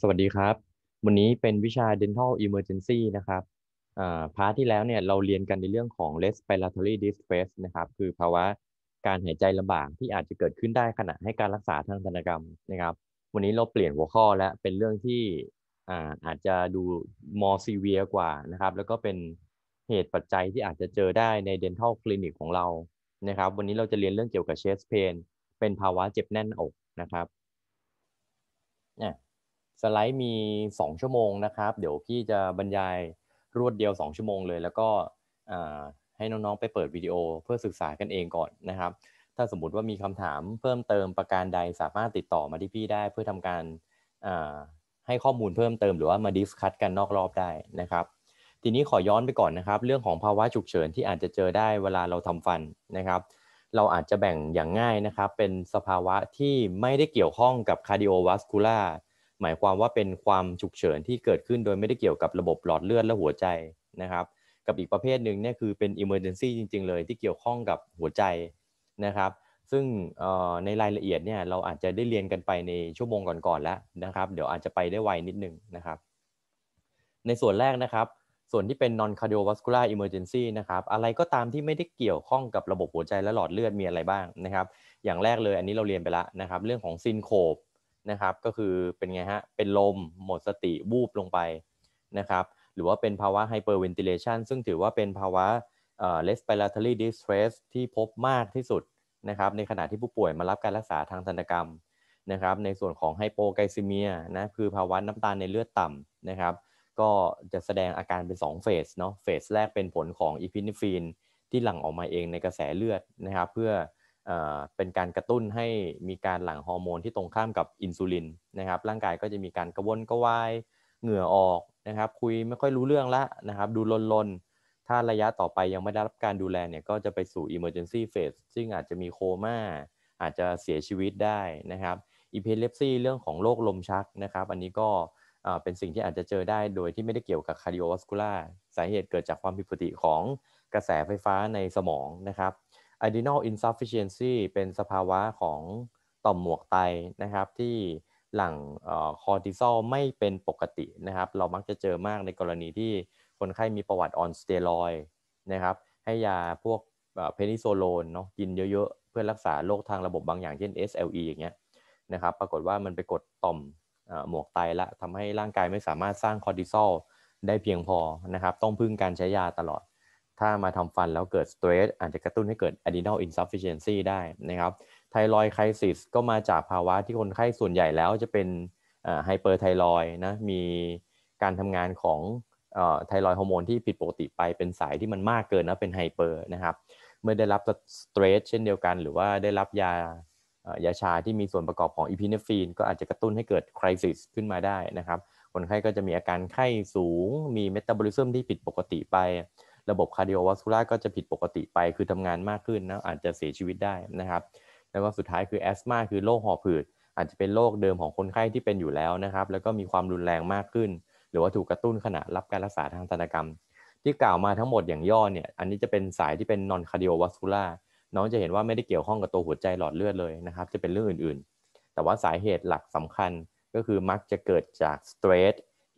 สวัสดีครับ วันนี้เป็นวิชา Dental Emergency นะครับพาร์ทที่แล้วเนี่ยเราเรียนกันในเรื่องของ respiratory distress นะครับ คือภาวะการหายใจลำบากที่อาจจะเกิดขึ้นได้ขณะให้การรักษาทางธนกรรมนะครับ วันนี้เราเปลี่ยนหัวข้อและเป็นเรื่องที่อาจจะดู more severe กว่านะครับ แล้วก็เป็นเหตุปัจจัยที่อาจจะเจอได้ใน dental clinic ของเรา นะครับ วันนี้เราจะเรียนเรื่องเกี่ยวกับ chest pain เป็นภาวะเจ็บแน่นอกนะครับสไลด์มี 2 ชั่วโมงนะครับเดี๋ยวพี่จะบรรยายรวดเดียว 2 ชั่วโมงเลย แล้วก็ให้น้อง ๆ ไปเปิดวิดีโอเพื่อศึกษากันเองก่อนนะครับ ถ้าสมมติว่ามีคำถามเพิ่มเติมประการใดสามารถติดต่อมาที่พี่ได้ เพื่อทำการให้ข้อมูลเพิ่มเติมหรือว่ามาดิสคัตกันนอกรอบได้นะครับทีนี้ขอย้อนไปก่อนนะครับเรื่องของภาวะฉุกเฉินที่อาจจะเจอได้เวลาเราทำฟันนะครับ เราอาจจะแบ่งอย่างง่ายนะครับเป็นสภาวะที่ไม่ได้เกี่ยวข้องกับ cardiovascular หมายความว่าเป็นความฉุกเฉินที่เกิดขึ้นโดยไม่ได้เกี่ยวกับระบบหลอดเลือดและหัวใจนะครับกับอีกประเภทหนึ่งเนี่ยคือเป็น emergency จริง ๆ เลยที่เกี่ยวข้องกับหัวใจนะครับ ซึ่งในรายละเอียดเนี่ยเราอาจจะได้เรียนกันไปในชั่วโมงก่อน ๆ แล้วนะครับ เดี๋ยวอาจจะไปได้ไวนิดนึงนะครับ ในส่วนแรกนะครับส่วนที่เป็น non cardiovascular emergency นะครับอะไรก็ตามที่ไม่ได้เกี่ยวข้องกับระบบหัวใจและหลอดเลือดมีอะไรบ้างนะครับ อย่างแรกเลยอันนี้เราเรียนไปแล้วนะครับเรื่องของซินโคบนะครับก็คือเป็นไงฮะ เป็นลมหมดสติบูบลงไปนะครับหรือว่าเป็นภาวะไฮเปอร์เวนติเลชันซึ่งถือว่าเป็นภาวะเอ่อ respiratory distress ที่พบมากที่สุดนะครับในขณะที่ผู้ป่วยมารับการรักษาทางธันกรรมนะครับในส่วนของไฮโปไกซีเมียนะคือภาวะน้ำตาลในเลือดต่ำนะครับ ก็จะแสดงอาการเป็น2เฟสเนาะเฟสแรกเป็นผลของอีพินิฟีนที่หลั่งออกมาเองในกระแสเลือดนะครับ เพื่อเป็นการกระตุ้นให้มีการหลั่งฮอร์โมนที่ตรงข้ามกับอินซูลินนะครับ ร่างกายก็จะมีการกระวนกระวาย เหงื่อออกนะครับ คุยไม่ค่อยรู้เรื่องละนะครับ ดูลนๆถ้าระยะต่อไปยังไม่ได้รับการดูแลเนี่ย ก็จะไปสู่ emergency phase ซึ่งอาจจะมีโคมา่าอาจจะเสียชีวิตได้นะครับอีเพเลปซีเรื่องของโรคลมชักนะครับอันนี้ก็เป็นสิ่งที่อาจจะเจอได้โดยที่ไม่ได้เกี่ยวกับคาร์ดิโอว c สคูล่าสาเหตุเกิดจากความผิดปกติของกระแสไฟฟ้าในสมองนะครับ adrenal insufficiency เป็นสภาวะของต่อมหมวกไตนะครับที่หลั่งคอร์ติซอลไม่เป็นปกตินะครับเรามักจะเจอมากในกรณีที่คนไข้มีประวัติออนสเตียรอยนะครับให้ยาพวกเพนิโซโลนเนาะกินเยอะๆเพื่อรักษาโรคทางระบบบางอย่างเช่น SLE อย่างเงี้ยนะครับปรากฏว่ามันไปกดต่อมหมวกไตละทำให้ร่างกายไม่สามารถสร้างคอร์ติซอลได้เพียงพอนะครับต้องพึ่งการใช้ยาตลอดถ้ามาทำฟันแล้วเกิดสเตรสอาจจะกระตุ้นให้เกิด adrenal insufficiency ได้นะครับไทรอยไคซิสก็มาจากภาวะที่คนไข้ส่วนใหญ่แล้วจะเป็นไฮเปอร์ไทรอยนะมีการทำงานของไทรอยฮอร์โมนที่ผิดปกติไปเป็นสายที่มันมากเกินนะเป็นไฮเปอร์นะครับเมื่อได้รับสเตรสเช่นเดียวกันหรือว่าได้รับยายาชาที่มีส่วนประกอบของอีพิเนฟรีนก็อาจจะกระตุ้นให้เกิดคริสิสขึ้นมาได้นะครับ คนไข้ก็จะมีอาการไข้สูง มีเมตาบอลิซึมที่ผิดปกติไประบบคาร์ดิโอวัสคูล่าก็จะผิดปกติไป คือทำงานมากขึ้นนะ อาจจะเสียชีวิตได้นะครับ แล้วก็สุดท้ายคือแอสมาคือโรคหอบหืด อาจจะเป็นโรคเดิมของคนไข้ที่เป็นอยู่แล้วนะครับ แล้วก็มีความรุนแรงมากขึ้น หรือว่าถูกกระตุ้นขณะรับการรักษาทางธนตกรรม ที่กล่าวมาทั้งหมดอย่างย่อเนี่ย อันนี้จะเป็นสายที่เป็นนอนคาร์ดิโอวัสคูล่าน้องจะเห็นว่าไม่ได้เกี่ยวข้องกับตัวหัวใจหลอดเลือดเลยนะครับ จะเป็นเรื่องอื่น ๆ แต่ว่าสาเหตุหลักสำคัญก็คือมักจะเกิดจากสเตรส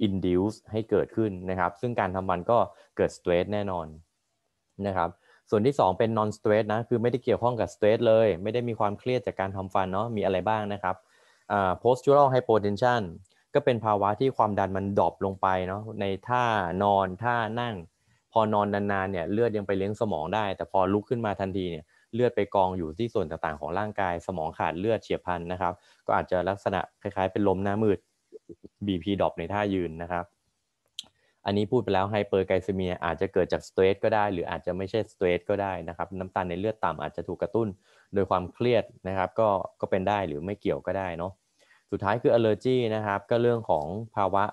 induce ให้เกิดขึ้นนะครับ ซึ่งการทำมันก็เกิด stress แน่นอนนะครับ ส่วนที่ 2 เป็น non stress นะคือไม่ได้เกี่ยวข้องกับ stress เลย ไม่ได้มีความเครียดจากการทำฟันเนาะ มีอะไรบ้างนะครับ postural hypotension ก็เป็นภาวะที่ความดันมันดรอปลงไปเนาะ ในท่านอน ท่านั่ง พอนอนนานๆเนี่ยเลือดยังไปเลี้ยงสมองได้ แต่พอลุกขึ้นมาทันทีเนี่ยเลือดไปกองอยู่ที่ส่วนต่างๆของร่างกาย สมองขาดเลือดเฉียบพลันนะครับ ก็อาจจะลักษณะคล้ายๆ เป็นลมหน้ามืด BP ดรอปในท่ายืนนะครับ อันนี้พูดไปแล้ว ไฮเปอร์ไกลเซเมีย อาจจะเกิดจากสเตรสก็ได้หรืออาจจะไม่ใช่สเตรสก็ได้นะครับ น้ำตาลในเลือดต่ำอาจจะถูกกระตุ้น โดยความเครียดนะครับก็ก็เป็นได้หรือไม่เกี่ยวก็ได้เนาะสุดท้ายคืออัลเลอร์จีนะครับ ก็เรื่องของภาวะ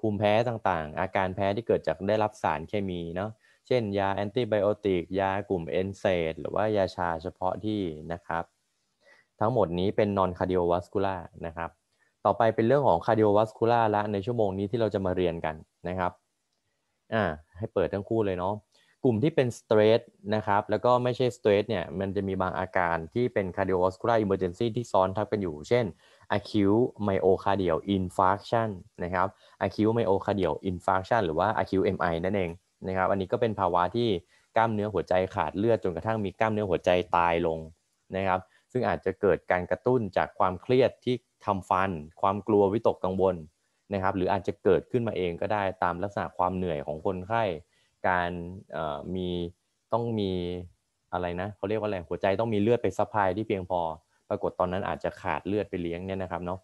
ภูมิแพ้ต่างๆ อาการแพ้ที่เกิดจากได้รับสารเคมีเนาะเช่น ยาแอนติไบโอติกยากลุ่มเอนเซดหรือว่ายาชาเฉพาะที่นะครับ ทั้งหมดนี้เป็นนอนคาร์ดิโอวัสคูล่านะครับต่อไปเป็นเรื่องของ cardiovascular ละ ในชั่วโมงนี้ที่เราจะมาเรียนกันนะครับอ่าให้เปิดทั้งคู่เลยเนาะ กลุ่มที่เป็น stress นะครับ แล้วก็ไม่ใช่ stress เนี่ย มันจะมีบางอาการที่เป็น cardiovascular emergency ที่ซ้อนทับกันอยู่ เช่น acute myocardial infarction นะครับ acute myocardial infarction หรือว่า acute MI นั่นเองนะครับ อันนี้ก็เป็นภาวะที่กล้ามเนื้อหัวใจขาดเลือด จนกระทั่งมีกล้ามเนื้อหัวใจตายลงนะครับ ซึ่งอาจจะเกิดการกระตุ้นจากความเครียดที่ทำฟัน ความกลัววิตกกังวลนะครับ หรืออาจจะเกิดขึ้นมาเองก็ได้ตามลักษณะความเหนื่อยของคนไข้ การมีต้องมี อะไรนะ เขาเรียกว่าอะไรหัวใจต้องมีเลือดไปซัพพลายที่เพียงพอ ปรากฏตอนนั้นอาจจะขาดเลือดไปเลี้ยงเนี่ยนะครับเนาะ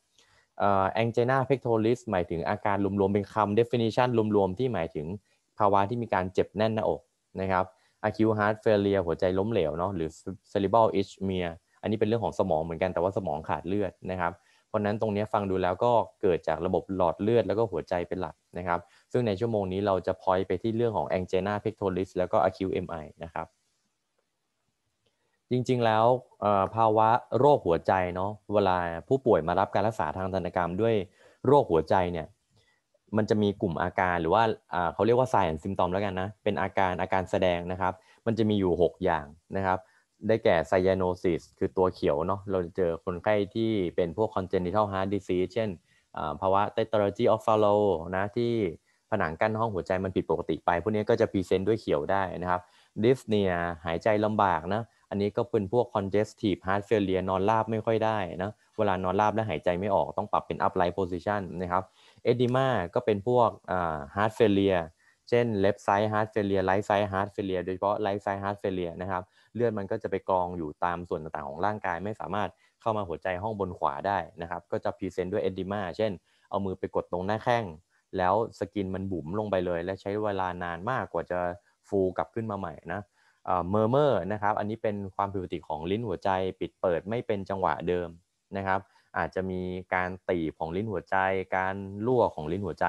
แองเจนาเพกโทลิสหมายถึงอาการรวมๆ เป็นคำ definition รวมๆ ที่หมายถึงภาวะที่มีการเจ็บแน่นหน้าอกนะครับ acute heart failure หัวใจล้มเหลวเนาะ หรือ cerebral ischemia อันนี้เป็นเรื่องของสมองเหมือนกัน แต่ว่าสมองขาดเลือดนะครับราะนั้นตรงนี้ฟังดูแล้วก็เกิดจากระบบหลอดเลือดแล้วก็หัวใจเป็นหลักนะครับ ซึ่งในชั่วโมงนี้เราจะพอยไปที่เรื่องของ angina pectoris แล้วก็ acute MI นะครับ จริงๆแล้วภาวะโรคหัวใจเนาะเวลาผู้ป่วยมารับการรักษาทางธันกรรมด้วยโรคหัวใจเนี่ยมันจะมีกลุ่มอาการหรือว่าเขาเรียกว่า sign symptom แล้วกันนะ เป็นอาการอาการแสดงนะครับ มันจะมีอยู่ 6 อย่างนะครับได้แก่ไซยาโนซิสคือตัวเขียวเนาะเราเจอคนไข้ที่เป็นพวก congenital heart disease เช่นภาวะ tetralogy of f a l l o นะที่ผนังกั้นห้องหัวใจมันผิดปกติไป พวกนี้ก็จะพรีเซนต์ด้วยเขียวได้นะครับดิฟเนียหายใจลำบากนะอันนี้ก็เป็นพวก congestive heart failure นอนราบไม่ค่อยได้นะเวลานอนราบแล้วหายใจไม่ออกต้องปรับเป็น upright position นะครับเอดิมาก็เป็นพวก heart failure เช่น left side heart failure right side heart failure โดยเฉพาะ right side heart failure นะครับเลือดมันก็จะไปกองอยู่ตามส่วนต่างๆของร่างกาย ไม่สามารถเข้ามาหัวใจห้องบนขวาได้นะครับก็จะพรีเซนต์ด้วยเอดิมาเช่น เอามือไปกดตรงหน้าแข้งแล้วสกินมันบุ๋มลงไปเลย และใช้เวลานานมากกว่าจะฟูกลับขึ้นมาใหม่นะเมอร์เมอร์นะครับอันนี้เป็นความผิดปกติของลิ้นหัวใจปิดเปิดไม่เป็นจังหวะเดิมนะครับ อาจจะมีการตีบของลิ้นหัวใจ การรั่วของลิ้นหัวใจ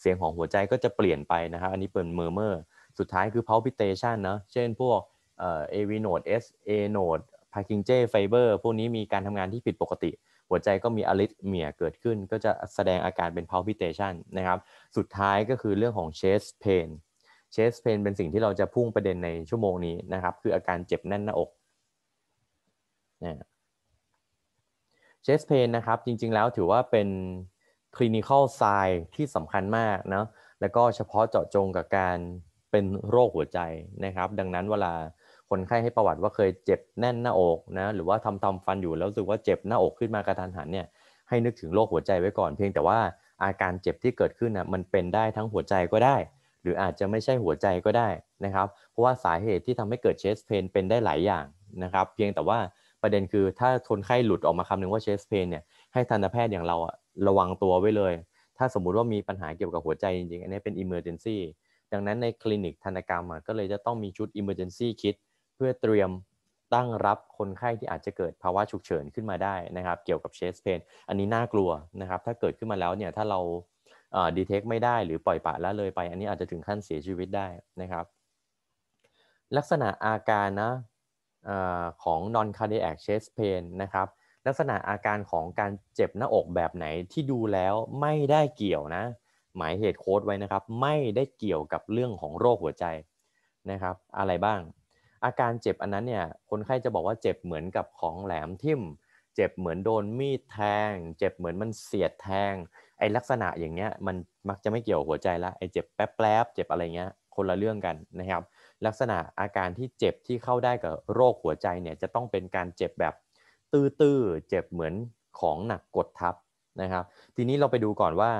เสียงของหัวใจก็จะเปลี่ยนไปนะครับอันนี้เป็นเมอร์เมอร์สุดท้ายคือ palpitation นะเช่น พวกเอ่อ AV n เอ e S A node p a r k i n ไฟเบอร์พวกนี้มีการทำงานที่ผิดปกติ หัวใจก็มีอลิทเมียเกิดขึ้น ก็จะแสดงอาการเป็นพาวพิเตชันนะครับสุดท้ายก็คือเรื่องของเชสเพนเชสเพนเป็นสิ่งที่เราจะพุ่งประเด็นในชั่วโมงนี้นะครับคืออาการเจ็บแน่นหน้าอกนะเชสเพนนะครับจริงๆแล้วถือว่าเป็นคลินิคอลไซ g n ที่สำคัญมากนะแล้วก็เฉพาะเจาะจงกับการเป็นโรคหัวใจนะครับ ดังนั้นเวลาคนไข้ให้ประวัติว่าเคยเจ็บแน่นหน้าอกนะหรือว่าทำทำฟันอยู่แล้วรู้สึกว่าเจ็บหน้าอกขึ้นมากระทันหันเนี่ยให้นึกถึงโรคหัวใจไว้ก่อนเพียงแต่ว่าอาการเจ็บที่เกิดขึ้นนะมันเป็นได้ทั้งหัวใจก็ได้ หรืออาจจะไม่ใช่หัวใจก็ได้นะครับเพราะว่าสาเหตุที่ทำให้เกิดเชสเพนเป็นได้หลายอย่างนะครับเพียงแต่ว่าประเด็นคือถ้าคนไข้หลุดออกมาคำหนึ่งว่าเชสเพนเนี่ยให้ทันตแพทย์อย่างเราระวังตัวไว้เลย ถ้าสมมุติว่ามีปัญหาเกี่ยวกับหัวใจจริงๆอันนี้เป็น Emergency ดังนั้นในคลินิกทันตกรรมก็เลยจะต้องมีชุด Emergency k i ดเพื่อเตรียมตั้งรับคนไข้ที่อาจจะเกิดภาวะฉุกเฉินขึ้นมาได้นะครับเกี่ยวกับเชสเพนอันนี้น่ากลัวนะครับถ้าเกิดขึ้นมาแล้วเนี่ยถ้าเราดีเทคไม่ได้หรือปล่อยปะละเลยไป อันนี้อาจจะถึงขั้นเสียชีวิตได้นะครับ ลักษณะอาการนะอของ non cardiac chest pain นะครับลักษณะอาการของการเจ็บหน้าอกแบบไหนที่ดูแล้วไม่ได้เกี่ยวนะหมายเหตุโค้ดไว้นะครับไม่ได้เกี่ยวกับเรื่องของโรคหัวใจนะครับอะไรบ้างอาการเจ็บอันนั้นเนี่ย คนไข้จะบอกว่าเจ็บเหมือนกับของแหลมทิ่ม เจ็บเหมือนโดนมีดแทง เจ็บเหมือนมันเสียดแทง ไอลักษณะอย่างเงี้ยมันมักจะไม่เกี่ยวหัวใจละไอเจ็บแป๊บแป๊บเจ็บอะไรเงี้ยคนละเรื่องกันนะครับ ลักษณะอาการที่เจ็บที่เข้าได้กับโรคหัวใจเนี่ยจะต้องเป็นการเจ็บแบบตื้อๆเจ็บเหมือนของหนักกดทับนะครับ ทีนี้เราไปดูก่อนว่า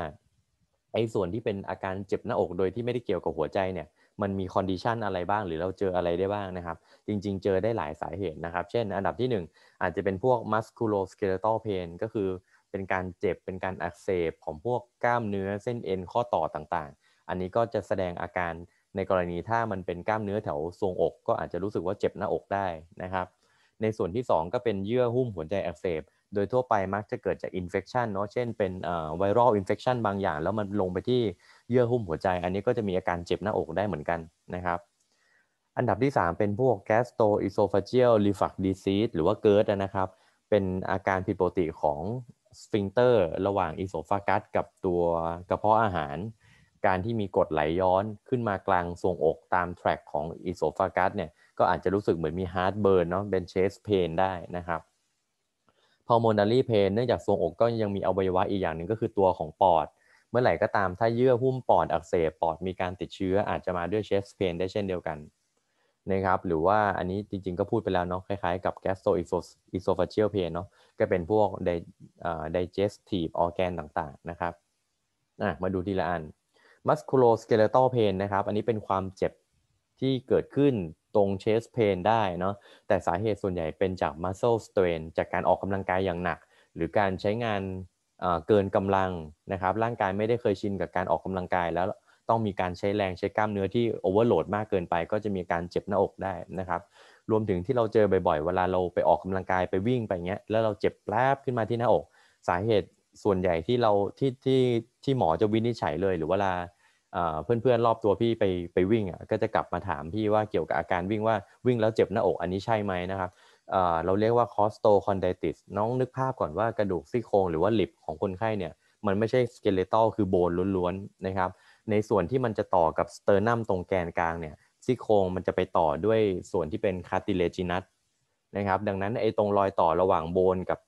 ไอ้ส่วนที่เป็นอาการเจ็บหน้าอกโดยที่ไม่ได้เกี่ยวกับหัวใจเนี่ยมันมีคอนดิชันอะไรบ้างหรือเราเจออะไรได้บ้างนะครับ จริง ๆ เจอได้หลายสาเหตุนะครับ เช่น อันดับที่ 1 อาจจะเป็นพวก musculoskeletal pain ก็คือเป็นการเจ็บเป็นการอักเสบ ของพวกกล้ามเนื้อเส้นเอ็นข้อต่อต่างๆ อันนี้ก็จะแสดงอาการในกรณีถ้ามันเป็นกล้ามเนื้อแถวทรงอก ก็อาจจะรู้สึกว่าเจ็บหน้าอกได้นะครับ ในส่วนที่ 2ก็เป็นเยื่อหุ้มหัวใจอักเสบโดยทั่วไปมักจะเกิดจากอินเฟคชันเนาะเช่นเป็นไวรัลอินเฟคชันบางอย่างแล้วมันลงไปที่เยื่อหุ้มหัวใจ อันนี้ก็จะมีอาการเจ็บหน้าอกได้เหมือนกันนะครับ อันดับที่ 3 เป็นพวก gastroesophageal reflux disease หรือว่า GERD นะครับ เป็นอาการผิดปกติของสฟิงเตอร์ระหว่างอิโซฟากัสกับตัวกระเพาะอาหาร การที่มีกรดไหลย้อนขึ้นมากลางทรงอกตามแทร็กของอิโซฟากัสเนี่ยก็อาจจะรู้สึกเหมือนมีฮาร์ดเบิร์นเนาะเป็นเชสเพนได้นะครับพอมอโมนารีเพนเนื่องจากทรงอกก็ยังมีอวัยวะอีกอย่างหนึ่งก็คือตัวของปอดเมื่อไหร่ก็ตามถ้าเยื่อหุ้มปอดอักเสบ ปอดมีการติดเชื้อ อาจจะมาด้วยเชสเพนได้เช่นเดียวกันนะครับหรือว่าอันนี้จริงๆก็พูดไปแล้วเนาะคล้ายๆกับ gastroesophageal pain เนาะก็เป็นพวก digestive organ ต่างๆนะครับมาดูทีละอัน musculoskeletal pain นะครับอันนี้เป็นความเจ็บที่เกิดขึ้นตรงเชสเพนได้เนาะแต่สาเหตุส่วนใหญ่เป็นจาก muscle strain จากการออกกำลังกายอย่างหนัก หรือการใช้งานเกินกำลังนะครับ ร่างกายไม่ได้เคยชินกับการออกกำลังกาย แล้วต้องมีการใช้แรงใช้กล้ามเนื้อที่โอเวอร์โหลดมากเกินไป ก็จะมีการเจ็บหน้าอกได้นะครับรวมถึงที่เราเจอบ่อยๆเวลาเราไปออกกำลังกายไปวิ่งไปเงี้ยแล้วเราเจ็บแผลบขึ้นมาที่หน้าอก สาเหตุส่วนใหญ่ที่เราที่ที่ที่หมอจะวินิจฉัยเลย หรือเวลาเพื่อนๆรอบตัวพี่ไปไปวิ่งอ่ะก็จะกลับมาถามพี่ว่าเกี่ยวกับอาการวิ่งว่าวิ่งแล้วเจ็บหน้าอกอันนี้ใช่ไหมนะครับเราเรียกว่าคอสโตคอน n ดติสน้องนึกภาพก่อนว่ากระดูกซี่โครงหรือว่าหลิบของคนไข้เนี่ย มันไม่ใช่สเกเลตัลคือโบนล้วนๆ นะครับ ในส่วนที่มันจะต่อกับสเตอร์นัมตรงแกนกลางเนี่ยซี่โครงมันจะไปต่อด้วยส่วนที่เป็นคาติเลจินัสนะครับดังนั้นไอ้ตรงรอยต่อระหว่างโบนกับ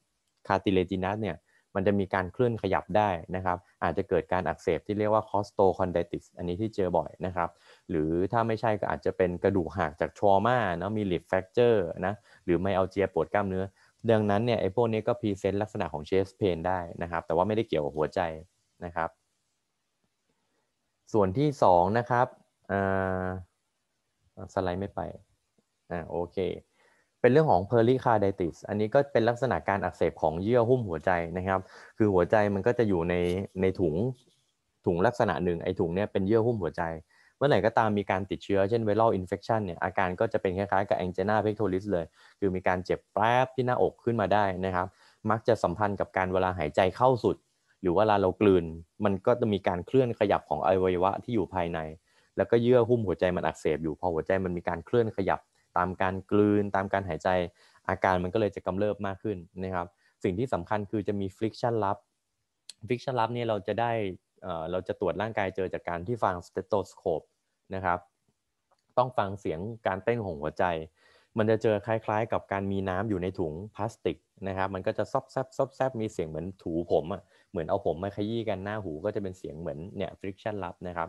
คาติเลจินัสเนี่ยมันจะมีการเคลื่อนขยับได้นะครับ อาจจะเกิดการอักเสบที่เรียกว่า c o s t o c h o n d ต i t i s อันนี้ที่เจอบ่อยนะครับ หรือถ้าไม่ใช่ก็อาจจะเป็นกระดูกหักจากช r a มาเนาะมีล i ฟ fracture นะหรือไมเอาเจียปวดกล้ามเนื้อดังนั้นเนี่ยไอ้พวกนี้ก็พรีเซนต์ลักษณะของ chest pain ได้นะครับ แต่ว่าไม่ได้เกี่ยวกับหัวใจนะครับ ส่วนที่ 2 นะครับสไลด์ไม่ไปอ่าโอเคเป็นเรื่องของ pericarditis อันนี้ก็เป็นลักษณะการอักเสบของเยื่อหุ้มหัวใจนะครับ คือหัวใจมันก็จะอยู่ในในถุงถุงลักษณะหนึ่งไอ้ถุงเนี่ยเป็นเยื่อหุ้มหัวใจ เมื่อไหร่ก็ตามมีการติดเชื้อเช่น viral infection เนี่ยอาการก็จะเป็นคล้ายๆกับ angina p e c t o r i s เลย คือมีการเจ็บแป๊บที่หน้าอกขึ้นมาได้นะครับ มักจะสัมพันธ์กับการเวลาหายใจเข้าสุดหรือเวลาเรากลืน มันก็จะมีการเคลื่อนขยับของอวัยวะที่อยู่ภายใน แล้วก็เยื่อหุ้มหัวใจมันอักเสบอยู่พอหัวใจมันมีการเคลื่อนขยับตามการกลืนตามการหายใจอาการมันก็เลยจะกำเริบมากขึ้นนะครับ สิ่งที่สำคัญคือจะมี friction lab friction lab นี่เราจะได้เราจะตรวจร่างกายเจอจากการที่ฟังสเตโตสโคปนะครับต้องฟังเสียงการเต้นของหัวใจ มันจะเจอคล้ายๆกับการมีน้ำอยู่ในถุงพลาสติก นะครับ มันก็จะซอบแซบซอบแซบมีเสียงเหมือนถูผมอ่ะเหมือนเอาผมมาขยี้กันหน้าหูก็จะเป็นเสียงเหมือนเนี่ย friction lab นะครับ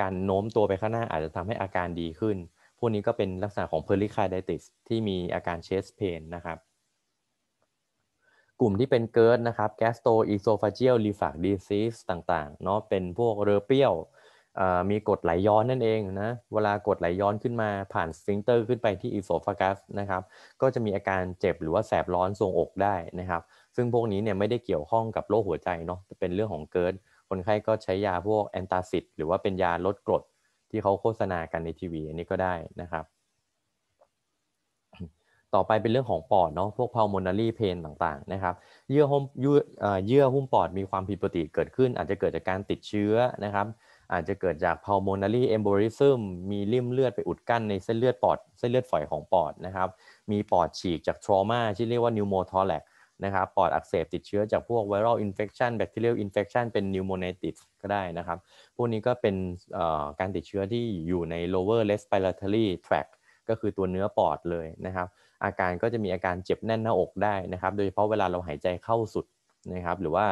การโน้มตัวไปข้างหน้าอาจจะทำให้อาการดีขึ้นพวกนี้ก็เป็นลักษณะของ pericarditis ที่มีอาการ chest pain นะครับ กลุ่มที่เป็นเกิร์ดนะครับ gastroesophageal reflux disease ต่างๆ เนาะเป็นพวกเรือเปรี้ยว มีกดไหลย้อนนั่นเองนะ เวลากดไหลย้อนขึ้นมาผ่านสฟิงเตอร์ขึ้นไปที่อีโซฟากัสนะครับ ก็จะมีอาการเจ็บหรือว่าแสบร้อนทรงอกได้นะครับ ซึ่งพวกนี้เนี่ยไม่ได้เกี่ยวข้องกับโรคหัวใจเนาะเป็นเรื่องของเกิร์ดคนไข้ก็ใช้ยาพวกแอนตาซิดหรือว่าเป็นยาลดกรดที่เขาโฆษณากันในทีวี อันนี้ก็ได้นะครับ ต่อไปเป็นเรื่องของปอดเนาะพวกพาวมอนารีเพนต่างๆนะครับ เยื่อหุ้มเยื่อหุ้มปอดมีความผิดปกติเกิดขึ้น อาจจะเกิดจากการติดเชื้อนะครับ อาจจะเกิดจากพาวมอนารีเอมโบริซึมมีริ่มเลือดไปอุดกั้นในเส้นเลือดปอด เส้นเลือดฝอยของปอดนะครับ มีปอดฉีกจากทรอมา ที่เรียกว่านิวโมทอล o ลกนะครับปอดอักเสบติดเชื้อจากพวกไวรัลอินเฟคชันแบคทีเรียลอินเฟคชันเป็นนิวโมเนติสก็ได้นะครับ พวกนี้ก็เป็นการติดเชื้อที่อยู่ใน lower respiratory tract ก็คือตัวเนื้อปอดเลยนะครับ อาการก็จะมีอาการเจ็บแน่นหน้าอกได้นะครับ โดยเฉพาะเวลาเราหายใจเข้าสุดนะครับ หรือว่า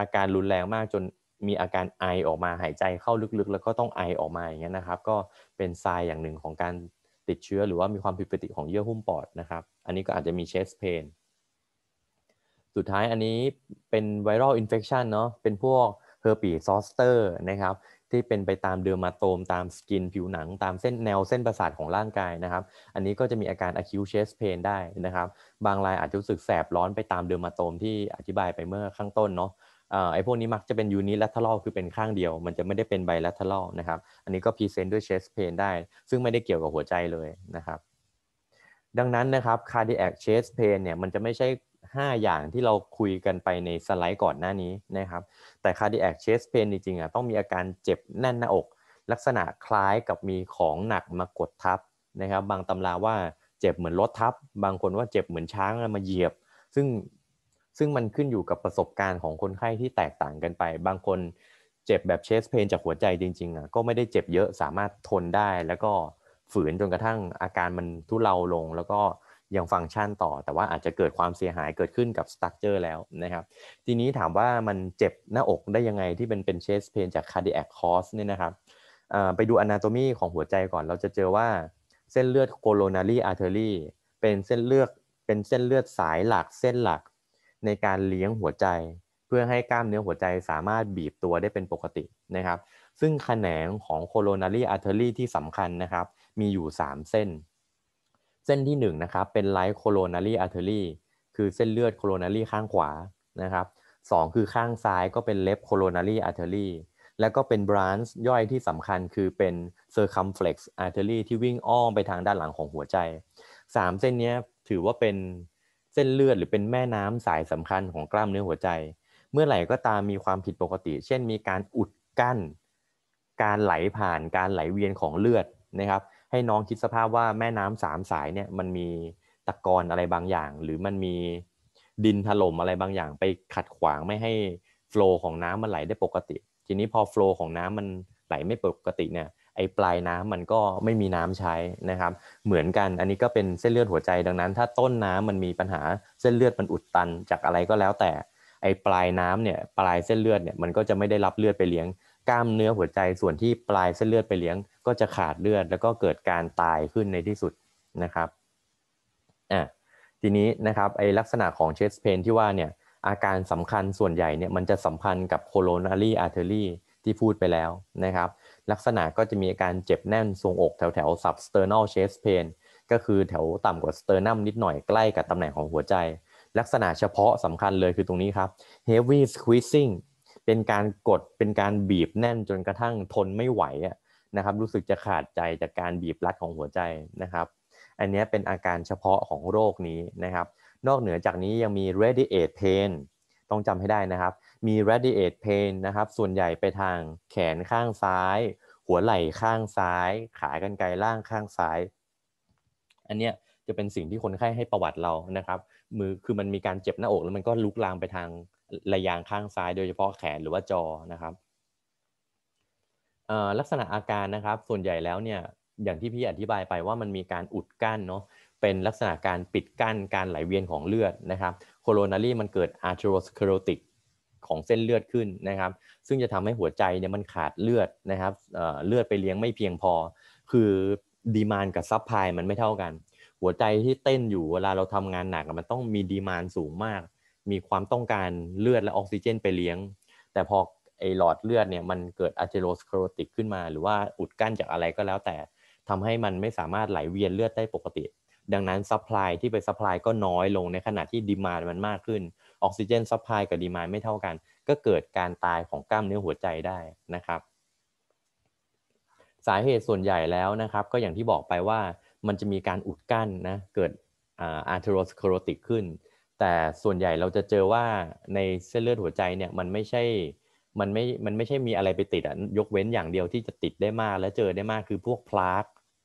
อาการรุนแรงมากจนมีอาการไอออกมาหายใจเข้าลึกๆแล้วก็ต้องไอออกมาอย่างเงี้ยนะครับ ก็เป็นทรายอย่างหนึ่งของการติดเชื้อหรือว่ามีความผิดปกติของเยื่อหุ้มปอดนะครับ อันนี้ก็อาจจะมีเชสเพนสุดท้ายอันนี้เป็นไวรัลอินเฟคชันเนาะ เป็นพวกเฮอร์ปีซอสเตอร์นะครับ ที่เป็นไปตามเดือมาโตมตามสกินผิวหนัง ตามเส้นแนวเส้นประสาทของร่างกายนะครับ อันนี้ก็จะมีอาการ acute chest pain ได้นะครับ บางรายอาจจะรู้สึกแสบร้อนไปตามเดือมาโตมที่อธิบายไปเมื่อข้างต้นเนาะอไอ้พวกนี้มักจะเป็นยูนิลัตเทอรัลคือเป็นข้างเดียว มันจะไม่ได้เป็นไบลัตเทอรัลนะครับ อันนี้ก็พรีเซนต์ด้วยเชสเพนได้ ซึ่งไม่ได้เกี่ยวกับหัวใจเลยนะครับ ดังนั้นนะครับคาร์ดิแอคเชสเพนเนี่ยมันจะไม่ใช่ 5 อย่างที่เราคุยกันไปในสไลด์ก่อนหน้านี้นะครับ แต่คาร์ดิแอคเชสเพนจริงๆอ่ะต้องมีอาการเจ็บแน่นหน้าอก ลักษณะคล้ายกับมีของหนักมากดทับนะครับ บางตำราว่าเจ็บเหมือนรถทับ บางคนว่าเจ็บเหมือนช้างมาเหยียบ ซึ่งซึ่งมันขึ้นอยู่กับประสบการณ์ของคนไข้ที่แตกต่างกันไป บางคนเจ็บแบบเชสเพนจากหัวใจจริงๆอ่ะ ก็ไม่ได้เจ็บเยอะ สามารถทนได้ แล้วก็ฝืนจนกระทั่งอาการมันทุเลาลง แล้วก็ยังฟังก์ชันต่อ แต่ว่าอาจจะเกิดความเสียหายเกิดขึ้นกับสตั๊กเจอร์แล้วนะครับ ทีนี้ถามว่ามันเจ็บหน้าอกได้ยังไงที่เป็นเป็นเชสเพนจากคาร์ดิแอคคอสเนี่ยนะครับ ไปดูอนาโตมีของหัวใจก่อน เราจะเจอว่าเส้นเลือดโคโรนารีอาร์เทอรี่เป็นเส้นเลือด เป็นเส้นเลือดสายหลัก เส้นหลักในการเลี้ยงหัวใจเพื่อให้กล้ามเนื้อหัวใจสามารถบีบตัวได้เป็นปกตินะครับซึ่งแขนงของโคโรนารีอาร์เทอรี่ที่สำคัญนะครับ มีอยู่ 3 เส้น เส้นที่ 1นนะครับ เป็นไลท์โคโรนารีอาร์เทอรี่คือเส้นเลือดโคโรนารีข้างขวานะครับสองคือข้างซ้ายก็เป็นเล็บโคโรนารีอาร์เทอรี่แล้วก็เป็นบรานซ์ย่อยที่สำคัญคือเป็นเซอร circumflex ์ r t ร r y ที่วิ่งอ้อมไปทางด้านหลังของหัวใจ 3 เส้นนี้ถือว่าเป็นเส้นเลือดหรือเป็นแม่น้ำสายสำคัญของกล้ามเนื้อหัวใจ เมื่อไหร่ก็ตามมีความผิดปกติ เช่นมีการอุดกั้น การไหลผ่านการไหลเวียนของเลือดนะครับ ให้น้องคิดสภาพว่าแม่น้ำสามสายเนี่ยมันมีตะกอนอะไรบางอย่าง หรือมันมีดินถล่มอะไรบางอย่าง ไปขัดขวางไม่ให้โฟล์ของน้ำมันไหลได้ปกติทีนี้พอโฟล์ของน้ำมันไหลไม่ปกติเนี่ยอ้ปลายน้ำมันก็ไม่มีน้ำใช้นะครับ เหมือนกันอันนี้ก็เป็นเส้นเลือดหัวใจดังนั้นถ้าต้นน้ำมันมีปัญหาเส้นเลือดมันอุดตันจากอะไรก็แล้วแต่ไอ้ปลายน้ำเนี่ยปลายเส้นเลือดเนี่ยมันก็จะไม่ได้รับเลือดไปเลี้ยงกล้ามเนื้อหัวใจส่วนที่ปลายเส้นเลือดไปเลี้ยง ก็จะขาดเลือด แล้วก็เกิดการตายขึ้นในที่สุดนะครับอ่ะทีนี้นะครับไอ้ลักษณะของเชสเพนที่ว่าเนี่ยอาการสำคัญส่วนใหญ่เนี่ยมันจะสัมพันธ์กับโคโรนารีอาร์เทอรี่ที่พูดไปแล้วนะครับลักษณะก็จะมีอาการเจ็บแน่นทรงอกแถวแถว substernal chest pain ก็คือแถวต่ำกว่า sternum นิดหน่อยใกล้กับตำแหน่งของหัวใจ ลักษณะเฉพาะสำคัญเลยคือตรงนี้ครับ heavy squeezing เป็นการกดเป็นการบีบแน่นจนกระทั่งทนไม่ไหวนะครับรู้สึกจะขาดใจจากการบีบรัดของหัวใจนะครับอันนี้เป็นอาการเฉพาะของโรคนี้นะครับนอกเหนือจากนี้ยังมี radiate pain ต้องจำให้ได้นะครับ มี radiate pain นะครับ ส่วนใหญ่ไปทางแขนข้างซ้าย หัวไหล่ข้างซ้าย ขากรรไกรล่างข้างซ้าย อันเนี้ยจะเป็นสิ่งที่คนไข้ให้ประวัติเรานะครับ มือ คือมันมีการเจ็บหน้าอกแล้วมันก็ลุกลามไปทางระยางข้างซ้ายโดยเฉพาะแขนหรือว่าจอ นะครับ ลักษณะอาการนะครับ ส่วนใหญ่แล้วเนี่ย อย่างที่พี่อธิบายไปว่ามันมีการอุดกั้นเนาะเป็นลักษณะการปิดกั้นการไหลเวียนของเลือดนะครับ โคโรนารีมันเกิดอาร์เท o ร c l คโรติกของเส้นเลือดขึ้นนะครับ ซึ่งจะทำให้หัวใจเนี่ยมันขาดเลือดนะครับเลือดไปเลี้ยงไม่เพียงพอ คือดีมานกับซับพายมันไม่เท่ากัน หัวใจที่เต้นอยู่เวลาเราทำงานหนักมันต้องมีดีมานสูงมาก มีความต้องการเลือดและออกซิเจนไปเลี้ยง แต่พอไอหลอดเลือดเนี่ยมันเกิดอาร์เทโรสเครติกขึ้นมา หรือว่าอุดกั้นจากอะไรก็แล้วแต่ ทำให้มันไม่สามารถไหลเวียนเลือดได้ปกติดังนั้นซัพพลายที่ไปซัพพลายก็น้อยลงในขณะที่ดีมานมันมากขึ้นออกซิเจนซัพพลายกับดีมานไม่เท่ากัน ก็เกิดการตายของกล้ามเนื้อหัวใจได้นะครับ สาเหตุส่วนใหญ่แล้วนะครับ ก็อย่างที่บอกไปว่ามันจะมีการอุดกั้นนะ เกิดอาร์เทโรสคลอติกขึ้น แต่ส่วนใหญ่เราจะเจอว่าในเส้นเลือดหัวใจเนี่ย มันไม่ใช่มันไม่มันไม่ใช่มีอะไรไปติดอ่ะยกเว้นอย่างเดียวที่จะติดได้มาก และเจอได้มากคือพวกพลาร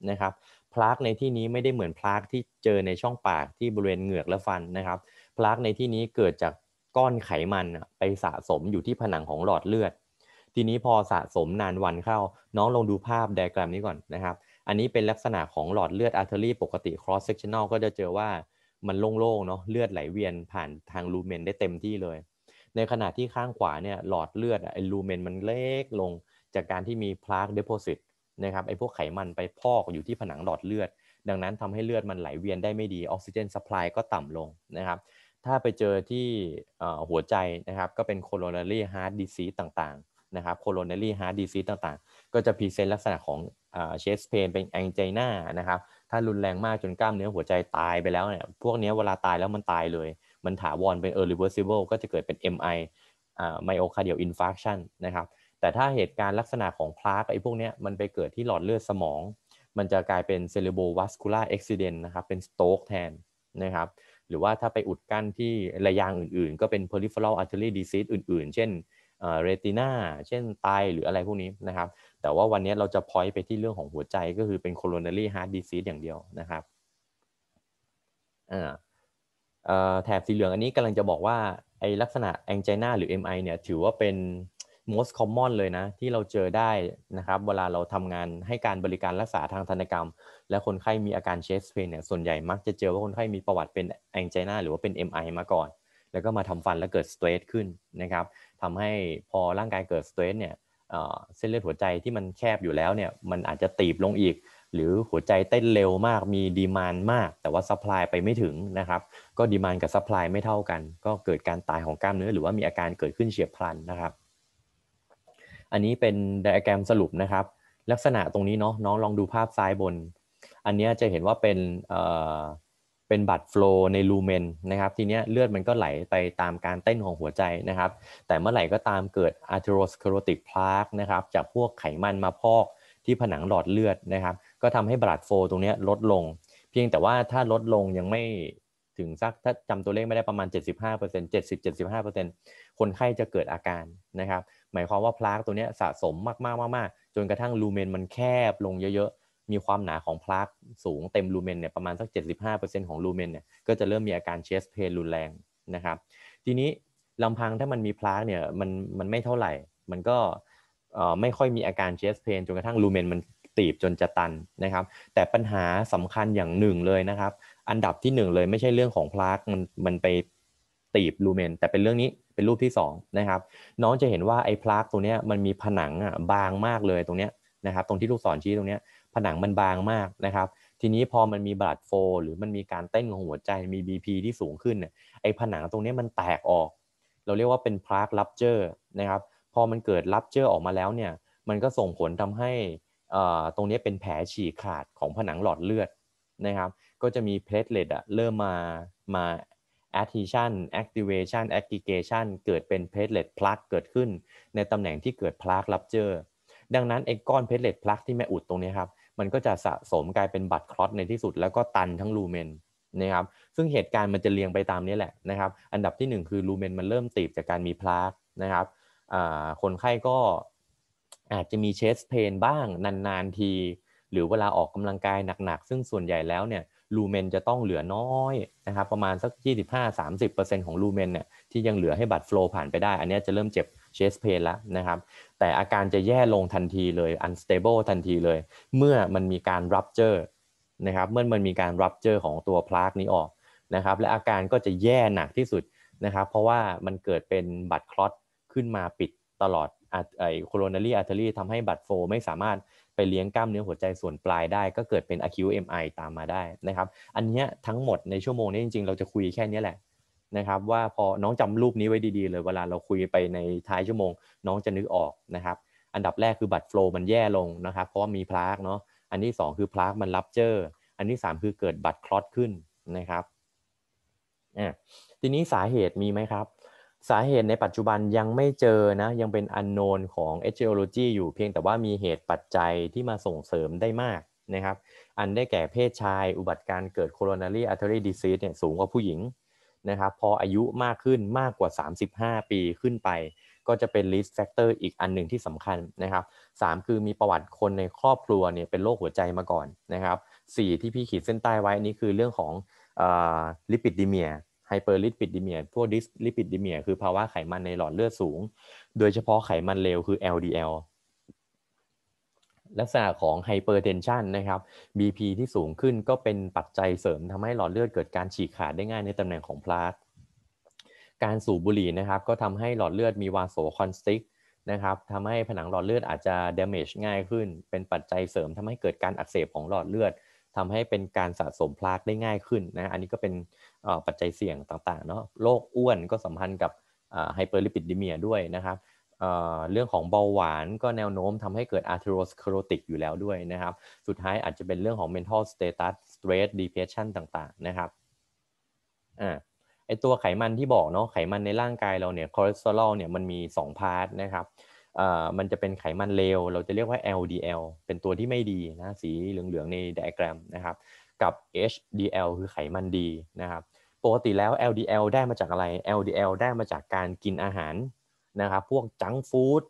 นะครับพลากในที่นี้ไม่ได้เหมือนพลากที่เจอในช่องปากที่บริเวณเหงือกและฟันนะครับ พลากในที่นี้เกิดจากก้อนไขมันไปสะสมอยู่ที่ผนังของหลอดเลือด ทีนี้พอสะสมนานวันเข้า น้องลองดูภาพไดอะแกรมนี้ก่อนนะครับ อันนี้เป็นลักษณะของหลอดเลือดอาร์เทอรี่ปกติ cross sectional ก็จะเจอว่ามันโล่งๆเนาะเลือดไหลเวียนผ่านทางลูเมนได้เต็มที่เลย ในขณะที่ข้างขวาเนี่ยหลอดเลือดไอลูเมนมันเล็กลงจากการที่มีพลาสเดโพ s ิตนะครับไอ้พวกไขมันไปพอกอยู่ที่ผนังหลอดเลือดดังนั้นทำให้เลือดมันไหลเวียนได้ไม่ดีออกซิเจนสป라이ก็ต่ำลงนะครับถ้าไปเจอที่หัวใจนะครับก็เป็นโคโรนารีฮาร์ดด i ซีต่างๆนะครับโคโรนารีฮาร์ดด i ซีต่าง ๆ ก็จะพรีเซนต์ลักษณะของเชสเพนเป็นแองเจน่านะครับถ้ารุนแรงมากจนกล้ามเนื้อหัวใจตายไปแล้วเนี่ยพวกนี้เวลาตายแล้วมันตายเลย มันถาวรเป็น irreversible ก็จะเกิดเป็น MI อไมโอคาเดียลอินฟ a r c ชันนะครับแต่ถ้าเหตุการณ์ลักษณะของพลารกไอ้พวกนี้มันไปเกิดที่หลอดเลือดสมอง มันจะกลายเป็น cerebrovascular accident นะครับเป็น stroke แทนนะครับหรือว่าถ้าไปอุดกั้นที่ระยางอื่นๆ ก็เป็น peripheral artery disease อื่นๆ เช่นเรตินาเช่นไตหรืออะไรพวกนี้นะครับแต่ว่าวันนี้เราจะพอยไปที่เรื่องของหัวใจก็คือเป็น coronary heart disease อย่างเดียวนะครับแถบสีเหลืองอันนี้กำลังจะบอกว่าไอลักษณะแองไจนาหรือ MI เนี่ยถือว่าเป็น most common เลยนะที่เราเจอได้นะครับเวลาเราทำงานให้การบริการรักษาทางธนกรรม และคนไข้มีอาการเชสเพนเนี่ยส่วนใหญ่มักจะเจอว่าคนไข้มีประวัติเป็นแองไจนาหรือว่าเป็น MI มาก่อนแล้วก็มาทำฟันแล้วเกิดสเตรสขึ้นนะครับทำให้พอร่างกายเกิดสเตรสเนี่ยเส้นเลือดหัวใจที่มันแคบอยู่แล้วเนี่ยมันอาจจะตีบลงอีกหรือหัวใจเต้นเร็วมากมีดีมานมากแต่ว่าสป라이ลไปไม่ถึงนะครับก็ดีมานกับสป라이ลไม่เท่ากันก็เกิดการตายของกล้ามเนื้อหรือว่ามีอาการเกิดขึ้นเฉียบพลันนะครับอันนี้เป็นไดอะแกรมสรุปนะครับ ลักษณะตรงนี้เนาะน้องลองดูภาพซ้ายบน อันนี้จะเห็นว่าเป็นเอ่อเป็นบัตรโฟลในลูเมนนะครับทีเนี้ยเลือดมันก็ไหลไปตามการเต้นของหัวใจนะครับ แต่เมื่อไหร่ก็ตามเกิด atherosclerotic plaque นะครับจากพวกไขมันมาพอกที่ผนังหลอดเลือดนะครับ ก็ทำให้บัตรโฟ ตรงนี้ลดลง เพียงแต่ว่าถ้าลดลงยังไม่ถึงสักถ้าจำตัวเลขไม่ได้ประมาณ 75% 70-75%คนไข้จะเกิดอาการนะครับ หมายความว่าพลากตัวนี้สะสมมากๆมากๆจนกระทั่งลูเมนมันแคบลงเยอะๆ มีความหนาของพลากสูงเต็มลูเมนเนี่ยประมาณสัก 75%ของลูเมนเนี่ย ก็จะเริ่มมีอาการเชสเพลรุนแรงนะครับ ทีนี้ลำพังถ้ามันมีพลากเนี่ย มันมันไม่เท่าไหร่ มันก็ไม่ค่อยมีอาการเชสเพนจนกระทั่งลูเมนมันตีบจนจะตันนะครับ แต่ปัญหาสำคัญอย่างหนึ่งเลยนะครับอันดับที่หนึ่งเลยไม่ใช่เรื่องของพลักมันมันไปตีบลูเมนแต่เป็นเรื่องนี้เป็นรูปที่2นะครับน้องจะเห็นว่าไอ้พลักตัวเนี้ยมันมีผนังอ่ะบางมากเลยตรงเนี้ยนะครับตรงที่ลูกศรชี้ตรงเนี้ยผนังมันบางมากนะครับ ทีนี้พอมันมีบาดโฟหรือมันมีการเต้นของหัวใจมี BP ที่สูงขึ้นเนี่ยไอ้ผนังตรงเนี้ยมันแตกออกเราเรียกว่าเป็นพลักลับเจอร์นะครับ พอมันเกิดลับเจอร์ออกมาแล้วเนี่ย มันก็ส่งผลทำให้ตรงนี้เป็นแผลฉีกขาดของผนังหลอดเลือดนะครับก็จะมีเพลทเลตอะเริ่มมามา adhesion activation aggregation เกิดเป็นเพลทเลตพลักเกิดขึ้นในตำแหน่งที่เกิดพลักรับเจอดังนั้นไอ้ก้อนเพลทเลตพลักที่แม่อุดตรงนี้ครับ มันก็จะสะสมกลายเป็นบัตรคลอตในที่สุดแล้วก็ตันทั้งลูเมนนะครับซึ่งเหตุการณ์มันจะเรียงไปตามนี้แหละนะครับ อันดับที่1คือลูเมนมันเริ่มตีบจากการมีพลักนะครับคนไข้ก็อาจจะมีเชสเพนบ้างนานๆที หรือเวลาออกกำลังกายหนักๆซึ่งส่วนใหญ่แล้วเนี่ยลูเมนจะต้องเหลือน้อยนะครับประมาณสัก 25-30%ของลูเมนเนี่ยที่ยังเหลือให้บัตรโฟล์ผ่านไปได้ อันนี้จะเริ่มเจ็บเชสเพนแล้วนะครับ แต่อาการจะแย่ลงทันทีเลยอันสเตเบิลทันทีเลย เมื่อมันมีการรับเจอร์นะครับเมื่อมันมีการรับเจอร์ของตัวพลากนี้ออกนะครับและอาการก็จะแย่หนักที่สุดนะครับเพราะว่ามันเกิดเป็นบัตรคลอตขึ้นมาปิดตลอดไอโคโรนารีอาร์เทอรี่ทำให้บัตรโฟ ไม่สามารถไปเลี้ยงกล้ามเนื้อหัวใจส่วนปลายได้ก็เกิดเป็น acute MI ตามมาได้นะครับ อันนี้ทั้งหมดในชั่วโมงนี้จริงๆ เราจะคุยแค่นี้แหละนะครับว่าพอน้องจำรูปนี้ไว้ดีๆ เลยเวลาเราคุยไปในท้ายชั่วโมง น้องจะนึกออกนะครับ อันดับแรกคือบัตรโฟล์มันแย่ลงนะครับ เพราะมีพลากเนาะอันที่ 2 คือพลากมันรับเจออันที่ 3 คือเกิดบัตรคลอตขึ้นนะครับอ่ทีนี้สาเหตุมีไหมครับสาเหตุในปัจจุบันยังไม่เจอนะ ยังเป็นอันโนนของ e t i o l o g y อยู่เพียงแต่ว่ามีเหตุปัจจัยที่มาส่งเสริมได้มากนะครับอันได้แก่เพศชาย อุบัติการเกิด coronary artery disease เนี่ยสูงกว่าผู้หญิงนะครับพออายุมากขึ้นมากกว่า 35 ปีขึ้นไป ก็จะเป็น risk factor อีกอันหนึ่งที่สำคัญนะครับ3คือมีประวัติคนในครอบครัวเนี่ยเป็นโรคหัวใจมาก่อนนะครับ4ที่พี่ขีดเส้นใต้ไว้นี่คือเรื่องของลิปิดดีเมียไฮเปอร์ลิปิดดิเมียพวกดิสลิปิดดิเมียคือภาวะไขมันในหลอดเลือดสูง โดยเฉพาะไขมันเลวคือ LDL ลักษณะของไฮเปอร์เทนชันนะครับ BP ที่สูงขึ้นก็เป็นปัจจัยเสริมทำให้หลอดเลือดเกิดการฉีกขาดได้ง่ายในตำแหน่งของพลาสการสูบบุหรี่นะครับ ก็ทำให้หลอดเลือดมีวาโซคอนสติกนะครับทำให้ผนังหลอดเลือดอาจจะ damage ง่ายขึ้น เป็นปัจจัยเสริมทำให้เกิดการอักเสบของหลอดเลือดทำให้เป็นการสะสมพลาสได้ง่ายขึ้นนะ อันนี้ก็เป็นปัจจัยเสี่ยงต่างๆเนาะโรคอ้วนก็สัมพันธ์กับไฮเปอร์ลิปิดดิเมียด้วยนะครับ เรื่องของเบาหวานก็แนวโน้มทำให้เกิด a t h e r o s c สคโรติกอยู่แล้วด้วยนะครับ สุดท้ายอาจจะเป็นเรื่องของ mental status stress depression ต่างๆนะครับ อ่าไอตัวไขมันที่บอกเนาะไขมันในร่างกายเราเนี่ยคอเลสเตอรอลเนี่ยมันมี 2 พาร์ทนะครับ มันจะเป็นไขมันเลว เราจะเรียกว่า LDL เป็นตัวที่ไม่ดีนะสีเหลืองๆในไดอะแกรมนะครับ กับ HDL คือไขมันดีนะครับปกติแล้ว LDL ได้มาจากอะไร LDL ได้มาจากการกินอาหารนะครับพวกจังฟู้ด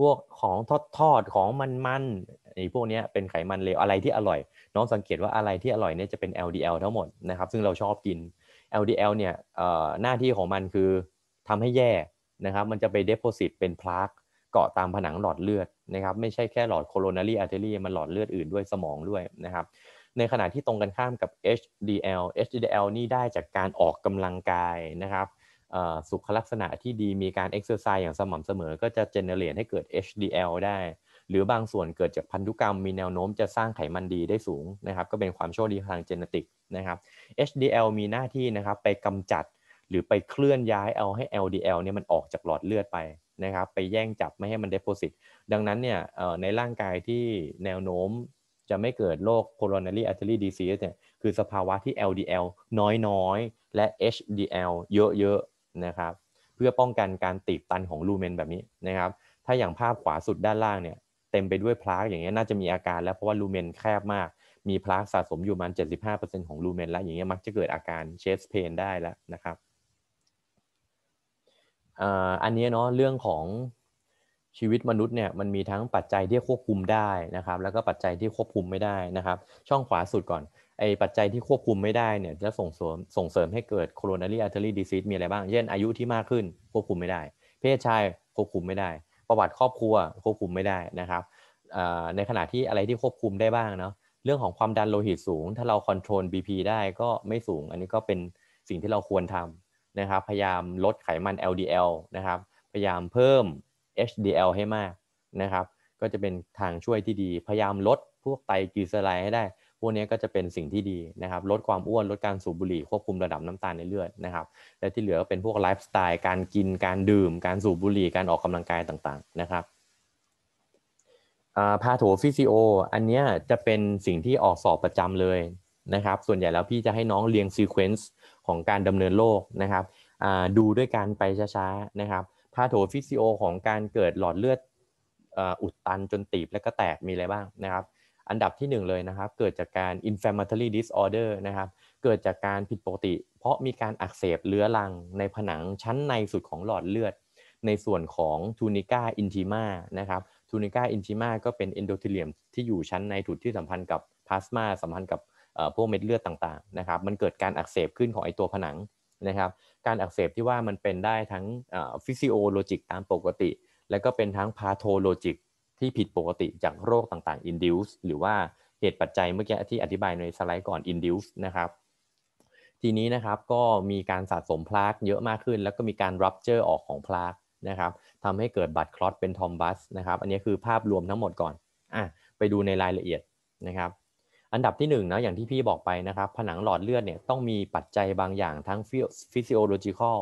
พวกของทอดทอดของมันมันไอ้พวกนี้เป็นไขมันเลวอะไรที่อร่อย น้องสังเกตว่าอะไรที่อร่อยเนี่ยจะเป็น LDL ทั้งหมดนะครับ ซึ่งเราชอบกิน LDL เนี่ยหน้าที่ของมันคือทำให้แย่นะครับมันจะไปเดโพซิตเป็นพลาคเกาะตามผนังหลอดเลือดนะครับไม่ใช่แค่หลอดโคโรนารีอาร์เทรีมันหลอดเลือดอื่นด้วยสมองด้วยนะครับในขณะที่ตรงกันข้ามกับ HDL HDL นี่ได้จากการออกกำลังกายนะครับสุขลักษณะที่ดีมีการเอ็กซ์เซอร์ไซส์อย่างสม่ำเสมอ ก็จะเจเนเรตให้เกิด HDL ได้ หรือบางส่วนเกิดจากพันธุกรรม มีแนวโน้มจะสร้างไขมันดีได้สูงนะครับ ก็เป็นความโชคดีทางเจเนติกนะครับ HDL มีหน้าที่นะครับไปกำจัดหรือไปเคลื่อนย้ายเอาให้ LDL เนี่ยมันออกจากหลอดเลือดไปนะครับไปแย่งจับไม่ให้มันเดโพสิตดังนั้นเนี่ยในร่างกายที่แนวโน้มจะไม่เกิดโรค coronary artery disease เนี่ยคือสภาวะที่ LDL น้อยๆและ HDL เยอะๆนะครับ เพื่อป้องกันการตีบตันของลูเมนแบบนี้นะครับ ถ้าอย่างภาพขวาสุดด้านล่างเนี่ยเต็มไปด้วยพลาคอย่างเงี้ยน่าจะมีอาการแล้วเพราะว่าลูเมนแคบมาก มีพลาคสะสมอยู่มัน 75%ของลูเมนแล้วอย่างเงี้ยมักจะเกิดอาการเชสเพนได้แล้วนะครับอันนี้เนาะเรื่องของชีวิตมนุษย์เนี่ยมันมีทั้งปัจจัยที่ควบคุมได้นะครับ แล้วก็ปัจจัยที่ควบคุมไม่ได้นะครับ ช่องขวาสุดก่อนไอปัจจัยที่ควบคุมไม่ได้เนี่ยจะส่งเสริมส่งเสริมให้เกิด coronary artery disease มีอะไรบ้างเช่นอายุที่มากขึ้นควบคุมไม่ได้ เพศชายควบคุมไม่ได้ ประวัติครอบครัวควบคุมไม่ได้นะครับในขณะที่อะไรที่ควบคุมได้บ้างเนาะเรื่องของความดันโลหิตสูง ถ้าเราคอนโทรล BP ได้ก็ไม่สูง อันนี้ก็เป็นสิ่งที่เราควรทำนะครับพยายามลดไขมัน LDL นะครับ พยายามเพิ่ม HDL ให้มากนะครับ ก็จะเป็นทางช่วยที่ดีพยายามลดพวกไตกลีเซอไรด์ให้ได้ พวกนี้ก็จะเป็นสิ่งที่ดีนะครับ ลดความอ้วน ลดการสูบบุหรี่ควบคุมระดับน้ำตาลในเลือดนะครับ และที่เหลือก็เป็นพวกไลฟ์สไตล์การกินการดื่ม การสูบบุหรี่การออกกำลังกายต่างๆนะครับพาโถฟิซิโออันนี้จะเป็นสิ่งที่ออกสอบประจำเลยนะครับ ส่วนใหญ่แล้วพี่จะให้น้องเรียงซีเควนซ์ของการดำเนินโรคนะครับดูด้วยการไปช้าๆนะครับพาโถฟิสิโอของการเกิดหลอดเลือดอุดตันจนตีบและก็แตกมีอะไรบ้างนะครับอันดับที่1เลยนะครับ เกิดจากการ inflammatory disorder นะครับเกิดจากการผิดปกติ เพราะมีการอักเสบเรื้อรังในผนังชั้นในสุดของหลอดเลือด ในส่วนของทูนิก้าอินทิมานะครับทูนิก้าอินทิมาก็เป็นเอนโด h e เลียมที่อยู่ชั้นในถุดที่สัมพันธ์กับพลาสมาสัมพันธ์กับพวกเม็ดเลือดต่างๆนะครับมันเกิดการอักเสบขึ้นของไอตัวผนังนะครับการอักเสบที่ว่ามันเป็นได้ทั้งฟิสิโอโลจิกตามปกติ แล้วก็เป็นทั้งพาโทโลจิกที่ผิดปกติจากโรคต่างๆ induce หรือว่าเหตุปัจจัยเมื่อกี้ที่อธิบายในสไลด์ก่อน induce นะครับทีนี้นะครับก็มีการสะสมพลากเยอะมากขึ้น แล้วก็มีการรับเจอร์ออกของพลากนะครับทำให้เกิดบัตรคลอตเป็นทอมบัสนะครับอันนี้คือภาพรวมทั้งหมดก่อนอ่ะไปดูในรายละเอียดนะครับอันดับที่1นนะอย่างที่พี่บอกไปนะครับผนังหลอดเลือดเนี่ยต้องมีปัจจัยบางอย่างทั้งฟิสิโอโลจิคอล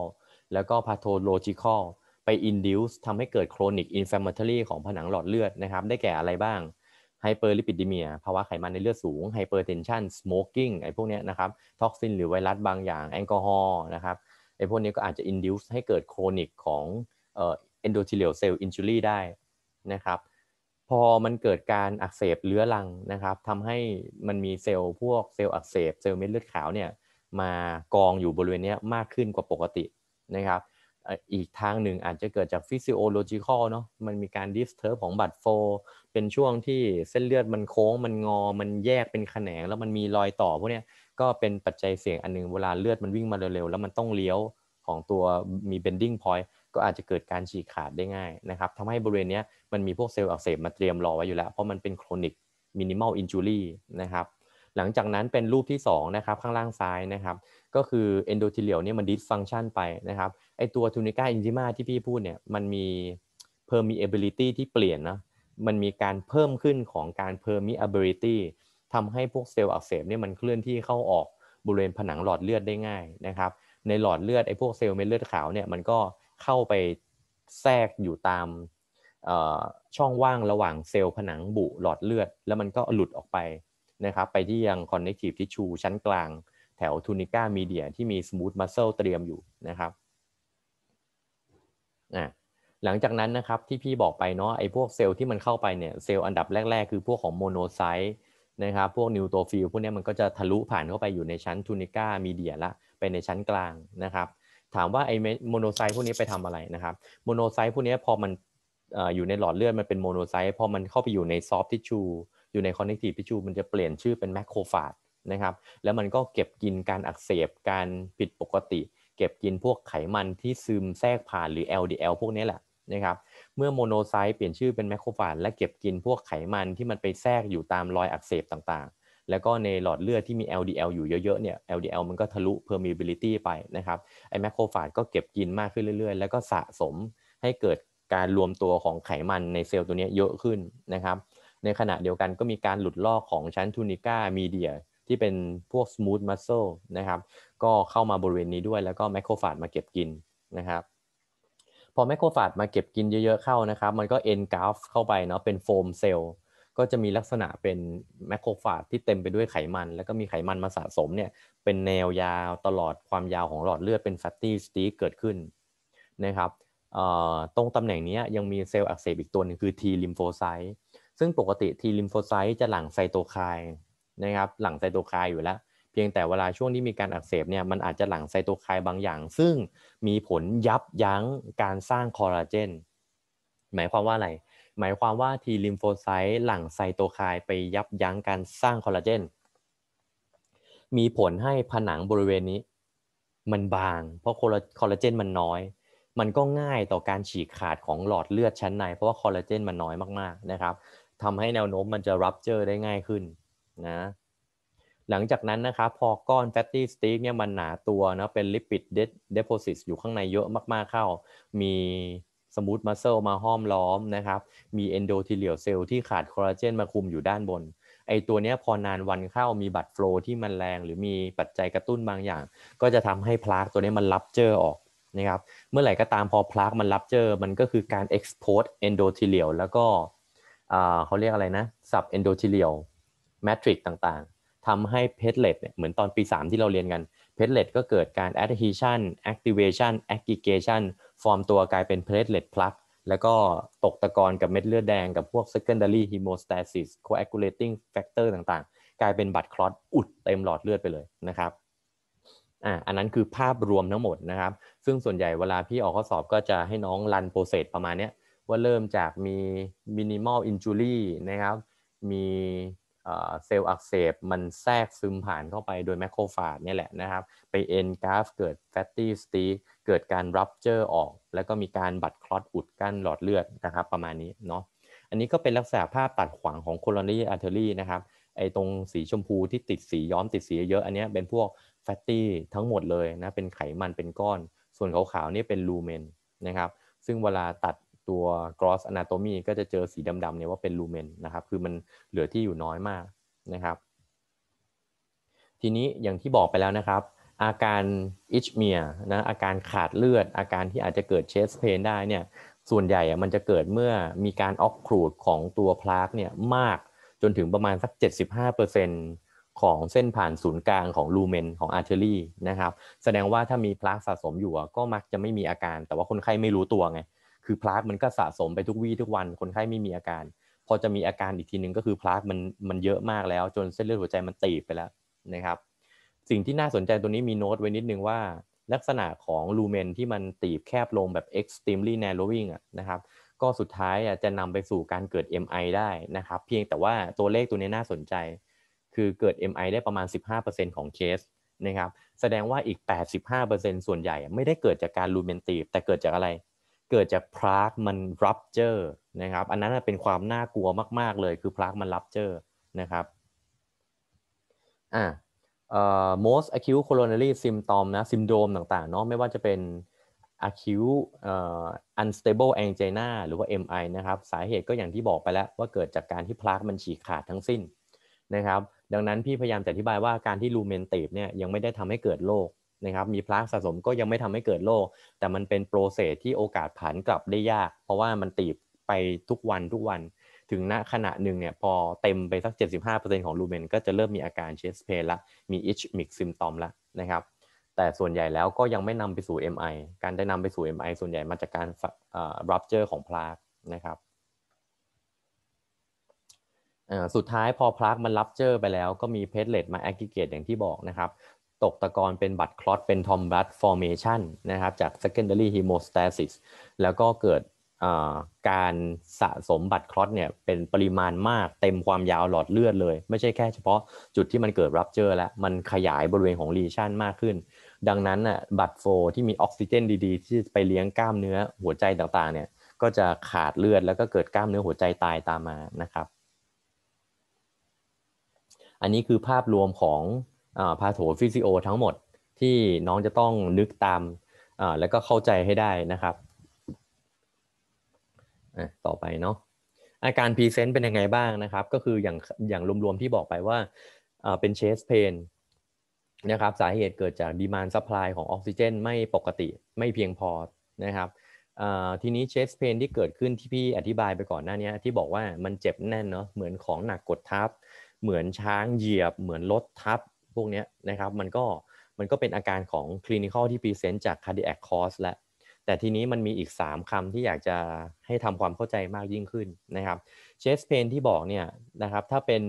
แล้วก็พาโทโลจิคอลไป induce ทำให้เกิด chronic inflammatory ของผนังหลอดเลือดนะครับได้แก่อะไรบ้าง hyperlipidemia ภาวะไขมันในเลือดสูง hypertension smoking ไอ้พวกนี้นะครับ toxin หรือไวรัสบางอย่างแอลกอฮอล์นะครับไอ้พวกนี้ก็อาจจะ induce ให้เกิด chronic ของ endothelial cell injury ได้นะครับพอมันเกิดการอักเสบเรื้อรังนะครับทำให้มันมีเซลล์พวกเซลล์อักเสบ เซลล์เม็ดเลือดขาวเนี่ย มากองอยู่บริเวณนี้มากขึ้นกว่าปกตินะครับ อีกทางหนึ่งอาจจะเกิดจากฟิสิโอโลจิคอลเนาะมันมีการดิสเทอร์ของบัตโฟ เป็นช่วงที่เส้นเลือดมันโค้งมันงอมันแยกเป็นแขนง แล้วมันมีรอยต่อพวกนี้ก็เป็นปัจจัยเสี่ยงอันนึงเวลาเลือดมันวิ่งมาเร็วๆแล้วมันต้องเลี้ยวของตัวมี bending point ก็อาจจะเกิดการฉีกขาดได้ง่ายนะครับ ทำให้บริเวณนี้มันมีพวกเซลล์อักเสบมาเตรียมรอไว้อยู่แล้ว เพราะมันเป็นโครนิกมินิมอลอินจูรี่นะครับ หลังจากนั้นเป็นรูปที่ 2 นะครับ ข้างล่างซ้ายนะครับ ก็คือเอนโดทิเลียลเนี่ยมันดิสฟังชันไปนะครับ ไอตัวทูนิก้าอินซิมาที่พี่พูดเนี่ยมันมีเพมมีเอเบลิตี้ที่เปลี่ยนนะ มันมีการเพิ่มขึ้นของการเพมมีเอเบลิตี้ทำให้พวกเซลล์อักเสบเนี่ยมันเคลื่อนที่เข้าออกบริเวณผนังหลอดเลือดได้ง่ายนะครับ ในหลอดเลือดไอพวกเซลล์เม็ดเลือดขาวเนี่ยมันก็เข้าไปแทรกอยู่ตามช่องว่างระหว่างเซลล์ผนังบุหลอดเลือด แล้วมันก็หลุดออกไปนะครับ ไปที่ยังคอนเนคทีฟทิชชูชั้นกลาง แถวทูนิก้ามีเดียที่มีสมูทมัสเซลเตรียมอยู่นะครับหลังจากนั้นนะครับที่พี่บอกไปเนาะไอ้พวกเซลล์ที่มันเข้าไปเนี่ยเซลล์อันดับแรกๆ คือพวกของโมโนไซต์นะครับ พวกนิวโตฟิลพวกนี้มันก็จะทะลุผ่านเข้าไปอยู่ในชั้นทูนิก้ามีเดียละ ไปในชั้นกลางนะครับถามว่าไอโมโนไซต์พวกนี้ไปทำอะไร นะครับโมโนไซต์พวกนี้พอมันอยู่ในหลอดเลือดมันเป็นโมโนไซต์พอมันเข้าไปอยู่ในซอฟต์ทิชชู อยู่ในคอนเนคทีฟทิชชู มันจะเปลี่ยนชื่อเป็นแมคโครฟาจนะครับแล้วมันก็เก็บกินการอักเสบการผิดปกติ เก็บกินพวกไขมันที่ซึมแทรกผ่านหรือ LDL พวกนี้แหละนะครับเมื่อโมโนไซต์เปลี่ยนชื่อเป็นแมคโครฟาจและเก็บกินพวกไขมันที่มันไปแทรกอยู่ตามรอยอักเสบต่างแล้วก็ในหลอดเลือดที่มี LDL อยู่เยอะ ๆ เนี่ย LDL มันก็ทะลุ permeability ไปนะครับ ไอ้แมคโครฟาจก็เก็บกินมากขึ้นเรื่อย ๆ แล้วก็สะสมให้เกิดการรวมตัวของไขมันในเซลล์ตัวนี้เยอะขึ้นนะครับ ในขณะเดียวกันก็มีการหลุดลอกของชั้นทูนิก้ามีเดียที่เป็นพวก smooth muscle นะครับก็เข้ามาบริเวณนี้ด้วยแล้วก็แมคโครฟาจมาเก็บกินนะครับ พอแมคโครฟาจมาเก็บกินเยอะๆ เข้านะครับ มันก็เอ็นกราฟเข้าไปเนาะเป็นโฟมเซลล์ก็จะมีลักษณะเป็นแมคโครฟาจที่เต็มไปด้วยไขมัน แล้วก็มีไขมันมาสะสมเนี่ย เป็นแนวยาวตลอดความยาวของหลอดเลือดเป็นแฟตตี้สตีเกิดขึ้น นะครับตรงตำแหน่งนี้ยังมีเซลล์อักเสบอีกตัวนึงคือ T ลิมโฟไซต์ซึ่งปกติ T ลิมโฟไซต์จะหลังไซโตไคน์นะครับ หลังไซโตไคน์อยู่แล้ว เพียงแต่เวลาช่วงที่มีการอักเสบเนี่ยมันอาจจะหลังไซโตไคน์บางอย่างซึ่งมีผลยับยั้งการสร้างคอลลาเจนหมายความว่าอะไรหมายความว่าทีลิมโฟไซต์หลั่งไซโตไคน์ไปยับยั้งการสร้างคอลลาเจน มีผลให้ผนังบริเวณนี้มันบาง เพราะคอลลาเจนมันน้อย มันก็ง่ายต่อการฉีกขาดของหลอดเลือดชั้นใน เพราะว่าคอลลาเจนมันน้อยมากๆนะครับ ทำให้แนวโน้มมันจะรับเจอได้ง่ายขึ้นนะ หลังจากนั้นนะครับพอก้อนแฟตตี้สติ๊กเนี่ยมันหนาตัวนะเป็นลิปิดเดโพซิสอยู่ข้างในเยอะมากๆเข้ามีสมูทมัสเซลมาห้อมล้อมนะครับ มีเอนโดทีเลียลเซลล์ที่ขาดคอลลาเจนมาคุมอยู่ด้านบน ไอตัวนี้พอนานวันเข้ามีบัตรโฟลที่มันแรงหรือมีปัจจัยกระตุ้นบางอย่าง ก็จะทำให้พลาสตัวนี้มันรับเจอออก นะครับ เมื่อไหร่ก็ตามพอพลาสมันรับเจอมันก็คือการ e x p o ตเอนโดทีเลียลแล้วก็ เขาเรียกอะไรนะสับเอนโดทีเลียลแมทริกต่างๆทำให้เพดเลตเนี่ยเหมือนตอนปี 3 ที่เราเรียนกันเพดเลตก็เกิดการ adhesion activation aggregation ฟอร์มตัวกลายเป็นเพลทเลตพลักแล้วก็ตกตะกอนกับเม็ดเลือดแดงกับพวก secondary hemostasis coagulating factor ต่างๆ กลายเป็นบัตรคลอตอุดเต็มหลอดเลือดไปเลยนะครับอ่าอันนั้นคือภาพรวมทั้งหมดนะครับ ซึ่งส่วนใหญ่เวลาพี่ออกข้อสอบก็จะให้น้องรันโปรเซสประมาณนี้ว่าเริ่มจากมี minimal injury นะครับมีเซลล์อักเสบ มันแทรกซึมผ่านเข้าไปโดยแมคโครฟาจนี่แหละนะครับ ไปเอ็นกราฟเกิดแฟตตี้สตีเกิดการรับเจอร์ออก แล้วก็มีการบัดคลอตอุดกั้นหลอดเลือดนะครับ ประมาณนี้เนาะอันนี้ก็เป็นลักษณะภาพตัดขวางของโคลอนีอาร์เทอรี่นะครับไอตรงสีชมพูที่ติดสี ย้อมติดสีเยอะ อันนี้เป็นพวกแฟตตี้ทั้งหมดเลยนะ เป็นไขมันเป็นก้อน ส่วนขาวๆนี่เป็นลูเมนนะครับซึ่งเวลาตัดตัว gross anatomy ก็จะเจอสีดำๆ เนี่ยว่าเป็น lumen นะครับ คือมันเหลือที่อยู่น้อยมากนะครับ ทีนี้อย่างที่บอกไปแล้วนะครับ อาการอิชเมียนะ อาการขาดเลือด อาการที่อาจจะเกิดเชสเพนได้เนี่ย ส่วนใหญ่มันจะเกิดเมื่อมีการออกครูดของตัวพลา e เนี่ยมากจนถึงประมาณสัก 75%ของเส้นผ่านศูนย์กลางของลูเมนของอาร์เทอรี่นะครับ แสดงว่าถ้ามีพลาคสะสมอยู่ก็มักจะไม่มีอาการ แต่ว่าคนไข้ไม่รู้ตัวไงคือพลาสมันก็สะสมไปทุกวี่ทุกวัน คนไข้ไม่มีอาการ พอจะมีอาการอีกทีหนึ่งก็คือพลาสมันมันเยอะมากแล้ว จนเส้นเลือดหัวใจมันตีบไปแล้วนะครับ สิ่งที่น่าสนใจตัวนี้มีโน้ตไว้นิดนึงว่าลักษณะของลูเมนที่มันตีบแคบลงแบบ extremely narrowing นะครับก็สุดท้ายจะนำไปสู่การเกิด MI ได้นะครับ เพียงแต่ว่าตัวเลขตัวนี้น่าสนใจ คือเกิด MI ได้ประมาณ15%ของเคสนะครับแสดงว่าอีก 85%ส่วนใหญ่ไม่ได้เกิดจากการลูเมนตีบแต่เกิดจากอะไรเกิดจากพลากมันรับเจอนะครับ อันนั้นเป็นความน่ากลัวมาก ๆ เลยคือพลากมันรับเจอนะครับ อ่า most acute coronary symptom นะ s y มโด o m ต่างๆ เนาะไม่ว่าจะเป็น acute unstable angina หรือว่า MI นะครับ สาเหตุก็อย่างที่บอกไปแล้วว่าเกิดจากการที่พลากมันฉีกขาดทั้งสิ้นนะครับ ดังนั้นพี่พยายามจะอธิบายว่าการที่ลูเมนตีบเนี่ยยังไม่ได้ทำให้เกิดโรคนะครับมีพลาสสะสมก็ยังไม่ทำให้เกิดโรคแต่มันเป็นโปรเซสที่โอกาสผันกลับได้ยาก เพราะว่ามันตีบไปทุกวันทุกวัน ถึงณขณะหนึ่งเนี่ยพอเต็มไปสัก 75%ของลูเมนก็จะเริ่มมีอาการเชสเพลละมีอิชมิกซิมตอมละนะครับ แต่ส่วนใหญ่แล้วก็ยังไม่นำไปสู่ MI การได้นำไปสู่ MI ส่วนใหญ่มาจากการรับเจอของพลาสนะครับสุดท้ายพอพลาสมันรับเจอไปแล้วก็มีเพจเลตมาแอคกิเกตอย่างที่บอกนะครับตกตะกอนเป็นบัตรคลอตเป็นทอมบัตฟอร์เมชันนะครับจาก secondary hemostasis แล้วก็เกิดการสะสมบัตรคลอตเนี่ยเป็นปริมาณมากเต็มความยาวหลอดเลือดเลย ไม่ใช่แค่เฉพาะจุดที่มันเกิดรับเจอแล้ว มันขยายบริเวณของรีชันมากขึ้น ดังนั้นน่ะบัตรโฟที่มีออกซิเจนดี ๆ ที่ไปเลี้ยงกล้ามเนื้อหัวใจต่างๆเนี่ยก็จะขาดเลือดแล้วก็เกิดกล้ามเนื้อหัวใจตายตามมานะครับ อันนี้คือภาพรวมของพาโถฟิสิโอทั้งหมดที่น้องจะต้องนึกตาม แล้วก็เข้าใจให้ได้นะครับ ต่อไปเนาะอาการพรีเซนต์เป็นยังไงบ้างนะครับ ก็คืออย่างอย่างรวมๆ ที่บอกไปว่าเป็นเชสเพนนะครับ สาเหตุเกิดจากดีมานซัพพลายของออกซิเจน ไม่ปกติไม่เพียงพอนะครับ ทีนี้เชสเพนที่เกิดขึ้นที่พี่อธิบายไปก่อนหน้านี้ ที่บอกว่ามันเจ็บแน่นเนาะเหมือนของหนักกดทับ เหมือนช้างเหยียบเหมือนรถทับวกนี้นะครับมันก็มันก็เป็นอาการของคลินิคอลที่พรีเซนต์จาก cardiac cause และ แต่ทีนี้มันมีอีก 3 คำที่อยากจะให้ทำความเข้าใจมากยิ่งขึ้นนะครับ chest pain ที่บอกเนี่ยนะครับถ้าเป็น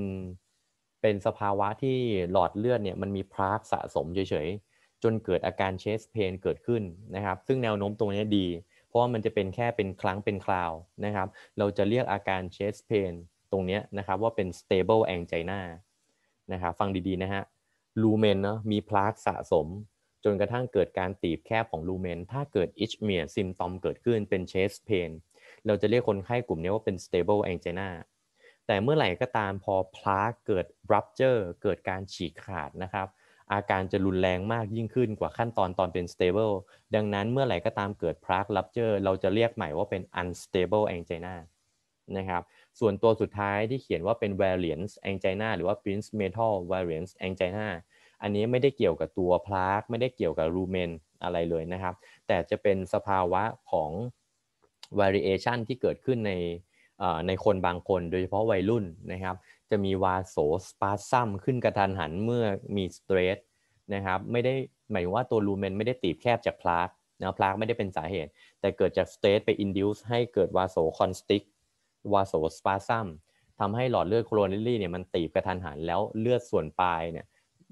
เป็นสภาวะที่หลอดเลือดเนี่ยมันมีพราสสะสมเฉยๆ จนเกิดอาการเชสเพนเกิดขึ้นนะครับซึ่งแนวโน้มตรงนี้ดี เพราะว่ามันจะเป็นแค่เป็นครั้งเป็นคราวนะครับเราจะเรียกอาการเชสเพนตรงนี้นะครับว่าเป็น stable angina นะครับฟังดีๆนะฮะลูเมนเนาะมีพลาสสะสม จนกระทั่งเกิดการตีบแคบของลูเมนถ้าเกิดอิชเมียซิมตอมเกิดขึ้นเป็นเชสเพนเราจะเรียกคนไข้กลุ่มนี้ว่าเป็น stable angina แต่เมื่อไหร่ก็ตามพอพลาเกิด rupture เกิดการฉีกขาดนะครับ อาการจะรุนแรงมากยิ่งขึ้นกว่าขั้นตอนตอนเป็น stable ดังนั้นเมื่อไหร่ก็ตามเกิด plaque rupture เราจะเรียกใหม่ว่าเป็น unstable angina นะครับส่วนตัวสุดท้ายที่เขียนว่าเป็น variance angina หรือว่า prince metal variance angina อันนี้ไม่ได้เกี่ยวกับตัวพลา q u e ไม่ได้เกี่ยวกับรูเมนอะไรเลยนะครับ แต่จะเป็นสภาวะของ variation ที่เกิดขึ้นในในคนบางคนโดยเฉพาะวัยรุ่นนะครับ จะมีวาโสสปาซัมขึ้นกระทันหันเมื่อมีสเตรสนะครับ ไม่ได้หมายว่าตัวรูเมนไม่ได้ตีบแคบจากพลารนะพลารไม่ได้เป็นสาเหตุ แต่เกิดจากสเตรสไปอินดิวส์ให้เกิดวาโสคอนสติกวาโสสปาซัมทำให้หลอดเลือดโคโรนิลี่เนี่ยมันตีบกระทันหันแล้วเลือดส่วนปลายเนี่ย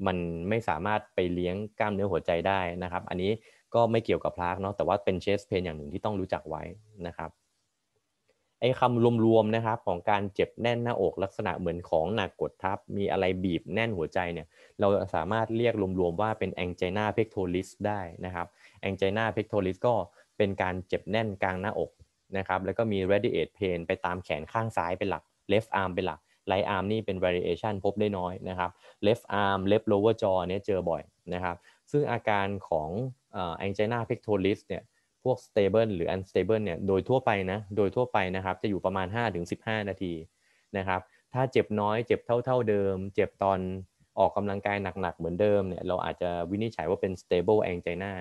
มันไม่สามารถไปเลี้ยงกล้ามเนื้อหัวใจได้นะครับ อันนี้ก็ไม่เกี่ยวกับพลากเนาะแต่ว่าเป็นเชสเพนอย่างหนึ่งที่ต้องรู้จักไว้นะครับไอ้คำรวมๆนะครับของการเจ็บแน่นหน้าอกลักษณะเหมือนของหนักกดทับ มีอะไรบีบแน่นหัวใจเนี่ยเราสามารถเรียกรวมๆว่าเป็นแองจจนาเพกโทลิสได้นะครับแองจจนาเพกโทลิสก็เป็นการเจ็บแน่นกลางหน้าอกนะครับ แล้วก็มี radiate pain ไปตามแขนข้างซ้ายเป็นหลัก left arm เป็นหลัก right arm นี่เป็น variation พบได้น้อยนะครับ left arm left lower jaw เนี่ยเจอบ่อยนะครับ ซึ่งอาการของ angina pectoris เนี่ย พวก stable หรือ unstable เนี่ย โดยทั่วไปนะ โดยทั่วไปนะครับ จะอยู่ประมาณ 5-15 นาทีนะครับ ถ้าเจ็บน้อยเจ็บเท่าๆเดิม เจ็บตอนออกกำลังกายหนักๆ เหมือนเดิมเนี่ย เราอาจจะวินิจฉัยว่าเป็น stable angina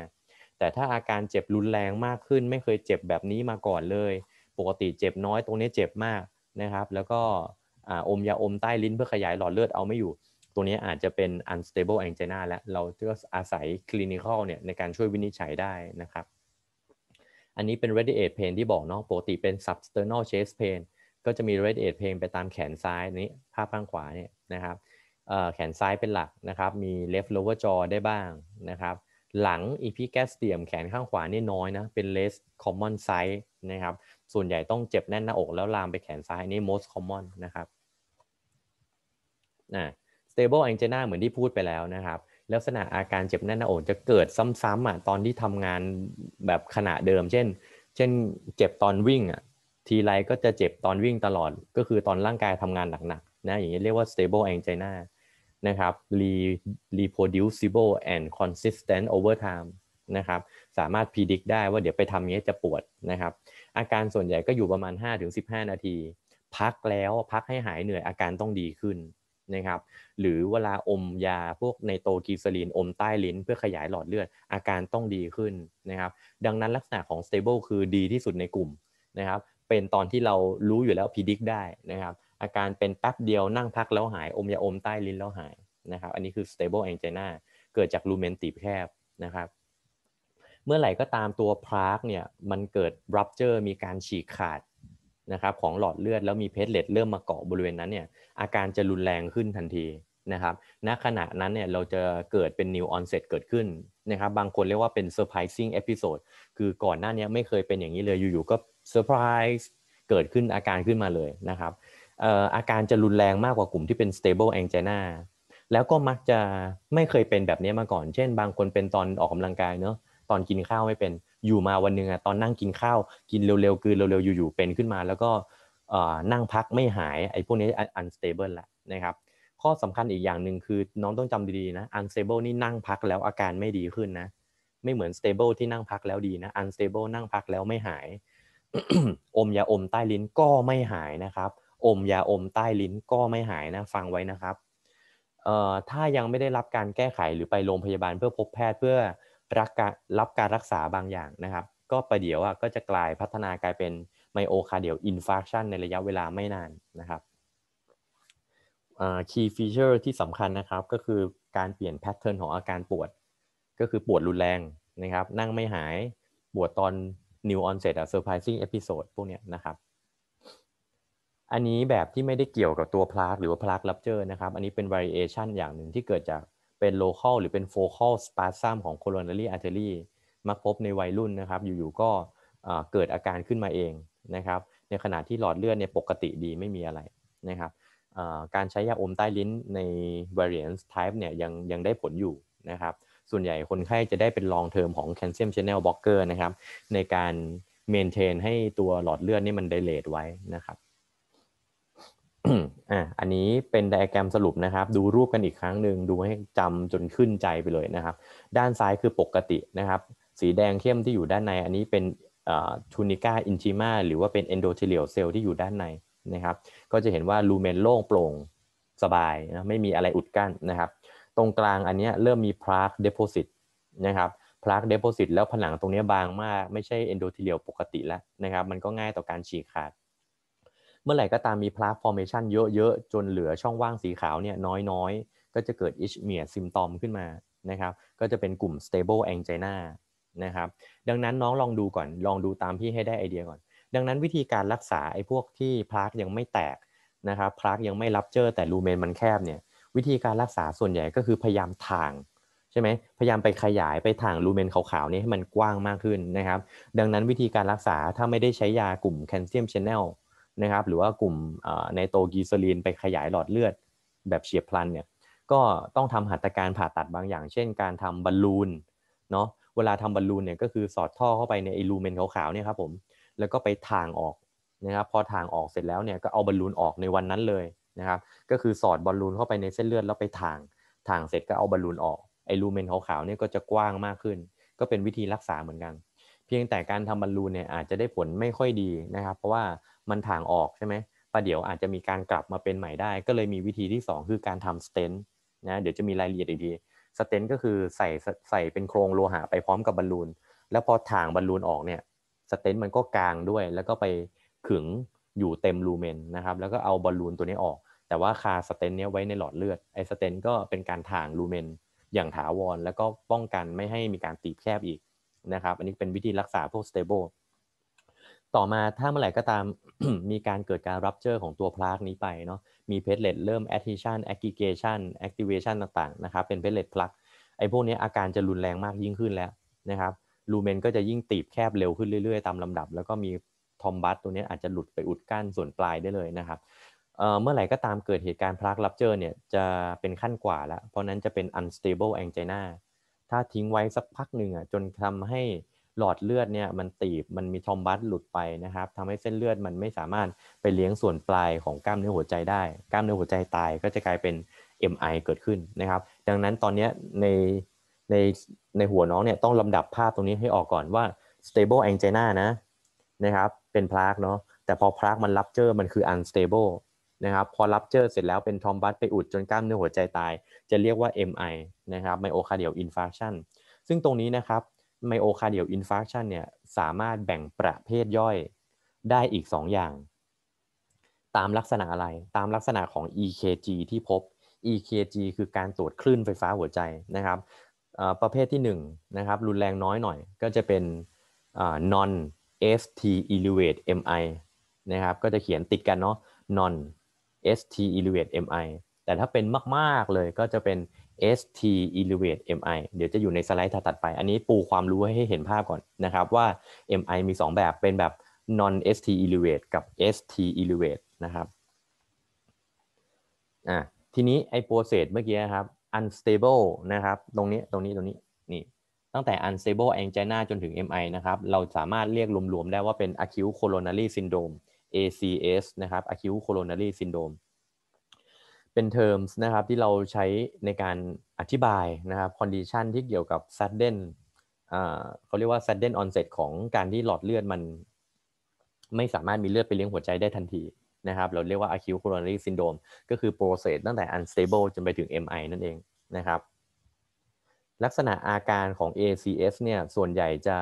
แต่ถ้าอาการเจ็บรุนแรงมากขึ้น ไม่เคยเจ็บแบบนี้มาก่อนเลย ปกติเจ็บน้อยตรงนี้เจ็บมากนะครับ แล้วก็อมยาอมใต้ลิ้นเพื่อขยายหลอดเลือดเอาไม่อยู่ ตัวนี้อาจจะเป็น unstable angina และเราก็อาศัย clinical เนี่ยในการช่วยวินิจฉัยได้นะครับ อันนี้เป็น radiate pain ที่บอกเนาะปกติเป็น substernal chest pain ก็จะมี radiate pain ไปตามแขนซ้ายนี้ภาพข้างขวาเนี่ยนะครับแขนซ้ายเป็นหลักนะครับ มี left lower jaw ได้บ้างนะครับหลังอีพีแกสเตียมแขนข้างขวาเนี่ยน้อยนะเป็น less common size นะครับส่วนใหญ่ต้องเจ็บแน่นหน้าอก แล้วลามไปแขนซ้ายนี่ most common นะครับนะ stable angina เหมือนที่พูดไปแล้วนะครับลักษณะอาการเจ็บแน่นหน้าอกจะเกิดซ้ำๆอ่ะตอนที่ทำงานแบบขณะเดิม เช่น เช่นเจ็บตอนวิ่งอ่ะทีไรก็จะเจ็บตอนวิ่งตลอดก็คือตอนร่างกายทำงานหนักๆนะอย่างนี้เรียกว่า stable angina นะครับ reproducible and consistent over time นะครับสามารถพิจิกได้ว่าเดี๋ยวไปทำเงี้ยจะปวดนะครับอาการส่วนใหญ่ก็อยู่ประมาณ 5-15 นาที พักแล้วพักให้หายเหนื่อยอาการต้องดีขึ้นนะครับหรือเวลาอมยาพวกในโตกีซลีนอมใต้ลิ้นเพื่อขยายหลอดเลือด อาการต้องดีขึ้นนะครับ ดังนั้นลักษณะของ stable คือดีที่สุดในกลุ่มนะครับเป็นตอนที่เรารู้อยู่แล้วพิจิกได้นะครับอาการเป็นแป๊บเดียวนั่งพักแล้วหาย อมยาอมใต้ลิ้นแล้วหายนะครับ อันนี้คือ stable angina เกิดจากลูเมนตีบแคบนะครับเมื่อไหร่ก็ตามตัวพลา q u เนี่ยมันเกิด rupture มีการฉีกขาดนะครับของหลอดเลือดแล้วมีเพชเลตเริ่มมาเกาะบริเวณนั้นเนี่ยอาการจะรุนแรงขึ้นทันทีนะครับณขณะนั้นเนี่ยเราจะเกิดเป็น new onset เกิดขึ้นนะครับ บางคนเรียกว่าเป็น surprising episode คือก่อนหน้านี้ไม่เคยเป็นอย่างนี้เลยอยู่ๆก็ surprise เกิดขึ้นอาการขึ้นมาเลยนะครับอาการจะรุนแรงมากกว่ากลุ่มที่เป็น stable angina แล้วก็มักจะไม่เคยเป็นแบบนี้มาก่อน เช่นบางคนเป็นตอนออกกำลังกายเนาะตอนกินข้าวไม่เป็น อยู่มาวันหนึ่งอะตอนนั่งกินข้าว กินเร็วๆคือเร็วๆอยู่ๆเป็นขึ้นมา แล้วก็นั่งพักไม่หาย ไอ้พวกนี้อันสเตเบแหละนะครับ ข้อสำคัญอีกอย่างหนึ่งคือน้องต้องจำดีๆนะอันสเตเบิลนี่นั่งพักแล้วอาการไม่ดีขึ้นนะ ไม่เหมือนสเตเบิลที่นั่งพักแล้วดีนะอันสเตเบิลนั่งพักแล้วไม่หาย อมยาอมใต้ลิ้นก็ไม่หายนะครับอม ยาอมใต้ลิ้น ก็ไม่หายนะฟังไว้นะครับ ถ้ายังไม่ได้รับการแก้ไขหรือไปโรงพยาบาลเพื่อพบแพทย์เพื่อรักการรับการรักษาบางอย่างนะครับ ก็ประเดี๋ยวอ่ะก็จะกลายพัฒนากลายเป็นไมโอคาเดียลอินฟาชันในระยะเวลาไม่นานนะครับคีย์ฟีเจอร์ที่สำคัญนะครับก็คือการเปลี่ยนแพทเทิร์นของอาการปวด ก็คือปวดรุนแรงนะครับ นั่งไม่หายปวดตอนนิวออนเซตอะอร์ไพรซิ่งเอพิโซดพวกเนี้ยนะครับอันนี้แบบที่ไม่ได้เกี่ยวกับตัวพลาสหรือว่าพลาสลับเจอร์นะครับ อันนี้เป็น variation อย่างหนึ่งที่เกิดจากเป็น local หรือเป็น focal spasm ของ coronary artery มักพบในวัยรุ่นนะครับ อยู่ๆ ก็เกิดอาการขึ้นมาเองนะครับ ในขณะที่หลอดเลือดเนี่ยปกติดีไม่มีอะไรนะครับ การใช้ยาอมใต้ลิ้นใน variance type เนี่ยยังยังได้ผลอยู่นะครับ ส่วนใหญ่คนไข้จะได้เป็น long term ของ calcium channel blocker นะครับ ในการ maintain ให้ตัวหลอดเลือดนี่มัน dilate ไว้นะครับอ่าอันนี้เป็นไดอะแกรมสรุปนะครับ ดูรูปกันอีกครั้งหนึ่ง ดูให้จำจนขึ้นใจไปเลยนะครับ ด้านซ้ายคือปกตินะครับ สีแดงเข้มที่อยู่ด้านในอันนี้เป็นทูนิก้าอินชิมาหรือว่าเป็นเอนโดเทเลียลเซลล์ที่อยู่ด้านในนะครับก็จะเห็นว่าลูเมนโล่งโปร่งสบายนะไม่มีอะไรอุดกั้นนะครับ ตรงกลางอันนี้เริ่มมีพลาคเดโพซิตนะครับพลาคเดโพซิตแล้วผนังตรงนี้บางมากไม่ใช่เอนโดเทเลียลปกติแล้วนะครับมันก็ง่ายต่อการฉีกขาดเมื่อไหร่ก็ตามมีพลาฟอร์เมชันเยอะ ๆ จนเหลือช่องว่างสีขาวเนี่ยน้อยๆ ก็จะเกิดอิชเมียซิมตอมขึ้นมา นะครับ ก็จะเป็นกลุ่ม stable angina นะครับ ดังนั้นน้องลองดูก่อน ลองดูตามพี่ให้ได้ไอเดียก่อน ดังนั้นวิธีการรักษาไอ้พวกที่พลารยังไม่แตก นะครับพลารยังไม่รับเจอแต่ลูเมนมันแคบเนี่ย วิธีการรักษาส่วนใหญ่ก็คือพยายามทาง ใช่ไหมพยายามไปขยายไปถ่างลูเมนขาวๆนี่ให้มันกว้างมากขึ้นนะครับ ดังนั้นวิธีการรักษาถ้าไม่ได้ใช้ยากลุ่มแคลเซียมชแนลนะครับหรือว่ากลุ่มในโตกีซลีนไปขยายหลอดเลือดแบบเฉียบพลันเนี่ยก็ต้องทำหัตถการผ่าตัดบางอย่างเช่นการทำบอลลูนเนาะเวลาทำบอลลูนเนี่ยก็คือสอดท่อเข้าไปในไอรูเมนขาวๆเนี่ยครับผมแล้วก็ไปทางออกนะครับพอทางออกเสร็จแล้วเนี่ยก็เอาบอลลูนออกในวันนั้นเลยนะครับก็คือสอดบอลลูนเข้าไปในเส้นเลือดแล้วไปทางทางเสร็จก็เอาบอลลูนออกไอรูเมนขาวๆเนี่ยก็จะกว้างมากขึ้น ก็เป็นวิธีรักษาเหมือนกัน เพียงแต่การทำบอลลูนเนี่ยอาจจะได้ผลไม่ค่อยดีนะครับ เพราะว่ามันถ่างออกใช่ไหมประเดี๋ยวอาจจะมีการกลับมาเป็นใหม่ได้ ก็เลยมีวิธีที่ 2 คือการทำสเตนนะ เดี๋ยวจะมีรายละเอียดอีกที สเตน ก็คือใส่ใส่เป็นโครงโลหะไปพร้อมกับบอลลูน แล้วพอถ่างบอลลูนออกเนี่ย สเตนมันก็กลางด้วย แล้วก็ไปขึงอยู่เต็มลูเมนนะครับ แล้วก็เอาบอลลูนตัวนี้ออก แต่ว่าคาสเตนเนี้ยไว้ในหลอดเลือดไอสเตน ก็เป็นการถ่างลูเมนอย่างถาวร แล้วก็ป้องกันไม่ให้มีการตีบแคบอีกนะครับ อันนี้เป็นวิธีรักษาพวกสเตเบิลต่อมาถ้าเมื่อไหร่ก็ตามมีการเกิดการรับเจอของตัวพลาสนี้ไปเนาะมีเพลเลตเริ่ม a t ท e ชั i o n aggregation activation ต่างๆนะครับเป็นเพลเลตพลักไอ้พวกนี้อาการจะรุนแรงมากยิ่งขึ้นแล้วนะครับลูเมนก็จะยิ่งตีบแคบเร็วขึ้นเรื่อยๆ ตามลำดับ แล้วก็มีทอมบัสตัวนี้อาจจะหลุดไปอุดกั้นส่วนปลายได้เลยนะครับเมื่อไหร่ก็ตามเกิดเหตุการณ์พลักรับเจอเนี่ยจะเป็นขั้นกว่าแล้วเพราะนั้นจะเป็น unstable angina ถ้าทิ้งไว้สักพักหนึ่งอ่ะจนทำให้หลอดเลือดเนี่ยมันตีบมันมีทอมบัสหลุดไปนะครับทำให้เส้นเลือดมันไม่สามารถไปเลี้ยงส่วนปลายของกล้ามเนื้อหัวใจได้ กล้ามเนื้อหัวใจตายก็จะกลายเป็น MI เกิดขึ้นนะครับ ดังนั้นตอนนี้ในในในหัวน้องเนี่ยต้องลำดับภาพตรงนี้ให้ออกก่อนว่า stable angina นะนะครับ เป็นพลา e เนาะแต่พอพลา e มันรับเจอมันคือ unstable นะครับพอรับเจอเสร็จแล้วเป็นทอมบัสไปอุดจนกล้ามเนื้อหัวใจตาย จะเรียกว่า MI นะครับ myocardial infarction ซึ่งตรงนี้นะครับไมโอคาเดียลอินฟาร์ชันเนี่ยสามารถแบ่งประเภทย่อยได้อีก 2 อย่าง ตามลักษณะอะไรตามลักษณะของ EKG ที่พบ EKG คือการตรวจคลื่นไฟฟ้าหัวใจนะครับประเภทที่1นะครับรุนแรงน้อยหน่อย ก็จะเป็น non ST elevate MI นะครับก็จะเขียนติดกันเนาะ non ST elevate MI แต่ถ้าเป็นมากๆเลยก็จะเป็น ST Elevate MI เดี๋ยวจะอยู่ในสไลด์ถัดไป อันนี้ปูความรู้ให้เห็นภาพก่อนนะครับว่า MI มี 2 แบบเป็นแบบ non ST Elevate กับ ST Elevate นะครับอ่ะทีนี้ ไอ้โปรเซสเมื่อกี้นะครับ unstable นะครับตรงนี้ตรงนี้ ตรงนี้ นี่ ตั้งแต่ unstable angina จนถึง MI นะครับ เราสามารถเรียกรวมๆได้ว่าเป็น acute coronary syndrome ACS นะครับ acute coronary syndrome เป็นเทอมส์นะครับ ที่เราใช้ในการอธิบายนะครับคอนดิชันที่เกี่ยวกับ sudden เขาเรียกว่า sudden onset ของการที่หลอดเลือดมัน ไม่สามารถมีเลือดไปเลี้ยงหัวใจได้ทันทีนะครับเราเรียกว่า acute coronary syndrome ก็คือ process ตั้งแต่ unstable จนไปถึง MI นั่นเองนะครับ ลักษณะอาการของ ACS เนี่ยส่วนใหญ่จะ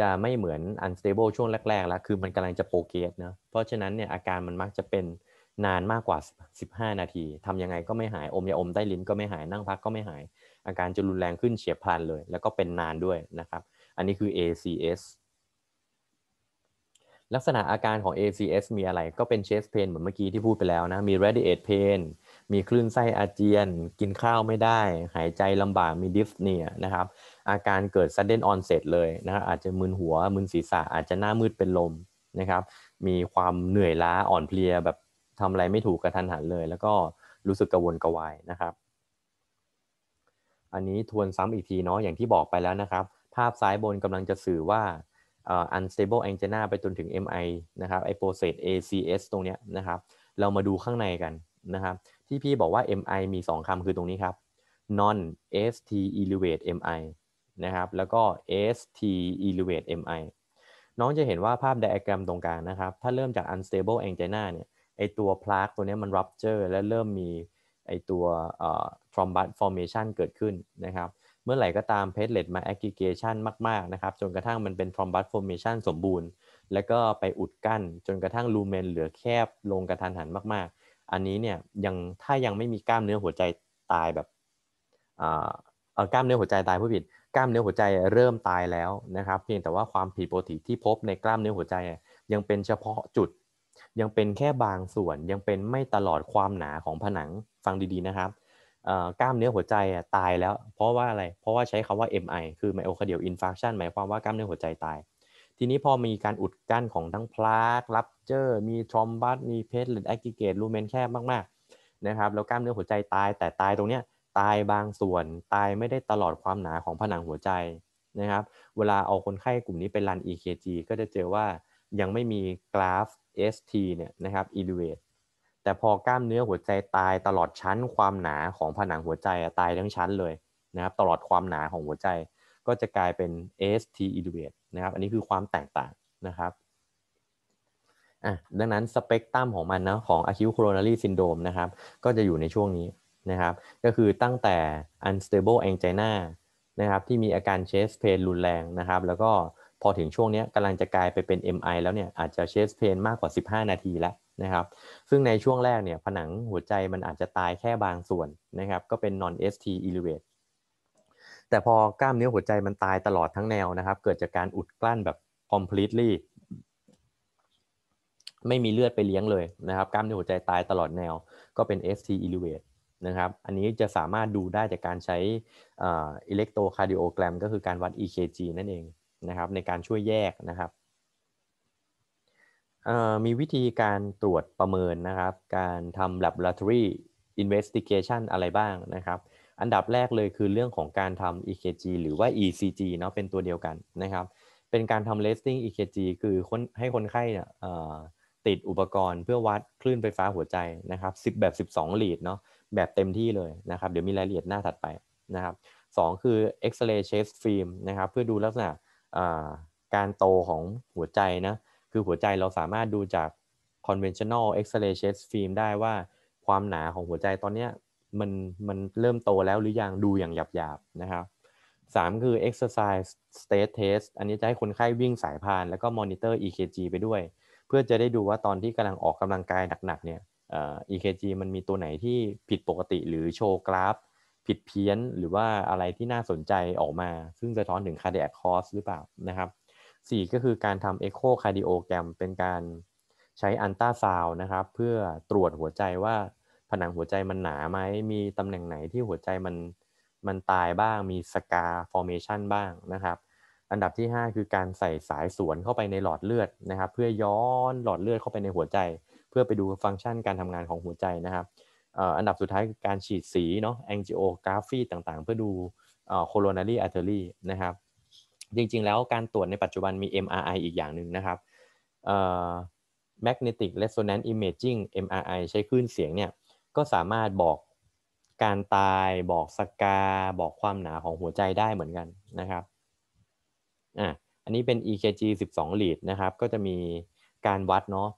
จะไม่เหมือน unstable ช่วงแรกๆแล้วคือมันกำลังจะโปรเกตนะเพราะฉะนั้นเนี่ยอาการมันมักจะเป็นนานมากกว่า 15 นาที ทำยังไงก็ไม่หาย อมยาอมใต้ลิ้นก็ไม่หาย นั่งพักก็ไม่หาย อาการจะรุนแรงขึ้นเฉียบพลันเลย แล้วก็เป็นนานด้วยนะครับ อันนี้คือ ACS ลักษณะอาการของ ACS มีอะไร ก็เป็น chest pain เหมือนเมื่อกี้ที่พูดไปแล้วนะ มี radiate pain มีคลื่นไส้อาเจียน กินข้าวไม่ได้ หายใจลำบากมี dyspnea นะครับอาการเกิด sudden onset เลยนะครับอาจจะมึนหัว มึนศีรษะ อาจจะหน้ามืดเป็นลมนะครับ มีความเหนื่อยล้าอ่อนเพลียแบบทำอะไรไม่ถูกกระทันหันเลย แล้วก็รู้สึกกระวนกระวายนะครับ อันนี้ทวนซ้ำอีกทีเนาะอย่างที่บอกไปแล้วนะครับ ภาพซ้ายบนกำลังจะสื่อว่า unstable angina ไปจนถึง MI นะครับไอโปเซ e ACS ตรงเนี้ยนะครับ เรามาดูข้างในกันนะครับ ที่พี่บอกว่า MI มี 2 คำคือตรงนี้ครับ non ST elevate MI นะครับ แล้วก็ ST elevate MI น้องจะเห็นว่าภาพไดอะแกรมตรงกลางนะครับ ถ้าเริ่มจาก unstable angina เนี่ยไอตัวพลาคตัวนี้มันรับเจอร์และเริ่มมี ไอตัว thrombus formation เกิดขึ้นนะครับ เมื่อไหร่ก็ตามเพจเลตมา aggregation มาก ๆ นะครับ จนกระทั่งมันเป็น thrombus formation สมบูรณ์ แล้วก็ไปอุดกั้น จนกระทั่งลูเมนเหลือแคบลงกระทันหันมาก ๆ อันนี้เนี่ยยังถ้ายังไม่มีกล้ามเนื้อหัวใจตายแบบเอกล้ามเนื้อหัวใจตายผู้ผิด กล้ามเนื้อหัวใจเริ่มตายแล้วนะครับ เพียงแต่ว่าความผิดปกติที่พบในกล้ามเนื้อหัวใจยังเป็นเฉพาะจุดยังเป็นแค่บางส่วนยังเป็นไม่ตลอดความหนาของผนังฟังดีๆนะครับ กล้ามเนื้อหัวใจตายแล้ว เพราะว่าอะไร เพราะว่าใช้คำว่า MI คือ myocardial infarction หมายความว่ากล้ามเนื้อหัวใจตาย ทีนี้พอมีการอุดกั้นของทั้งพลาครับเจอร์ มีทรอมบัสมีเพสหรือแอคกิเกตลูเมนแคบมากๆนะครับแล้วกล้ามเนื้อหัวใจตาย แต่ตายตรงเนี้ยตายบางส่วน ตายไม่ได้ตลอดความหนาของผนังหัวใจนะครับเวลาเอาคนไข้กลุ่มนี้ไปรัน EKG ก็จะเจอว่ายังไม่มีกราฟ ST เนี่ยนะครับ elevate แต่พอกล้ามเนื้อหัวใจตายตลอดชั้นความหนาของผนังหัวใจตายทั้งชั้นเลยนะครับตลอดความหนาของหัวใจก็จะกลายเป็น ST elevate นะครับอันนี้คือความแตกต่างนะครับดังนั้นสเปกตรัมของมันนะของ acute coronary syndrome นะครับก็จะอยู่ในช่วงนี้นะครับ ก็คือตั้งแต่ unstable angina นะครับที่มีอาการ chest pain รุนแรงนะครับ แล้วก็พอถึงช่วงนี้กำลังจะกลายไปเป็น MI แล้วเนี่ย อาจจะเชสเพนมากกว่า 15 นาทีแล้วนะครับ ซึ่งในช่วงแรกเนี่ย ผนังหัวใจมันอาจจะตายแค่บางส่วนนะครับ ก็เป็น non ST elevate แต่พอกล้ามเนื้อหัวใจมันตายตลอดทั้งแนวนะครับ เกิดจากการอุดกลั้นแบบ completely ไม่มีเลือดไปเลี้ยงเลยนะครับ กล้ามเนื้อหัวใจตายตลอดแนว ก็เป็น ST elevate นะครับอันนี้จะสามารถดูได้จากการใช้อิเล็กโทรคาร์ดิโอแกรมก็คือการวัด EKG นั่นเองนะครับในการช่วยแยกนะครับมีวิธีการตรวจประเมินนะครับการทำ laboratory investigation อะไรบ้างนะครับ อันดับแรกเลยคือเรื่องของการทำ EKG หรือว่า ECG เนาะเป็นตัวเดียวกันนะครับเป็นการทำ resting EKG คือให้คนไข้เนี่ยติดอุปกรณ์เพื่อวัดคลื่นไฟฟ้าหัวใจนะครับ10แบบ 12หลีดเนาะแบบเต็มที่เลยนะครับเดี๋ยวมีรายละเอียดหน้าถัดไปนะครับ2คือ X-ray chest film นะครับเพื่อดูลักษณะการโตของหัวใจนะคือหัวใจเราสามารถดูจาก conventional X-ray chest film ได้ว่าความหนาของหัวใจตอนนี้มันมันเริ่มโตแล้วหรือยังดูอย่างหยาบๆนะครับสามคือ exercise state test อันนี้จะให้คนไข้วิ่งสายพานแล้วก็ monitor EKG ไปด้วย เพื่อจะได้ดูว่าตอนที่กำลังออกกำลังกายหนักๆเนี่ย EKG มันมีตัวไหนที่ผิดปกติหรือโชว์กราฟผิดเพี้ยนหรือว่าอะไรที่น่าสนใจออกมาซึ่งจะท้อนถึง cardiac cause หรือเปล่านะครับ4ก็คือการทำ echo cardiogram เป็นการใช้อันต้าซาวนะครับ เพื่อตรวจหัวใจว่าผนังหัวใจมันหนาไหมมีตำแหน่งไหนที่หัวใจมันมันตายบ้าง มีสกา formation บ้างนะครับอันดับที่ 5 คือการใส่สายสวนเข้าไปในหลอดเลือดนะครับ เพื่อย้อนหลอดเลือดเข้าไปในหัวใจ เพื่อไปดูฟังก์ชันการทำงานของหัวใจนะครับอันดับสุดท้ายคือการฉีดสีเนาะ angiography ต่างๆ เพื่อดู coronary artery นะครับจริง ๆ แล้วการตรวจในปัจจุบันมี MRI อีกอย่างหนึ่งนะครับ magnetic resonance imaging MRI ใช้คลื่นเสียงเนี่ยก็สามารถบอกการตายบอกสกาบอกความหนาของหัวใจได้เหมือนกันนะครับอ่ะอันนี้เป็น EKG 12 lead นะครับก็จะมีการวัดเนาะ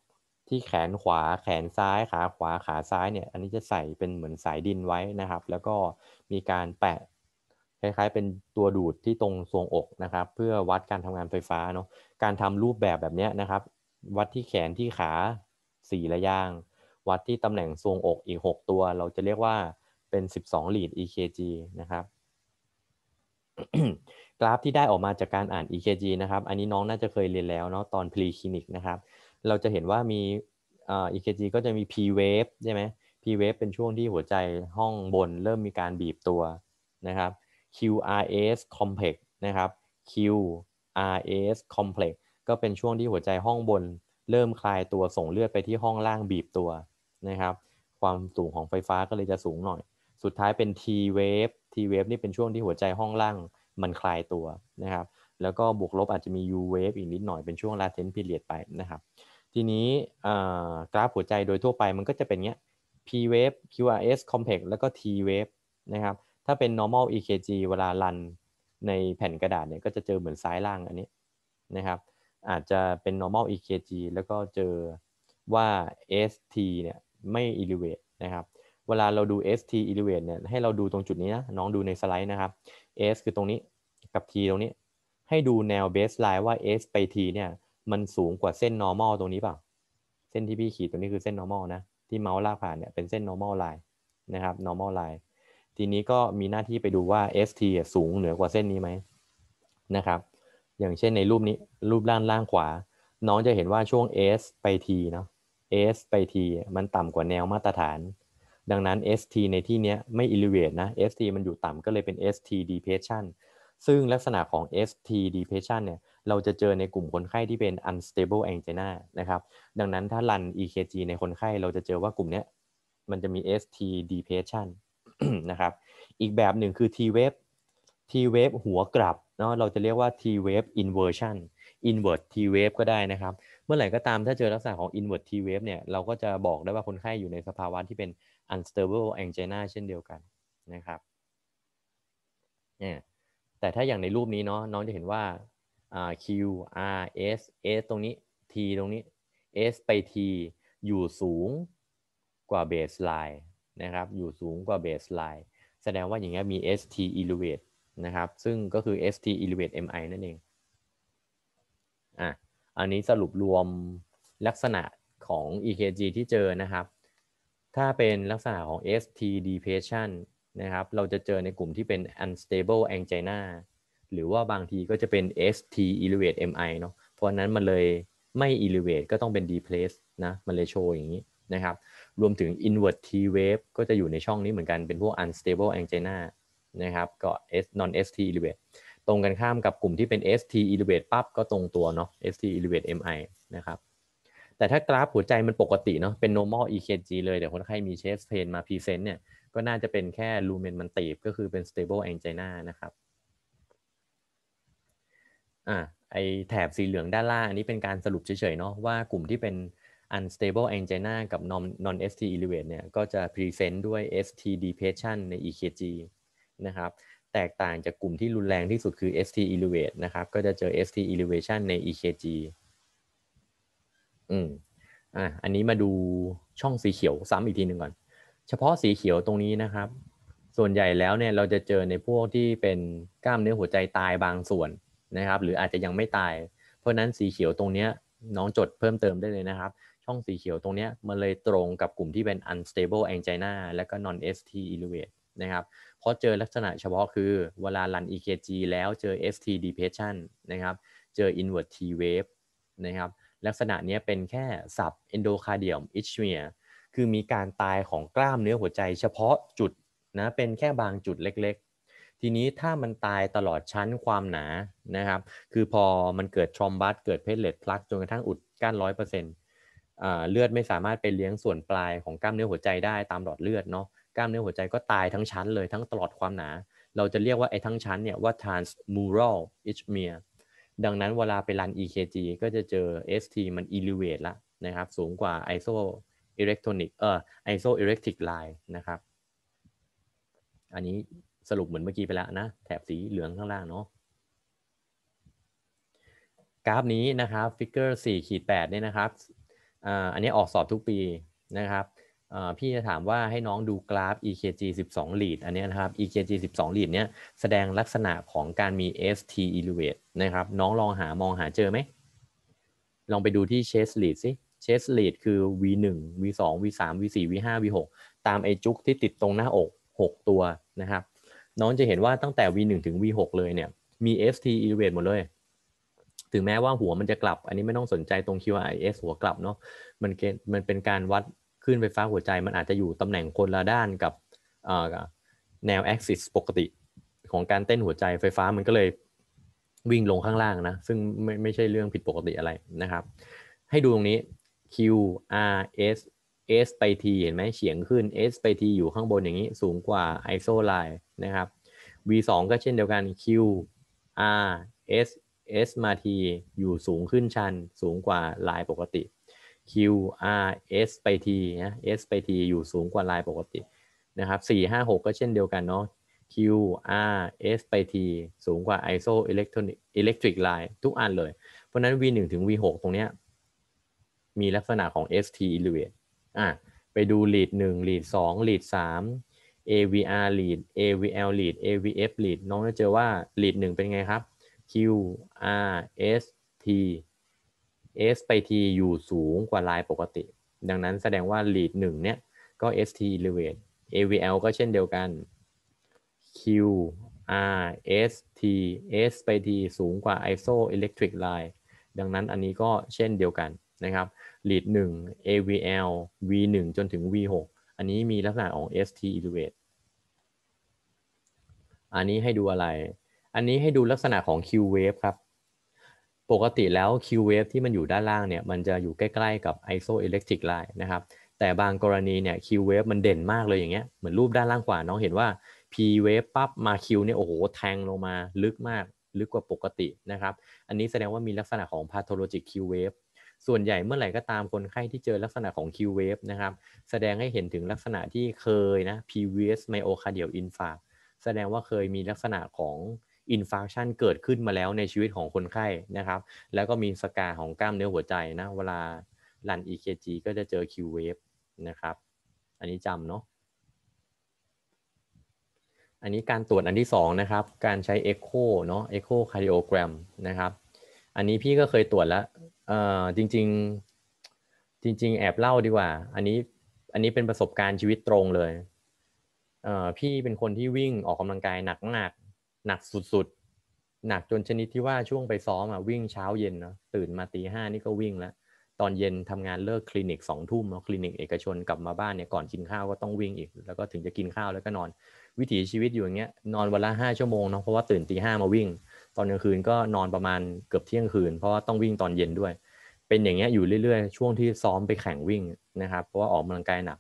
ที่แขนขวาแขนซ้าย ขาขวาขาซ้ายเนี่ยอันนี้จะใส่เป็นเหมือนสายดินไว้นะครับ แล้วก็มีการแปะคล้ายๆเป็นตัวดูดที่ตรงทรงอกนะครับ เพื่อวัดการทำงานไฟฟ้าเนาะการทำรูปแบบแบบนี้นะครับ วัดที่แขนที่ขาสี่ระย่าง วัดที่ตำแหน่งทรงอกอีก 6 ตัว เราจะเรียกว่าเป็น 12 lead EKG นะครับ กราฟที่ได้ออกมาจากการอ่าน EKG นะครับ อันนี้น้องน่าจะเคยเรียนแล้วเนาะตอนพรีคลินิกนะครับเราจะเห็นว่ามีอ่า EKG ก็จะมี P wave ใช่ไหม P wave เป็นช่วงที่หัวใจห้องบน เริ่มมีการบีบตัวนะครับ QRS complex นะครับ QRS complex ก็เป็นช่วงที่หัวใจห้องบน เริ่มคลายตัวส่งเลือดไปที่ห้องล่างบีบตัวนะครับ ความสูงของไฟฟ้าก็เลยจะสูงหน่อย สุดท้ายเป็น T wave T wave นี่เป็นช่วงที่หัวใจห้องล่างมันคลายตัวนะครับแล้วก็บวกลบอาจจะมี U wave อีกนิดหน่อยเป็นช่วง latent period ไปนะครับทีนี้กราฟหัวใจโดยทั่วไปมันก็จะเป็นเงี้ย P wave QRS complex แล้วก็ T wave นะครับ ถ้าเป็น normal EKG เวลารันในแผ่นกระดาษเนี่ยก็จะเจอเหมือนซ้ายล่างอันนี้นะครับ อาจจะเป็น normal EKG แล้วก็เจอว่า ST เนี่ยไม่ elevate นะครับ เวลาเราดู ST elevate เนี่ยให้เราดูตรงจุดนี้นะน้องดูในสไลด์นะครับ S คือตรงนี้กับ T ตรงนี้ให้ดูแนว baseline ว่า S ไป T เนี่ยมันสูงกว่าเส้น normal ตรงนี้เปล่าเส้นที่พี่ขีดตรงนี้คือเส้น normal นะ ที่เมาส์ลากผ่านเนี่ยเป็นเส้น normal line นะครับ normal line ทีนี้ก็มีหน้าที่ไปดูว่า st สูงเหนือกว่าเส้นนี้ไหมนะครับ อย่างเช่นในรูปนี้รูปด้านล่างขวา น้องจะเห็นว่าช่วง s ไป t เนาะ s ไป t มันต่ำกว่าแนวมาตรฐาน ดังนั้น st ในที่นี้ไม่ elevate นะ st มันอยู่ต่ำก็เลยเป็น st depression ซึ่งลักษณะของ st depression เนี่ยเราจะเจอในกลุ่มคนไข้ที่เป็น unstable angina นะครับ ดังนั้นถ้ารัน EKG ในคนไข้เราจะเจอว่ากลุ่มนี้มันจะมี ST depression นะครับ อีกแบบหนึ่งคือ T wave T wave หัวกลับเนาะ เราจะเรียกว่า T wave inversion invert T wave ก็ได้นะครับ เมื่อไหร่ก็ตามถ้าเจอลักษณะของ invert T wave เนี่ย เราก็จะบอกได้ว่าคนไข้อยู่ในสภาวะที่เป็น unstable angina เช่นเดียวกันนะครับเนี่ยแต่ถ้าอย่างในรูปนี้เนาะ น้องจะเห็นว่า Q R S S ตรงนี้ T ตรงนี้ S ไป T อยู่สูงกว่าเบสไลน์นะครับ อยู่สูงกว่าเบสไลน์ แสดงว่าอย่างเงี้ยมี ST elevate นะครับ ซึ่งก็คือ ST elevate MI นั่นเอง อ่ะอันนี้สรุปรวมลักษณะของ EKG ที่เจอนะครับ ถ้าเป็นลักษณะของ ST depression นะครับ เราจะเจอในกลุ่มที่เป็น unstable angina หรือว่าบางทีก็จะเป็น st elevate mi เนาะ เพราะนั้นมันเลยไม่ elevate ก็ต้องเป็น deplace นะ มันเลยโชว์อย่างนี้นะครับ รวมถึง invert t wave ก็จะอยู่ในช่องนี้เหมือนกัน เป็นพวก unstable angina นะครับ ก็ s non st elevate ตรงกันข้ามกับกลุ่มที่เป็น st elevate ปั๊บก็ตรงตัวเนาะ st elevate mi นะครับ แต่ถ้ากราฟหัวใจมันปกติเนาะ เป็น normal EKG เลย เดี๋ยวคนไข้มี chest pain มา present เนี่ย ก็น่าจะเป็นแค่ lumen มันตีบ ก็คือเป็น stable angina นะครับอ่าไอแถบสีเหลืองด้านล่างอันนี้เป็นการสรุปเฉยๆเนาะว่ากลุ่มที่เป็น unstable angina กับ non non ST elevate เนี่ยก็จะ present ด้วย ST depression ใน EKG นะครับ แตกต่างจากกลุ่มที่รุนแรงที่สุดคือ ST elevate นะครับก็จะเจอ ST elevation ใน EKG อืม อ่ะอันนี้มาดูช่องสีเขียวซ้ำอีกทีหนึ่งก่อน เฉพาะสีเขียวตรงนี้นะครับ ส่วนใหญ่แล้วเนี่ยเราจะเจอในพวกที่เป็นกล้ามเนื้อหัวใจตายบางส่วนนะครับหรืออาจจะยังไม่ตาย เพราะนั้นสีเขียวตรงนี้น้องจดเพิ่มเติมได้เลยนะครับ ช่องสีเขียวตรงนี้มันเลยตรงกับกลุ่มที่เป็น unstable angina และก็ non ST elevate นะครับเพราะเจอลักษณะเฉพาะคือเวลาลัน EKG แล้วเจอ ST depression นะครับเจอ invert T wave นะครับ ลักษณะนี้เป็นแค่ sub endocardium ischemia คือมีการตายของกล้ามเนื้อหัวใจเฉพาะจุดนะเป็นแค่บางจุดเล็กทีนี้ถ้ามันตายตลอดชั้นความหนานะครับ คือพอมันเกิดทรอมบัสเกิดเพลเลตพลักจนกระทั่งอุดกั้นร้อยเปอร์เซ็นต์เลือดไม่สามารถไปเลี้ยงส่วนปลายของกล้ามเนื้อหัวใจได้ตามหลอดเลือดเนาะกล้ามเนื้อหัวใจก็ตายทั้งชั้นเลยทั้งตลอดความหนา เราจะเรียกว่าไอ้ทั้งชั้นเนี่ยว่า transmural ischemia ดังนั้นเวลาไปรัน EKG ก็จะเจอ ST มัน elevate ละนะครับสูงกว่า iso electronic เอ่อ iso electric line นะครับอันนี้สรุปเหมือนเมื่อกี้ไปแล้วนะ แถบสีเหลืองข้างล่างเนาะกราฟนี้นะครับ ฟิกเกอร์สี่ขีดแปดเนี่ยนะครับ อันนี้ออกสอบทุกปีนะครับพี่จะถามว่าให้น้องดูกราฟ EKG 12 lead อันนี้นะครับ EKG 12 lead เนี่ย แสดงลักษณะของการมี ST elevate นะครับ น้องลองหามองหาเจอไหมลองไปดูที่ chest lead สิ chest lead คือ V1 V2 V3 V4 V5 V6 ตามไอจุกที่ติดตรงหน้าอก6ตัวนะครับน้องจะเห็นว่าตั้งแต่ V1 ถึง V6 เลยเนี่ย มี FT elevate หมดเลย ถึงแม้ว่าหัวมันจะกลับ อันนี้ไม่ต้องสนใจตรง QIS หัวกลับเนาะมันเมันเป็นการวัดขึ้นไฟฟ้าหัวใจมันอาจจะอยู่ตำแหน่งคนละด้านกับแนว axis ปกติ ของการเต้นหัวใจไฟฟ้ามันก็เลยวิ่งลงข้างล่างนะ ซึ่งไม่ไม่ใช่เรื่องผิดปกติอะไรนะครับ ให้ดูตรงนี้ Q R S S ไป T เห็นไหมเฉียงขึ้น S ไป T อยู่ข้างบนอย่างนี้ สูงกว่า ISO line นะครับ V2 ก็เช่นเดียวกัน Q R S S มา T อยู่สูงขึ้นชัน สูงกว่าลายปกติ Q R S ไป T นะ S ไป T อยู่สูงกว่าลายปกตินะครับ4 5 6 ก็เช่นเดียวกันเนาะ Q R S ไป T สูงกว่า ISO e l e c t r i c l i c line ทุกอันเลย เพราะนั้น V1 ถึง V6 ตรงเนี้ยมีลักษณะของ ST elevate อ่ะไปดู lead 1 lead 2 lead 3 AVR lead AVL lead AVF lead น้องจะเจอว่า lead 1เป็นไงครับ Q R S T S ไป T อยู่สูงกว่าลายปกติ ดังนั้นแสดงว่า lead 1เนี่ยก็ ST elevate AVL ก็เช่นเดียวกัน Q R S T S ไป T สูงกว่า iso electric line ดังนั้นอันนี้ก็เช่นเดียวกันนะครับ lead 1 AVL V1 จนถึง V6 อันนี้มีลักษณะของ ST elevate อันนี้ให้ดูอะไร อันนี้ให้ดูลักษณะของ Q wave ครับ ปกติแล้ว Q wave ที่มันอยู่ด้านล่างเนี่ย มันจะอยู่ใกล้ๆกับ isoelectric line นะครับ แต่บางกรณีเนี่ย Q wave มันเด่นมากเลยอย่างเงี้ย เหมือนรูปด้านล่างขวาน้องเห็นว่า P wave ปั๊บมา Q เนี่ย โอ้โห แทงลงมาลึกมากลึกกว่าปกตินะครับ อันนี้แสดงว่ามีลักษณะของ pathologic Q wave ส่วนใหญ่เมื่อไหร่ก็ตามคนไข้ที่เจอลักษณะของ Q wave นะครับแสดงให้เห็นถึงลักษณะที่เคยนะ previous myocardial infarct แสดงว่าเคยมีลักษณะของอินฟักชันเกิดขึ้นมาแล้วในชีวิตของคนไข้นะครับ แล้วก็มีสกาของกล้ามเนื้อหัวใจนะเวลารัน EKG ก็จะเจอ Q wave นะครับอันนี้จำเนาะอันนี้การตรวจอันที่ 2 นะครับ การใช้ Echo เนาะ Echo Cardiogram นะครับอันนี้พี่ก็เคยตรวจแล้วเอ่อจริงๆจริง ๆ แอบเล่าดีกว่าอันนี้อันนี้เป็นประสบการณ์ชีวิตตรงเลยเอ่อพี่เป็นคนที่วิ่งออกกำลังกายหนักมาก หนักสุด ๆ หนักจนชนิดที่ว่าช่วงไปซ้อมอ่ะวิ่งเช้าเย็นเนาะตื่นมาตีห้านี่ก็วิ่งแล้ว ตอนเย็นทำงานเลิกคลินิกสองทุ่มเนาะคลินิกเอกชนกลับมาบ้านเนี่ยก่อนกินข้าวก็ต้องวิ่งอีกแล้วก็ถึงจะกินข้าวแล้วก็นอน วิถีชีวิตอยู่อย่างเงี้ยนอนวันละห้าชั่วโมงเนาะเพราะว่าตื่นตีห้ามาวิ่งตอนกลางคืนก็นอนประมาณเกือบเที่ยงคืนเพราะว่าต้องวิ่งตอนเย็นด้วย เป็นอย่างเงี้ยอยู่เรื่อยๆ ช่วงที่ซ้อมไปแข่งวิ่งนะครับ เพราะว่าออกกำลังกายหนัก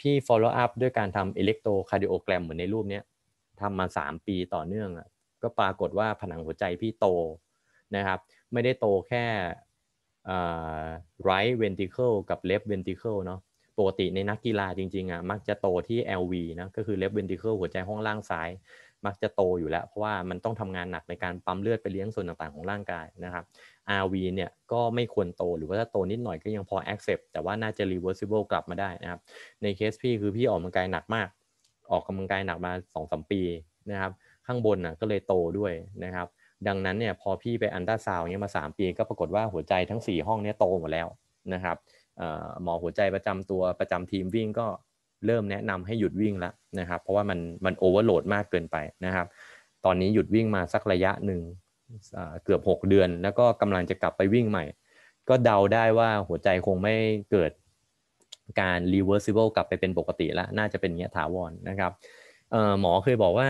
พี่ follow up ด้วยการทำอิเล็กโทรคาร์ดิโอแกรมเหมือนในรูปเนี้ยทำมา 3 ปีต่อเนื่อง ก็ปรากฏว่าผนังหัวใจพี่โตนะครับ ไม่ได้โตแค่ right ventricle กับ left ventricle เนาะปกติในนักกีฬาจริงๆอ่ะมักจะโตที่ LV นะก็คือ left ventricle หัวใจห้องล่างซ้ายมักจะโตอยู่แล้ว เพราะว่ามันต้องทำงานหนักในการปั๊มเลือดไปเลี้ยงส่วนต่างๆของร่างกายนะครับ RV เนี่ยก็ไม่ควรโตหรือว่าถ้าโตนิดหน่อยก็ยังพอ accept แต่ว่าน่าจะ reversible กลับมาได้นะครับในเคสพี่คือพี่ออกกำลังกายหนักมาก ออกกำลังกายหนักมา2อสปีนะครับข้างบนนะก็เลยโตด้วยนะครับดังนั้นเนี่ยพอพี่ไปอันด้าซาวเนี่ยมา 3 ปีก็ปรากฏว่าหัวใจทั้ง 4 ห้องเนี่ยโตหมดแล้วนะครับหมอหัวใจประจำตัวประจำทีมวิ่งก็เริ่มแนะนำให้หยุดวิ่งแล้วนะครับ เพราะว่ามันมันโอเวอร์โหลดมากเกินไปนะครับ ตอนนี้หยุดวิ่งมาสักระยะหนึ่ง เกือบ 6 เดือน แล้วก็กำลังจะกลับไปวิ่งใหม่ ก็เดาได้ว่าหัวใจคงไม่เกิดการ reversible กลับไปเป็นปกติแล้ว น่าจะเป็นเงี้ยถาวรนนะครับ หมอเคยบอกว่า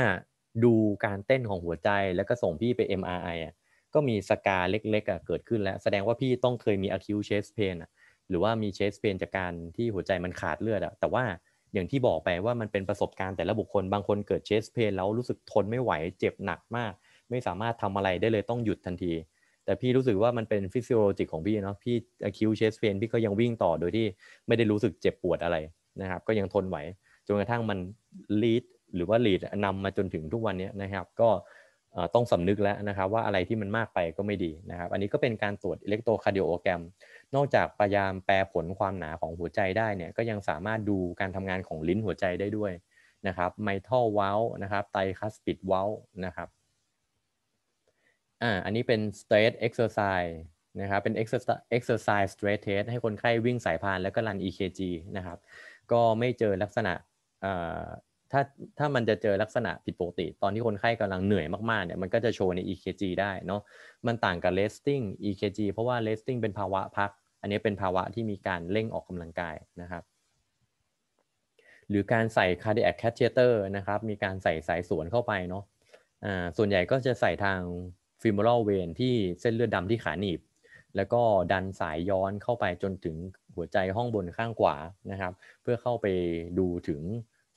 ดูการเต้นของหัวใจแล้วก็ส่งพี่ไป MRI อ่ะ ก็มีสกาเล็กๆเกิดขึ้นแล้ว แสดงว่าพี่ต้องเคยมี acute chest pain หรือว่ามี chest pain จากการที่หัวใจมันขาดเลือดอ่ะ แต่ว่าอย่างที่บอกไปว่ามันเป็นประสบการณ์แต่ละบุคคลบางคนเกิดเชสเพนแล้วรู้สึกทนไม่ไหว เจ็บหนักมาก ไม่สามารถทำอะไรได้เลยต้องหยุดทันที แต่พี่รู้สึกว่ามันเป็นฟิสิโอโลจิกของพี่เนาะพี่คิวเชสเพนพี่ก็ยังวิ่งต่อโดยที่ไม่ได้รู้สึกเจ็บปวดอะไรนะครับก็ยังทนไหว จนกระทั่งมันลีดหรือว่าลีดนำมาจนถึงทุกวันนี้นะครับ ก็ต้องสำนึกแล้วนะครับว่าอะไรที่มันมากไปก็ไม่ดีนะครับอันนี้ก็เป็นการตรวจอิเล็กโทรคาร์ดิโอแกรมนอกจากพยายามแปลผลความหนาของหัวใจได้เนี่ยก็ยังสามารถดูการทำงานของลิ้นหัวใจได้ด้วยนะครับไมท่อว้านะครับ ไตคัสปิดว้านะครับอ่าอันนี้เป็น stress exercise นะครับเป็น exercise stress test ให้คนไข้วิ่งสายพานแล้วก็รัน EKG นะครับก็ไม่เจอลักษณะถ้าถ้ามันจะเจอลักษณะผิดปกติตอนที่คนไข้กำลังเหนื่อยมากๆเนี่ยมันก็จะโชว์ใน EKG ได้เนาะมันต่างกับ resting EKG เพราะว่า resting เป็นภาวะพัก อันนี้เป็นภาวะที่มีการเร่งออกกำลังกายนะครับ หรือการใส่ cardiac catheter นะครับมีการใส่สายสวนเข้าไปเนาะอ่าส่วนใหญ่ก็จะใส่ทาง femoral vein ที่เส้นเลือดดาที่ขาหนีบ แล้วก็ดันสายย้อนเข้าไปจนถึงหัวใจห้องบนข้างขวานะครับเพื่อเข้าไปดูถึง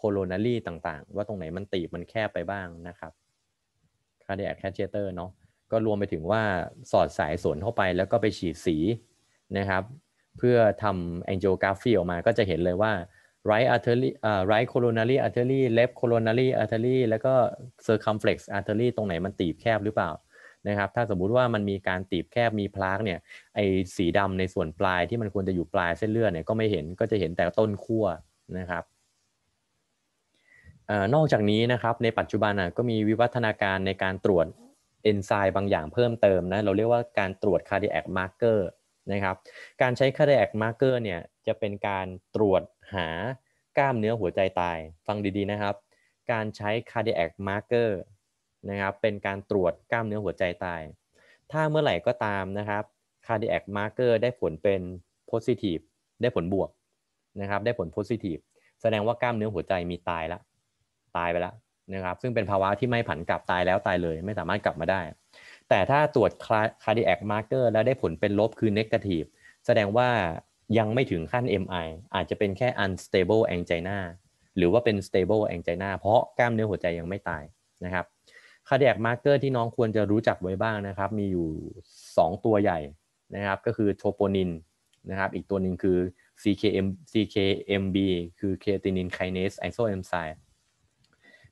คโรนา r ีต่างๆ ว่าตรงไหนมันตีบมันแคบไปบ้างนะครับ c a เดียแคเชเตอร์เนาะก็รวมไปถึงว่าสอดสายสวนเข้าไปแล้วก็ไปฉีดสีนะครับ เพื่อทำแองโ o g r a ฟี y ออกมาก็จะเห็นเลยว่า right เทอรี่อ่าคโ g นา c ีอ o n เทอรี่เลฟโคโ t นารีอ a r y artery แล้วก็เซอร์คมเ i ล็กซ์อ e x เทอรี่ตรงไหนมันตีบแคบหรือเปล่านะครับ ถ้าสมมุติว่ามันมีการตีบแคบ มีพลากเนี่ยไอสีดำในส่วนปลายที่มันควรจะอยู่ปลายเส้นเลือดเนี่ยก็ไม่เห็นก็จะเห็นแต่ต้นขั้วนะครับอนอกจากนี้นะครับในปัจจุบันก็มีวิวัฒนาการในการตรวจเอนไซม์บางอย่างเพิ่มเติมนะเราเรียกว่าการตรวจ cardiac marker นะครับการใช้ cardiac marker เนี่ยจะเป็นการตรวจหากล้ามเนื้อหัวใจตายฟังดีๆนะครับ การใช้ cardiac marker นะครับเป็นการตรวจกล้ามเนื้อหัวใจตาย ถ้าเมื่อไหร่ก็ตามนะครับ cardiac marker ได้ผลเป็น positive ได้ผลบวก นะครับได้ผล positive แสดงว่ากล้ามเนื้อหัวใจมีตายแล้วตายไปแล้วนะครับ ซึ่งเป็นภาวะที่ไม่ผันกลับตายแล้วตายเลยไม่สามารถกลับมาได้ แต่ถ้าตรวจคาร์ดิแอคมาร์เกอร์แล้วได้ผลเป็นลบคือเนกาทีฟแสดงว่ายังไม่ถึงขั้น MI อาจจะเป็นแค่ unstable angina หรือว่าเป็น stable angina เพราะกล้ามเนื้อหัวใจยังไม่ตายนะครับคาร์ดิแอคมาร์เกอร์ที่น้องควรจะรู้จักไว้บ้างนะครับ มีอยู่ 2 ตัวใหญ่นะครับก็คือโทโปนินนะครับอีกตัวหนึ่งคือ CKM CKMB คือ creatinine kinase isoenzyme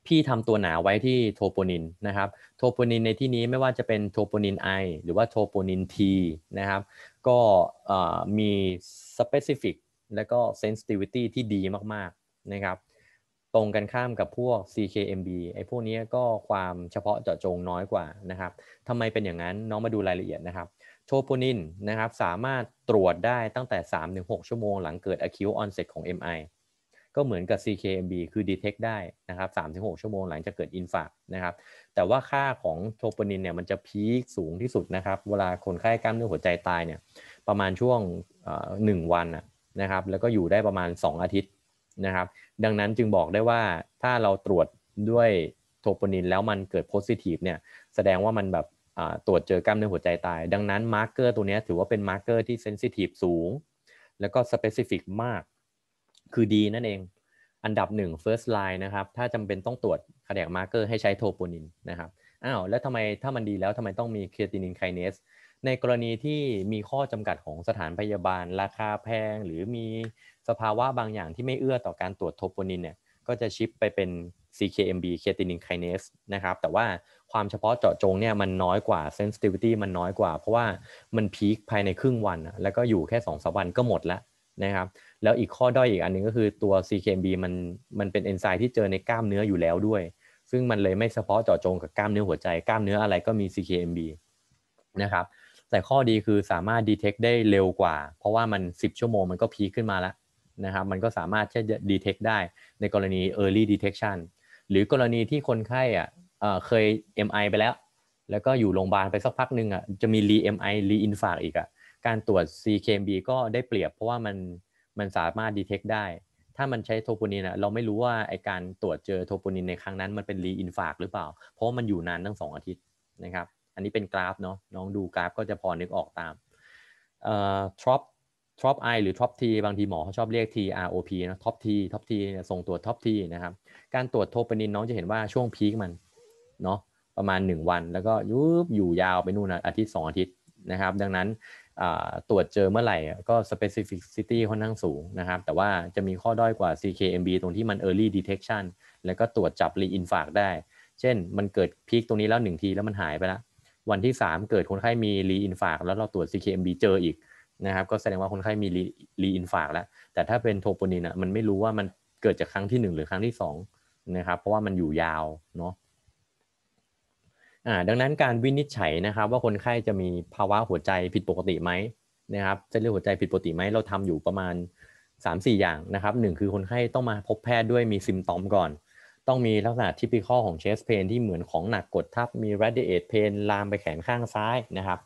พี่ทำตัวหนาไว้ที่โทโปนินนะครับ โทโปนินในที่นี้ไม่ว่าจะเป็นโทโปนินไอหรือว่าโทโปนินทีนะครับ ก็มี specific และก็ sensitivity ที่ดีมาก ๆ นะครับ ตรงกันข้ามกับพวก CKMB ไอ้พวกนี้ก็ความเฉพาะเจาะจงน้อยกว่านะครับ ทำไมเป็นอย่างนั้นน้องมาดูรายละเอียดนะครับ โทโปนินนะครับ สามารถตรวจได้ตั้งแต่3-6ชั่วโมงหลังเกิด acute onset ของ MI ก็เหมือนกับ CKMB คือ detect ได้นะครับ3-6 ชั่วโมงหลังจากเกิดอินฟาร์นะครับ แต่ว่าค่าของโทโปนินเนี่ยมันจะพีคสูงที่สุดนะครับเวลาคนไข้กล้ามเนื้อหัวใจตายเนี่ยประมาณช่วงหนึ่งวันนะครับ แล้วก็อยู่ได้ประมาณ 2 อาทิตย์นะครับ ดังนั้นจึงบอกได้ว่าถ้าเราตรวจด้วยโทโปนินแล้วมันเกิดโพสิทีฟเนี่ยแสดงว่ามันแบบตรวจเจอกล้ามเนื้อหัวใจตาย ดังนั้นมาร์กเกอร์ตัวนี้ถือว่าเป็นมาร์กเกอร์ที่เซนซิทีฟสูง แล้วก็สเปซิฟิกมากคือดีนั่นเองอันดับหนึ่ง first line นะครับ ถ้าจำเป็นต้องตรวจคาแดกมาร์เกอร์ให้ใช้โทโปนินนะครับอ้าวแล้วทำไมถ้ามันดีแล้วทำไมต้องมีเคตินินไคเนสในกรณีที่มีข้อจำกัดของสถานพยาบาลราคาแพง หรือมีสภาวะบางอย่างที่ไม่เอื้อต่อการตรวจโทโปนินเนี่ยก็จะชิปไปเป็น CKMB เคตินินไคเนสนะครับ แต่ว่าความเฉพาะเจาะจงเนี่ยมันน้อยกว่า sensitivity มันน้อยกว่าเพราะว่ามันพีคภายในครึ่งวันแล้วก็อยู่แค่2อสวันก็หมดแล้วนะครับแล้วอีกข้อด้อยอีกอันนึงก็คือตัว CKB มันมันเป็นเอนไซม์ที่เจอในกล้ามเนื้ออยู่แล้วด้วย ซึ่งมันเลยไม่เฉพาะเจาะจงกับกล้ามเนื้อหัวใจ กล้ามเนื้ออะไรก็มี CKMB นะครับแต่ข้อดีคือสามารถดีเทคได้เร็วกว่า เพราะว่ามัน 10 ชั่วโมงมันก็พีขึ้นมาแล้วนะครับมันก็สามารถทช่ดีเทคได้ในกรณี early detection หรือกรณีที่คนไข้อ่ะเคย MI ไปแล้วแล้วก็อยู่โรงพยาบาลไปสักพักหนึ่งอ่ะจะมี re MI re infarct อีกอ่ะการตรวจ CKMB ก็ได้เปรียบเพราะว่ามันมันสามารถดีเทคได้ ถ้ามันใช้โทโพนินะเราไม่รู้ว่าไอการตรวจเจอโทโพนินในครั้งนั้นมันเป็นรีอินฟากหรือเปล่า เพราะมันอยู่นานตั้ง 2 อาทิตย์นะครับ อันนี้เป็นกราฟเนาะ น้องดูกราฟก็จะพอนึกออกตามเอ่อทรอปท็อปไอหรือท็อปทีบางทีหมอเขาชอบเรียก TROP นะท็อปทีท็อปทีส่งตรวจท็อปทีนะครับ การตรวจโทปนินน้องจะเห็นว่าช่วงพีคมัน เนาะ ประมาณ 1 วัน แล้วก็ยุบอยู่ยาวไปนู่นอาทิตย์2อาทิตย์นะครับ ดังนั้นตรวจเจอเมื่อไหร่ก็ specificity ค่อนข้างสูงนะครับ แต่ว่าจะมีข้อด้อยกว่า CKMB ตรงที่มัน early detection แล้วก็ตรวจจับ reinfart ได้ เช่นมันเกิดพีคตรงนี้แล้ว 1 ทีแล้วมันหายไปแล้ววันที่ 3 เกิดคนไข้มี reinfart แล้วเราตรวจ CKMB เจออีกนะครับก็แสดงว่าคนไข้มี reinfart แล้ว แต่ถ้าเป็นโทโปนินอ่ะมันไม่รู้ว่ามันเกิดจากครั้งที่ 1 หรือครั้งที่2นะครับเพราะว่ามันอยู่ยาวเนาะอ่าดังนั้นการวินิจฉัยนะครับว่าคนไข้จะมีภาวะหัวใจผิดปกติไหมนะครับจะเรียกหัวใจผิดปกติไหมเราทำอยู่ประมาณ 3-4 อย่างนะครับหนึ่งคือคนไข้ต้องมาพบแพทย์ด้วยมีซิมตอมก่อน ต้องมีลักษณะที่ปิคอของเชสเพนที่เหมือนของหนักกดทับมีร a ดเอ t e p a i ลามไปแขนข้างซ้ายนะครับ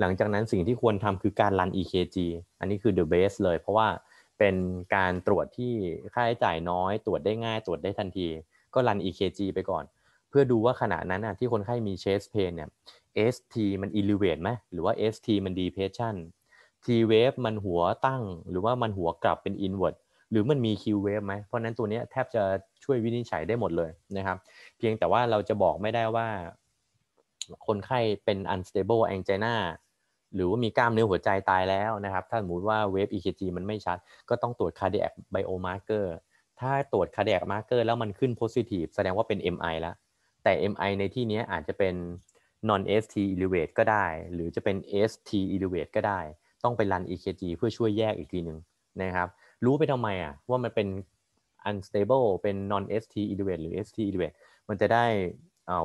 หลังจากนั้นสิ่งที่ควรทำคือการรัน EKG อันนี้คือ the b เ s สเลย เพราะว่าเป็นการตรวจที่ค่าใช้จ่ายน้อย ตรวจได้ง่ายตรวจได้ทันที ก็รัน EKG ไปก่อนเพื่อดูว่าขณะนั้นที่คนไข้มีเชสเพนเนี่ย ST มันอิลิเวตไหมหรือว่า ST มันดีเพชชั่น T wave มันหัวตั้ง หรือว่ามันหัวกลับเป็นอินเวอร์ตหรือมันมี Q wave ไหมเพราะนั้นตัวนี้แทบจะช่วยวินิจฉัยได้หมดเลยนะครับ เพียงแต่ว่าเราจะบอกไม่ได้ว่า คนไข้เป็น unstable angina หรือว่ามีกล้ามเนื้อหัวใจตายแล้วนะครับ ถ้าสมมติว่าเวฟ EKG มันไม่ชัด ก็ต้องตรวจ cardiac biomarker ถ้าตรวจ cardiac marker แล้วมันขึ้น positive แสดงว่าเป็น MI แล้วแต่ MI ในที่นี้อาจจะเป็น non ST elevate ก็ได้ หรือจะเป็น ST elevate ก็ได้ ต้องไปรัน EKG เพื่อช่วยแยกอีกทีหนึ่งนะครับ รู้ไปทำไมอ่ะ ว่ามันเป็น unstable เป็น non ST elevate หรือ ST elevate มันจะได้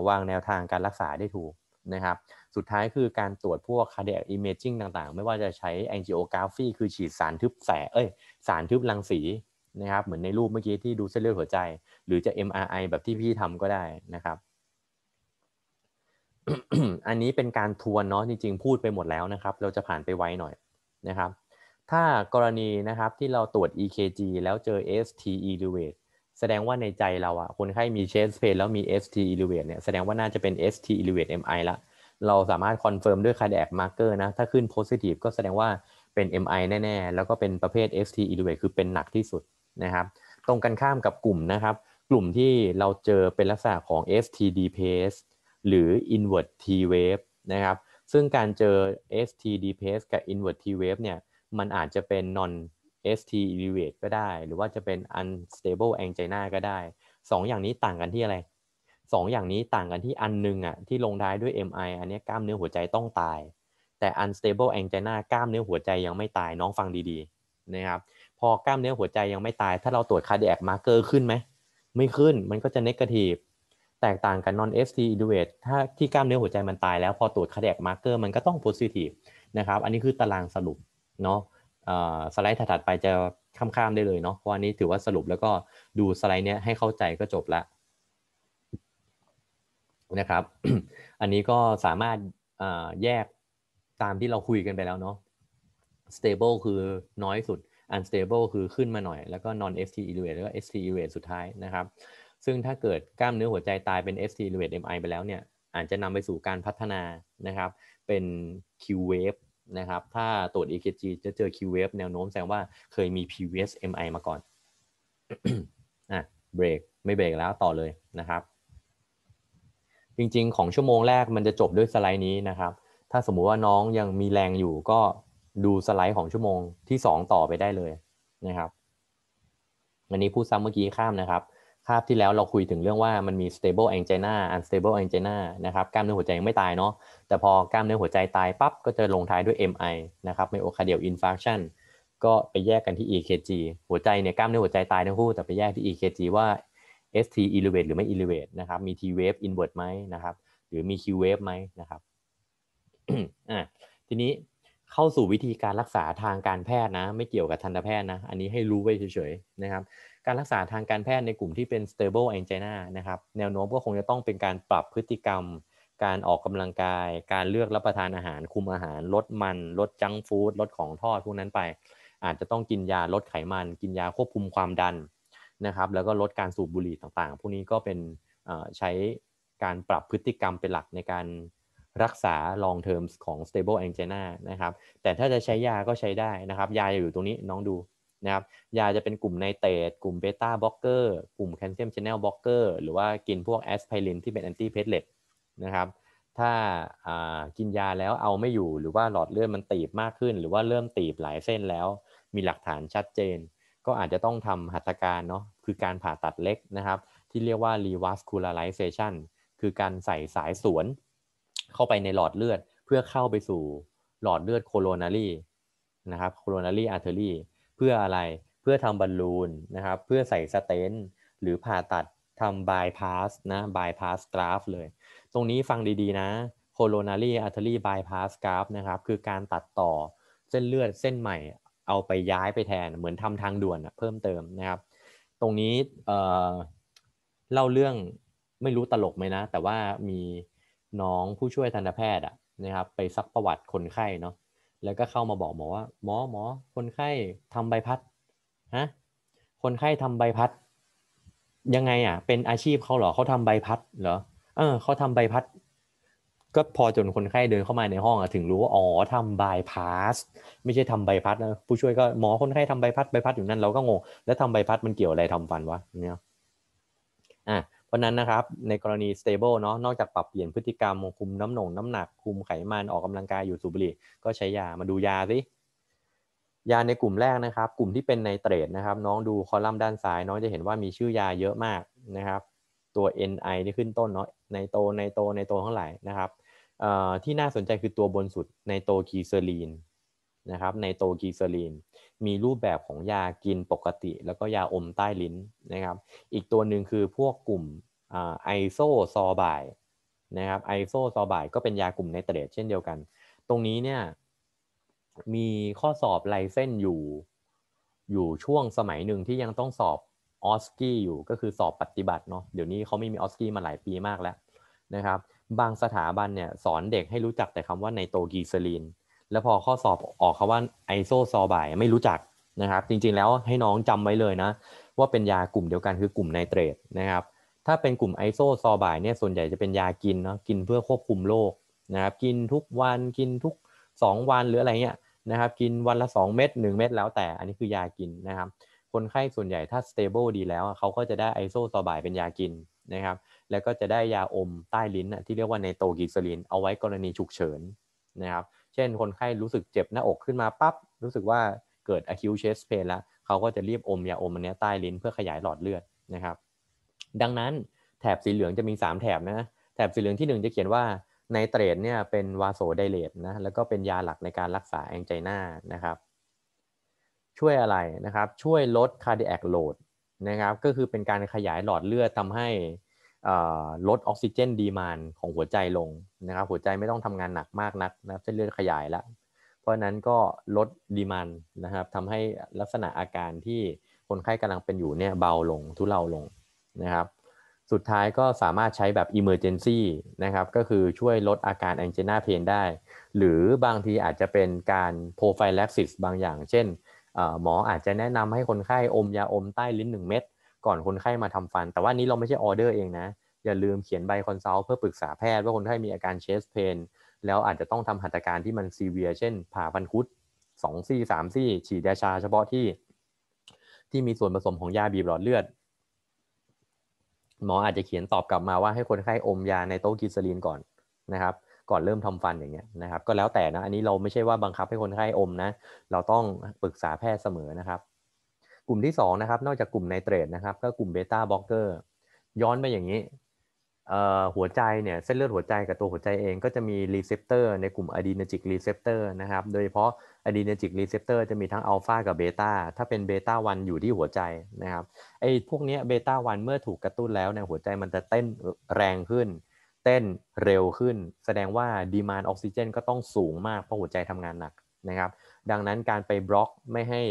วางแนวทางการรักษาได้ถูกนะครับ สุดท้ายคือการตรวจพวก cardiac imaging ต่างๆ ไม่ว่าจะใช้ angiography คือฉีดสารทึบแสเอ้ย สารทึบรังสีนะครับ เหมือนในรูปเมื่อกี้ที่ดูเส้นเลือดหัวใจ หรือจะ MRI แบบที่พี่ทำก็ได้นะครับอันนี้เป็นการทวนเนาะจริง ๆ พูดไปหมดแล้วนะครับ เราจะผ่านไปไวหน่อยนะครับถ้ากรณีนะครับ ที่เราตรวจ EKG แล้วเจอ ST elevate แสดงว่าในใจเราอะคนไข้มี chest pain แล้วมี ST elevate เนี่ยแสดงว่าน่าจะเป็น ST elevate MI ละเราสามารถคอนเฟิร์มด้วย cardiac marker นะ ถ้าขึ้น positive ก็แสดงว่าเป็น MI แน่ ๆ แล้วก็เป็นประเภท ST elevate คือเป็นหนักที่สุดนะครับตรงกันข้ามกับกลุ่มนะครับกลุ่มที่เราเจอเป็นลักษณะของ ST d p a s e หรือ i n v e r t T wave นะครับ ซึ่งการเจอ ST d e p a s e กับ i n v e r t T wave เนี่ย มันอาจจะเป็น non ST elevate ก็ได้ หรือว่าจะเป็น unstable angina ก็ได้2ออย่างนี้ต่างกันที่อะไร2ออย่างนี้ต่างกันที่อันนึงอ่ะที่ลงได้ด้วย MI อันนี้กล้ามเนื้อหัวใจต้องตาย แต่ unstable angina กล้ามเนื้อหัวใจยังไม่ตายน้องฟังดี ๆ นะครับ พอกล้ามเนื้อหัวใจยังไม่ตาย ถ้าเราตรวจ cardiac marker ขึ้นไหมไม่ขึ้นมันก็จะ negative แตกต่างกัน non ST elevate ถ้าที่กล้ามเนื้อหัวใจมันตายแล้ว พอตรวจ cardiac marker มันก็ต้อง positive นะครับอันนี้คือตารางสรุปเนาะสไลด์ถัดไปจะข้ามๆได้เลยเนาะเพราะอันนี้ถือว่าสรุปแล้วก็ดูสไลด์เนี้ยให้เข้าใจก็จบละนะครับอันนี้ก็สามารถแยกตามที่เราคุยกันไปแล้วเนาะ stable คือน้อยสุด unstable คือขึ้นมาหน่อย แล้วก็ non ST elevate แล้วก็ ST elevate สุดท้ายนะครับซึ่งถ้าเกิดกล้ามเนื้อหัวใจตายเป็น ST l e v a t e MI ไปแล้วเนี่ย อาจจะนำไปสู่การพัฒนานะครับ เป็น Q wave นะครับ ถ้าตรวจ EKG จะเจอ Q wave แนวโน้มแสดงว่าเคยมี p v s MI มาก่อนอ่ะเบรก ไม่เบรกแล้วต่อเลยนะครับ จริง ๆ ของชั่วโมงแรกมันจะจบด้วยสไลด์นี้นะครับ ถ้าสมมุติว่าน้องยังมีแรงอยู่ก็ดูสไลด์ของชั่วโมงที่ 2 ต่อไปได้เลยนะครับอันนี้พูดซ้ำเมื่อกี้ข้ามนะครับภาพที่แล้วเราคุยถึงเรื่องว่ามันมี stable angina unstable angina นะครับกล้ามเนื้อหัวใจยังไม่ตายเนาะแต่พอกล้ามเนื้อหัวใจตายปั๊บก็จะลงท้ายด้วย MI นะครับ myocardial infarction ก็ไปแยกกันที่ EKG หัวใจเนี่ยกล้ามเนื้อหัวใจตายทั้งคู่แต่ไปแยกที่ EKG ว่า ST elevate หรือไม่ elevate นะครับ มี T wave invert ไหมนะครับ หรือมี Q wave ไหมนะครับอ่ทีนี้เข้าสู่วิธีการรักษาทางการแพทย์นะไม่เกี่ยวกับทันตแพทย์นะอันนี้ให้รู้ไว้เฉยๆนะครับการรักษาทางการแพทย์ในกลุ่มที่เป็น stable angina นะครับแนวโน้มก็คงจะต้องเป็นการปรับพฤติกรรม การออกกำลังกาย การเลือกรับประทานอาหารคุมอาหาร ลดมัน ลดจังฟู้ดลดของทอดพวกนั้นไป อาจจะต้องกินยาลดไขมัน กินยาควบคุมความดันนะครับแล้วก็ลดการสูบบุหรี่ต่างๆ พวกนี้ก็เป็นใช้การปรับพฤติกรรมเป็นหลักในการรักษา long terms ของ stable angina นะครับแต่ถ้าจะใช้ยาก็ใช้ได้นะครับ ยาอยู่ตรงนี้น้องดูนะครับยาจะเป็นกลุ่มไนเตรตกลุ่มเบต้าบล็อกเกอร์ กลุ่มแคลเซียมชแนลบล็อกเกอร์ หรือว่ากินพวกแอสไพรินที่เป็นแอนตี้เพสเลตนะครับ ถ้ากินยาแล้วเอาไม่อยู่ หรือว่าหลอดเลือดมันตีบมากขึ้น หรือว่าเริ่มตีบหลายเส้นแล้ว มีหลักฐานชัดเจน ก็อาจจะต้องทำหัตถการเนาะ คือการผ่าตัดเล็กนะครับ ที่เรียกว่า revascularization คือการใส่สายสวนเข้าไปในหลอดเลือดเพื่อเข้าไปสู่หลอดเลือดโคโรนารีนะครับ โคโรนารีอาร์เทอรี่เพื่ออะไร เพื่อทำบอลลูนนะครับ เพื่อใส่สเตนหรือผ่าตัดทำบายพาสนะ บายพาสกราฟเลย ตรงนี้ฟังดี ๆ นะ โคโรนารีอาร์เทอรี่บายพาสกราฟนะครับ คือการตัดต่อเส้นเลือดเส้นใหม่เอาไปย้ายไปแทนเหมือนทำทางด่วนเพิ่มเติมนะครับ ตรงนี้เเล่าเรื่องไม่รู้ตลกไหมนะ แต่ว่ามีน้องผู้ช่วยทันตแพทย์นะครับ ไปซักประวัติคนไข้เนาะแล้วก็เข้ามาบอกหมอว่า หมอหมอ คนไข้ทำใบพัดฮะคนไข้ทำใบพัด ยังไงอ่ะ เป็นอาชีพเขาเหรอเขาทำใบพัดเหรอเออเขาทำใบพัด ก็พอจนคนไข้เดินเข้ามาในห้องอ่ะถึงรู้ว่าอ๋อทำบายพาส ไม่ใช่ทำใบพัดนะผู้ช่วยก็หมอคนไข้ทำใบพัดใบพัดอยู่นั่นเราก็งงแล้วทำใบพัดมันเกี่ยวอะไรทำฟันวะเนี่ยอ่ะพราะนั้นนะครับในกรณี stable เนาะนอกจากปรับเปลี่ยนพฤติกรรมคุมน้ำหนงน้ำหนักคุมไขมัน ออกกำลังกาย อยู่สูบบุหรี่ก็ใช้ยามาดูยาสิยาในกลุ่มแรกนะครับ กลุ่มที่เป็นในเตรดนะครับน้องดูคอลัมน์ด้านซ้ายน้องจะเห็นว่ามีชื่อยาเยอะมากนะครับตัว NI ที่ขึ้นต้นเนาะในโตในโต ในโตทั้งหลายนะครับที่น่าสนใจคือตัวบนสุดในโตกีเซอรีนนะครับในโตกีเซอรีนมีรูปแบบของยากินปกติ แล้วก็ยาอมใต้ลิ้นนะครับอีกตัวหนึ่งคือพวกกลุ่มไอโซซอบายนะครับไอโซซอบายก็เป็นยากลุ่มในเตรตเช่นเดียวกัน ตรงนี้เนี่ยมีข้อสอบลายเส้นอยู่อยู่ช่วงสมัยหนึ่งที่ยังต้องสอบออสกี้อยู่ ก็คือสอบปฏิบัติเนาะเดี๋ยวนี้เขาไม่มีออสกี้มาหลายปีมากแล้วนะครับบางสถาบันเนี่ยสอนเด็กให้รู้จักแต่คำว่าไนโตรกีเซลีนแล้วพอข้อสอบออกคขาว่าไอโซซอบายไม่รู้จักนะครับ จริงๆแล้วให้น้องจำไว้เลยนะ ว่าเป็นยากลุ่มเดียวกันคือกลุ่มไนเตรตนะครับ ถ้าเป็นกลุ่มไอโซซอบายเนี่ยส่วนใหญ่จะเป็นยากินเนาะกินเพื่อควบคุมโรคนะครับ กินทุกวันกินทุก 2 วันหรืออะไรเงี้ยนะครับ กินวันละ 2 เม็ด1เม็ดแล้วแต่อันนี้คือยากินนะครับ คนไข้ส่วนใหญ่ถ้าสเตเบิลดีแล้วเขาก็จะได้ไอโซซอบายเป็นยากินนะครับ แล้วก็จะได้ยาอมใต้ลิ้นที่เรียกว่าไนโตรกิซลินเอาไว้กรณีฉุกเฉินนะครับเช่นคนไข้รู้สึกเจ็บหน้าอกขึ้นมาปับ๊บ รู้สึกว่าเกิด acute chest pain แล้ว เขาก็จะรีบอมยาอมอันนี้ใต้ลิ้นเพื่อขยายหลอดเลือดนะครับ ดังนั้นแถบสีเหลืองจะมี 3 แถบนะแถบสีเหลืองที่ 1 จะเขียนว่าไนเตรตเนี่ยเป็นวาโซไดเลตนะแล้วก็เป็นยาหลักในการรักษาแองไจน่านะครับ ช่วยอะไรนะครับช่วยลดร์ดิแอคโหลดนะครับ ก็คือเป็นการขยายหลอดเลือดทำใหลดออกซิเจนดีมานของหัวใจลงนะครับหัวใจไม่ต้องทำงานหนักมากนักนะเส้นเลือดขยายแล้วเพราะนั้นก็ลดดีมานนะครับทำให้ลักษณะอาการที่คนไข้กำลังเป็นอยู่เนี่ยเบาลงทุเลาลงนะครับสุดท้ายก็สามารถใช้แบบ Emergency นะครับก็คือช่วยลดอาการ a n g i n a pain ได้ หรือบางทีอาจจะเป็นการ prophylaxis บางอย่างเช่นหมออาจจะแนะนำให้คนไข้อมยาอมใต้ลิ้น1เม็ดก่อนคนไข้มาทำฟัน แต่ว่านี้เราไม่ใช่ออเดอร์เองนะ อย่าลืมเขียนใบคอนซัลท์เพื่อปรึกษาแพทย์ว่าคนไข้มีอาการเชสเพน แล้วอาจจะต้องทำหัตถการที่มันซีเวีย เช่น ผ่าฟันคุดสองซี่สามซี่ฉีดยาชาเฉพาะที่ ที่มีส่วนผสมของยาบีบหลอดเลือด หมออาจจะเขียนตอบกลับมาว่าให้คนไข้อมยาในโต๊ะกิสลีนก่อนนะครับ ก่อนเริ่มทำฟันอย่างเงี้ยนะครับ ก็แล้วแต่นะ อันนี้เราไม่ใช่ว่าบังคับให้คนไข้อมนะ เราต้องปรึกษาแพทย์เสมอนะครับกลุ่มที่2นะครับนอกจากกลุ่มไนเตรตนะครับก็กลุ่มเบต้าบล็อกเกอร์ย้อนไปอย่างนี้หัวใจเนี่ยเส้นเลือดหัวใจกับตัวหัวใจเองก็จะมีรีเซพเตอร์ในกลุ่มอะดีนาจิกรีเซพเตอร์นะครับโดยเฉพาะอะดีนาจิกรีเซพเตอร์จะมีทั้งอัลฟากับเบต้าถ้าเป็นเบต้าวันอยู่ที่หัวใจนะครับไอ้พวกนี้เบต้าวันเมื่อถูกกระตุ้นแล้วเนี่ยหัวใจมันจะเต้นแรงขึ้น เต้นเร็วขึ้น แสดงว่าดีมานออกซิเจนก็ต้องสูงมากเพราะหัวใจทำงานหนักนะครับดังนั้นการไปบล็อกไม่ให้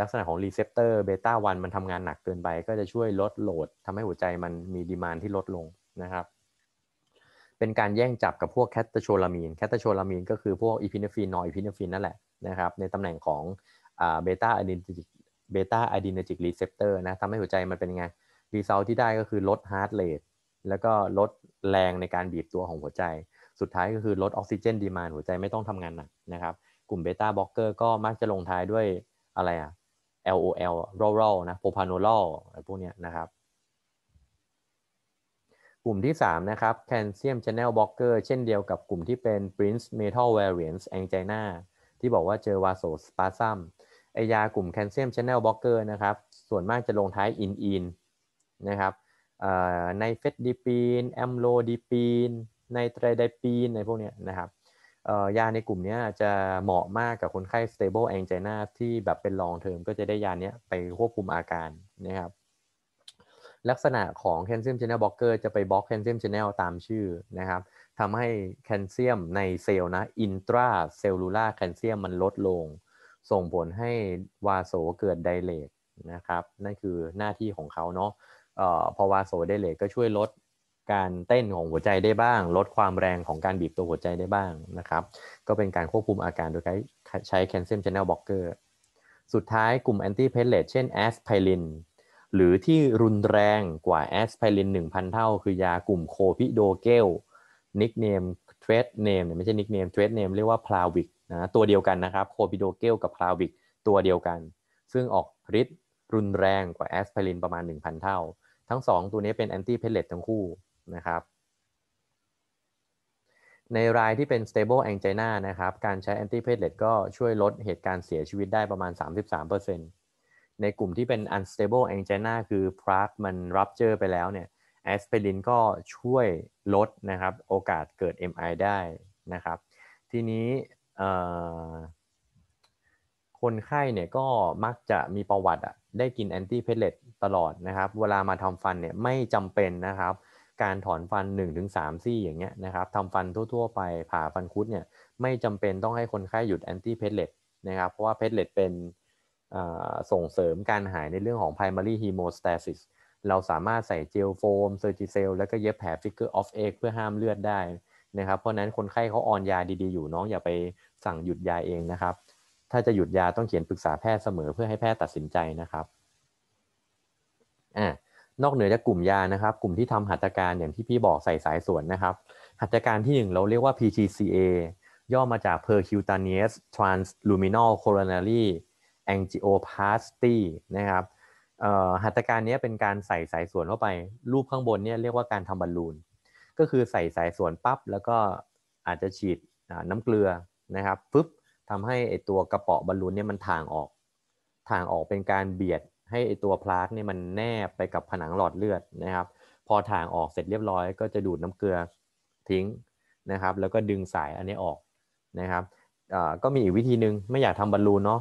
ลักษณะของรีเซพเตอร์เบต้าวันมันทำงานหนักเกินไป ก็จะช่วยลดโหลดทำให้หัวใจมันมีดีมานที่ลดลงนะครับเป็นการแย่งจับกับพวกแคตาโชลามีนแคตาโชลามีนก็คือพวกอีพิเนฟีนนออีพิเนฟีนนั่นแหละนะครับในตำแหน่งของเบต้าอะดีนจิกเบต้าอะดีนจิกรีเซพเตอร์นะทำให้หัวใจมันเป็นไงรีเซลที่ได้ก็คือลดฮาร์ดเรทแล้วก็ลดแรงในการบีบตัวของหัวใจ สุดท้ายก็คือลดออกซิเจนดีมานหัวใจไม่ต้องทำงานหนักนะครับ กลุ่มเบต้าบล็อกเกอร์ก็มักจะลงท้ายด้วยอะไรอะ LOL ROL นะ propanolol พวกเนี้ยนะครับ กลุ่มที่3นะครับ calcium channel blocker เช่นเดียวกับกลุ่มที่เป็น prince metal variants angina ที่บอกว่าเจอวาโซสปาซัมไอยากลุ่ม calcium channel blocker นะครับ ส่วนมากจะลงท้าย in in นะครับในเฟสดีปีน แอมโลดีปีนในไตรไดปีนในพวกเนี้ยนะครับยาในกลุ่มนี้จะเหมาะมากกับคนไข้ stable angina ที่แบบเป็นลองเทอมก็จะได้ยาเนี้ยไปควบคุมอาการนะครับลักษณะของ calcium channel blocker จะไปบล็อก calcium channel ตามชื่อนะครับทำให้แคลเซียมในเซลล์นะ intra cellular calcium มันลดลง ส่งผลให้วาโสเกิดไดเลตนะครับนั่นคือหน้าที่ของเขาเนาะออพอวาโซไดเลตก็ช่วยลดการเต้นของหัวใจได้บ้าง ลดความแรงของการบีบตัวหัวใจได้บ้างนะครับ ก็เป็นการควบคุมอาการโดยใช้ c a l ซ i มช c h นลบล็อกเกอร์ สุดท้ายกลุ่มแอนตี้เพลเลตเช่นแอสไพริน หรือที่รุนแรงกว่าแอสไพริน1,000 เท่า คือยากลุ่มโคพิโดเกลนิกเนมเทรดเนมไม่ใช่นิกเนมเทรดเนมเรียกว่าพลาวิกนะตัวเดียวกันนะครับโคพิโดเกลกับพลาวิกตัวเดียวกัน ซึ่งออกฤทธิ์รุนแรงกว่าแอสไพรินประมาณ 1,000 เท่า ทั้ง 2 ตัวนี้เป็นแอนตี้เพลเลตทั้งคู่นะครับในรายที่เป็น stable angina นะครับการใช้ antiplatelet ก็ช่วยลดเหตุการณ์เสียชีวิตได้ประมาณ 33%ในกลุ่มที่เป็น unstable angina คือ plaque มัน rupture ไปแล้วเนี่ย aspirin ก็ช่วยลดนะครับโอกาสเกิด MI ได้นะครับ ทีนี้คนไข้เนี่ยก็มักจะมีประวัติได้กิน antiplatelet ตลอดนะครับ เวลามาทำฟันเนี่ยไม่จำเป็นนะครับการถอนฟัน 1-3ซี่อย่างเงี้ยนะครับทำฟันทั่ว ๆ ไปผ่าฟันคุดเนี่ยไม่จำเป็นต้องให้คนไข้หยุดแอนตี้เพดเลตนะครับเพราะว่าเพดเลตเป็นส่งเสริมการหายในเรื่องของ primary hemostasis เราสามารถใส่เจลโฟมเซอร์จิเซลแล้วก็เย็บแผลฟิกเกอร์ออฟเอ็กเพื่อห้ามเลือดได้นะครับ เพราะนั้นคนไข้เขาออนยาดี ๆอยู่น้องอย่าไปสั่งหยุดยาเองนะครับ ถ้าจะหยุดยาต้องเขียนปรึกษาแพทย์เสมอเพื่อให้แพทย์ตัดสินใจนะครับอ่านอกเหนือจากกลุ่มยานะครับ กลุ่มที่ทำหัตถการอย่างที่พี่บอกใส่สายสวนนะครับ หัตถการที่1เราเรียกว่า PGCA ย่อมาจาก percutaneous transluminal coronary angioplasty นะครับหัตถการนี้เป็นการใส่สายสวนเข้าไปรูปข้างบนเนี่ยเรียกว่าการทำบอลลูน ก็คือใส่สายสวนปั๊บ แล้วก็อาจจะฉีดน้ำเกลือนะครับปึ๊บทำให้ไอตัวกระเป๋ะบอลลูนเนี่ยมันถ่างออกถ่างออกเป็นการเบียดให้ตัวพลาสเนี่ยมันแนบไปกับผนังหลอดเลือดนะครับพอถ่างออกเสร็จเรียบร้อยก็จะดูดน้ำเกลือทิ้งนะครับแล้วก็ดึงสายอันนี้ออกนะครับก็มีอีกวิธีหนึ่งไม่อยากทำบอลลูนเนาะ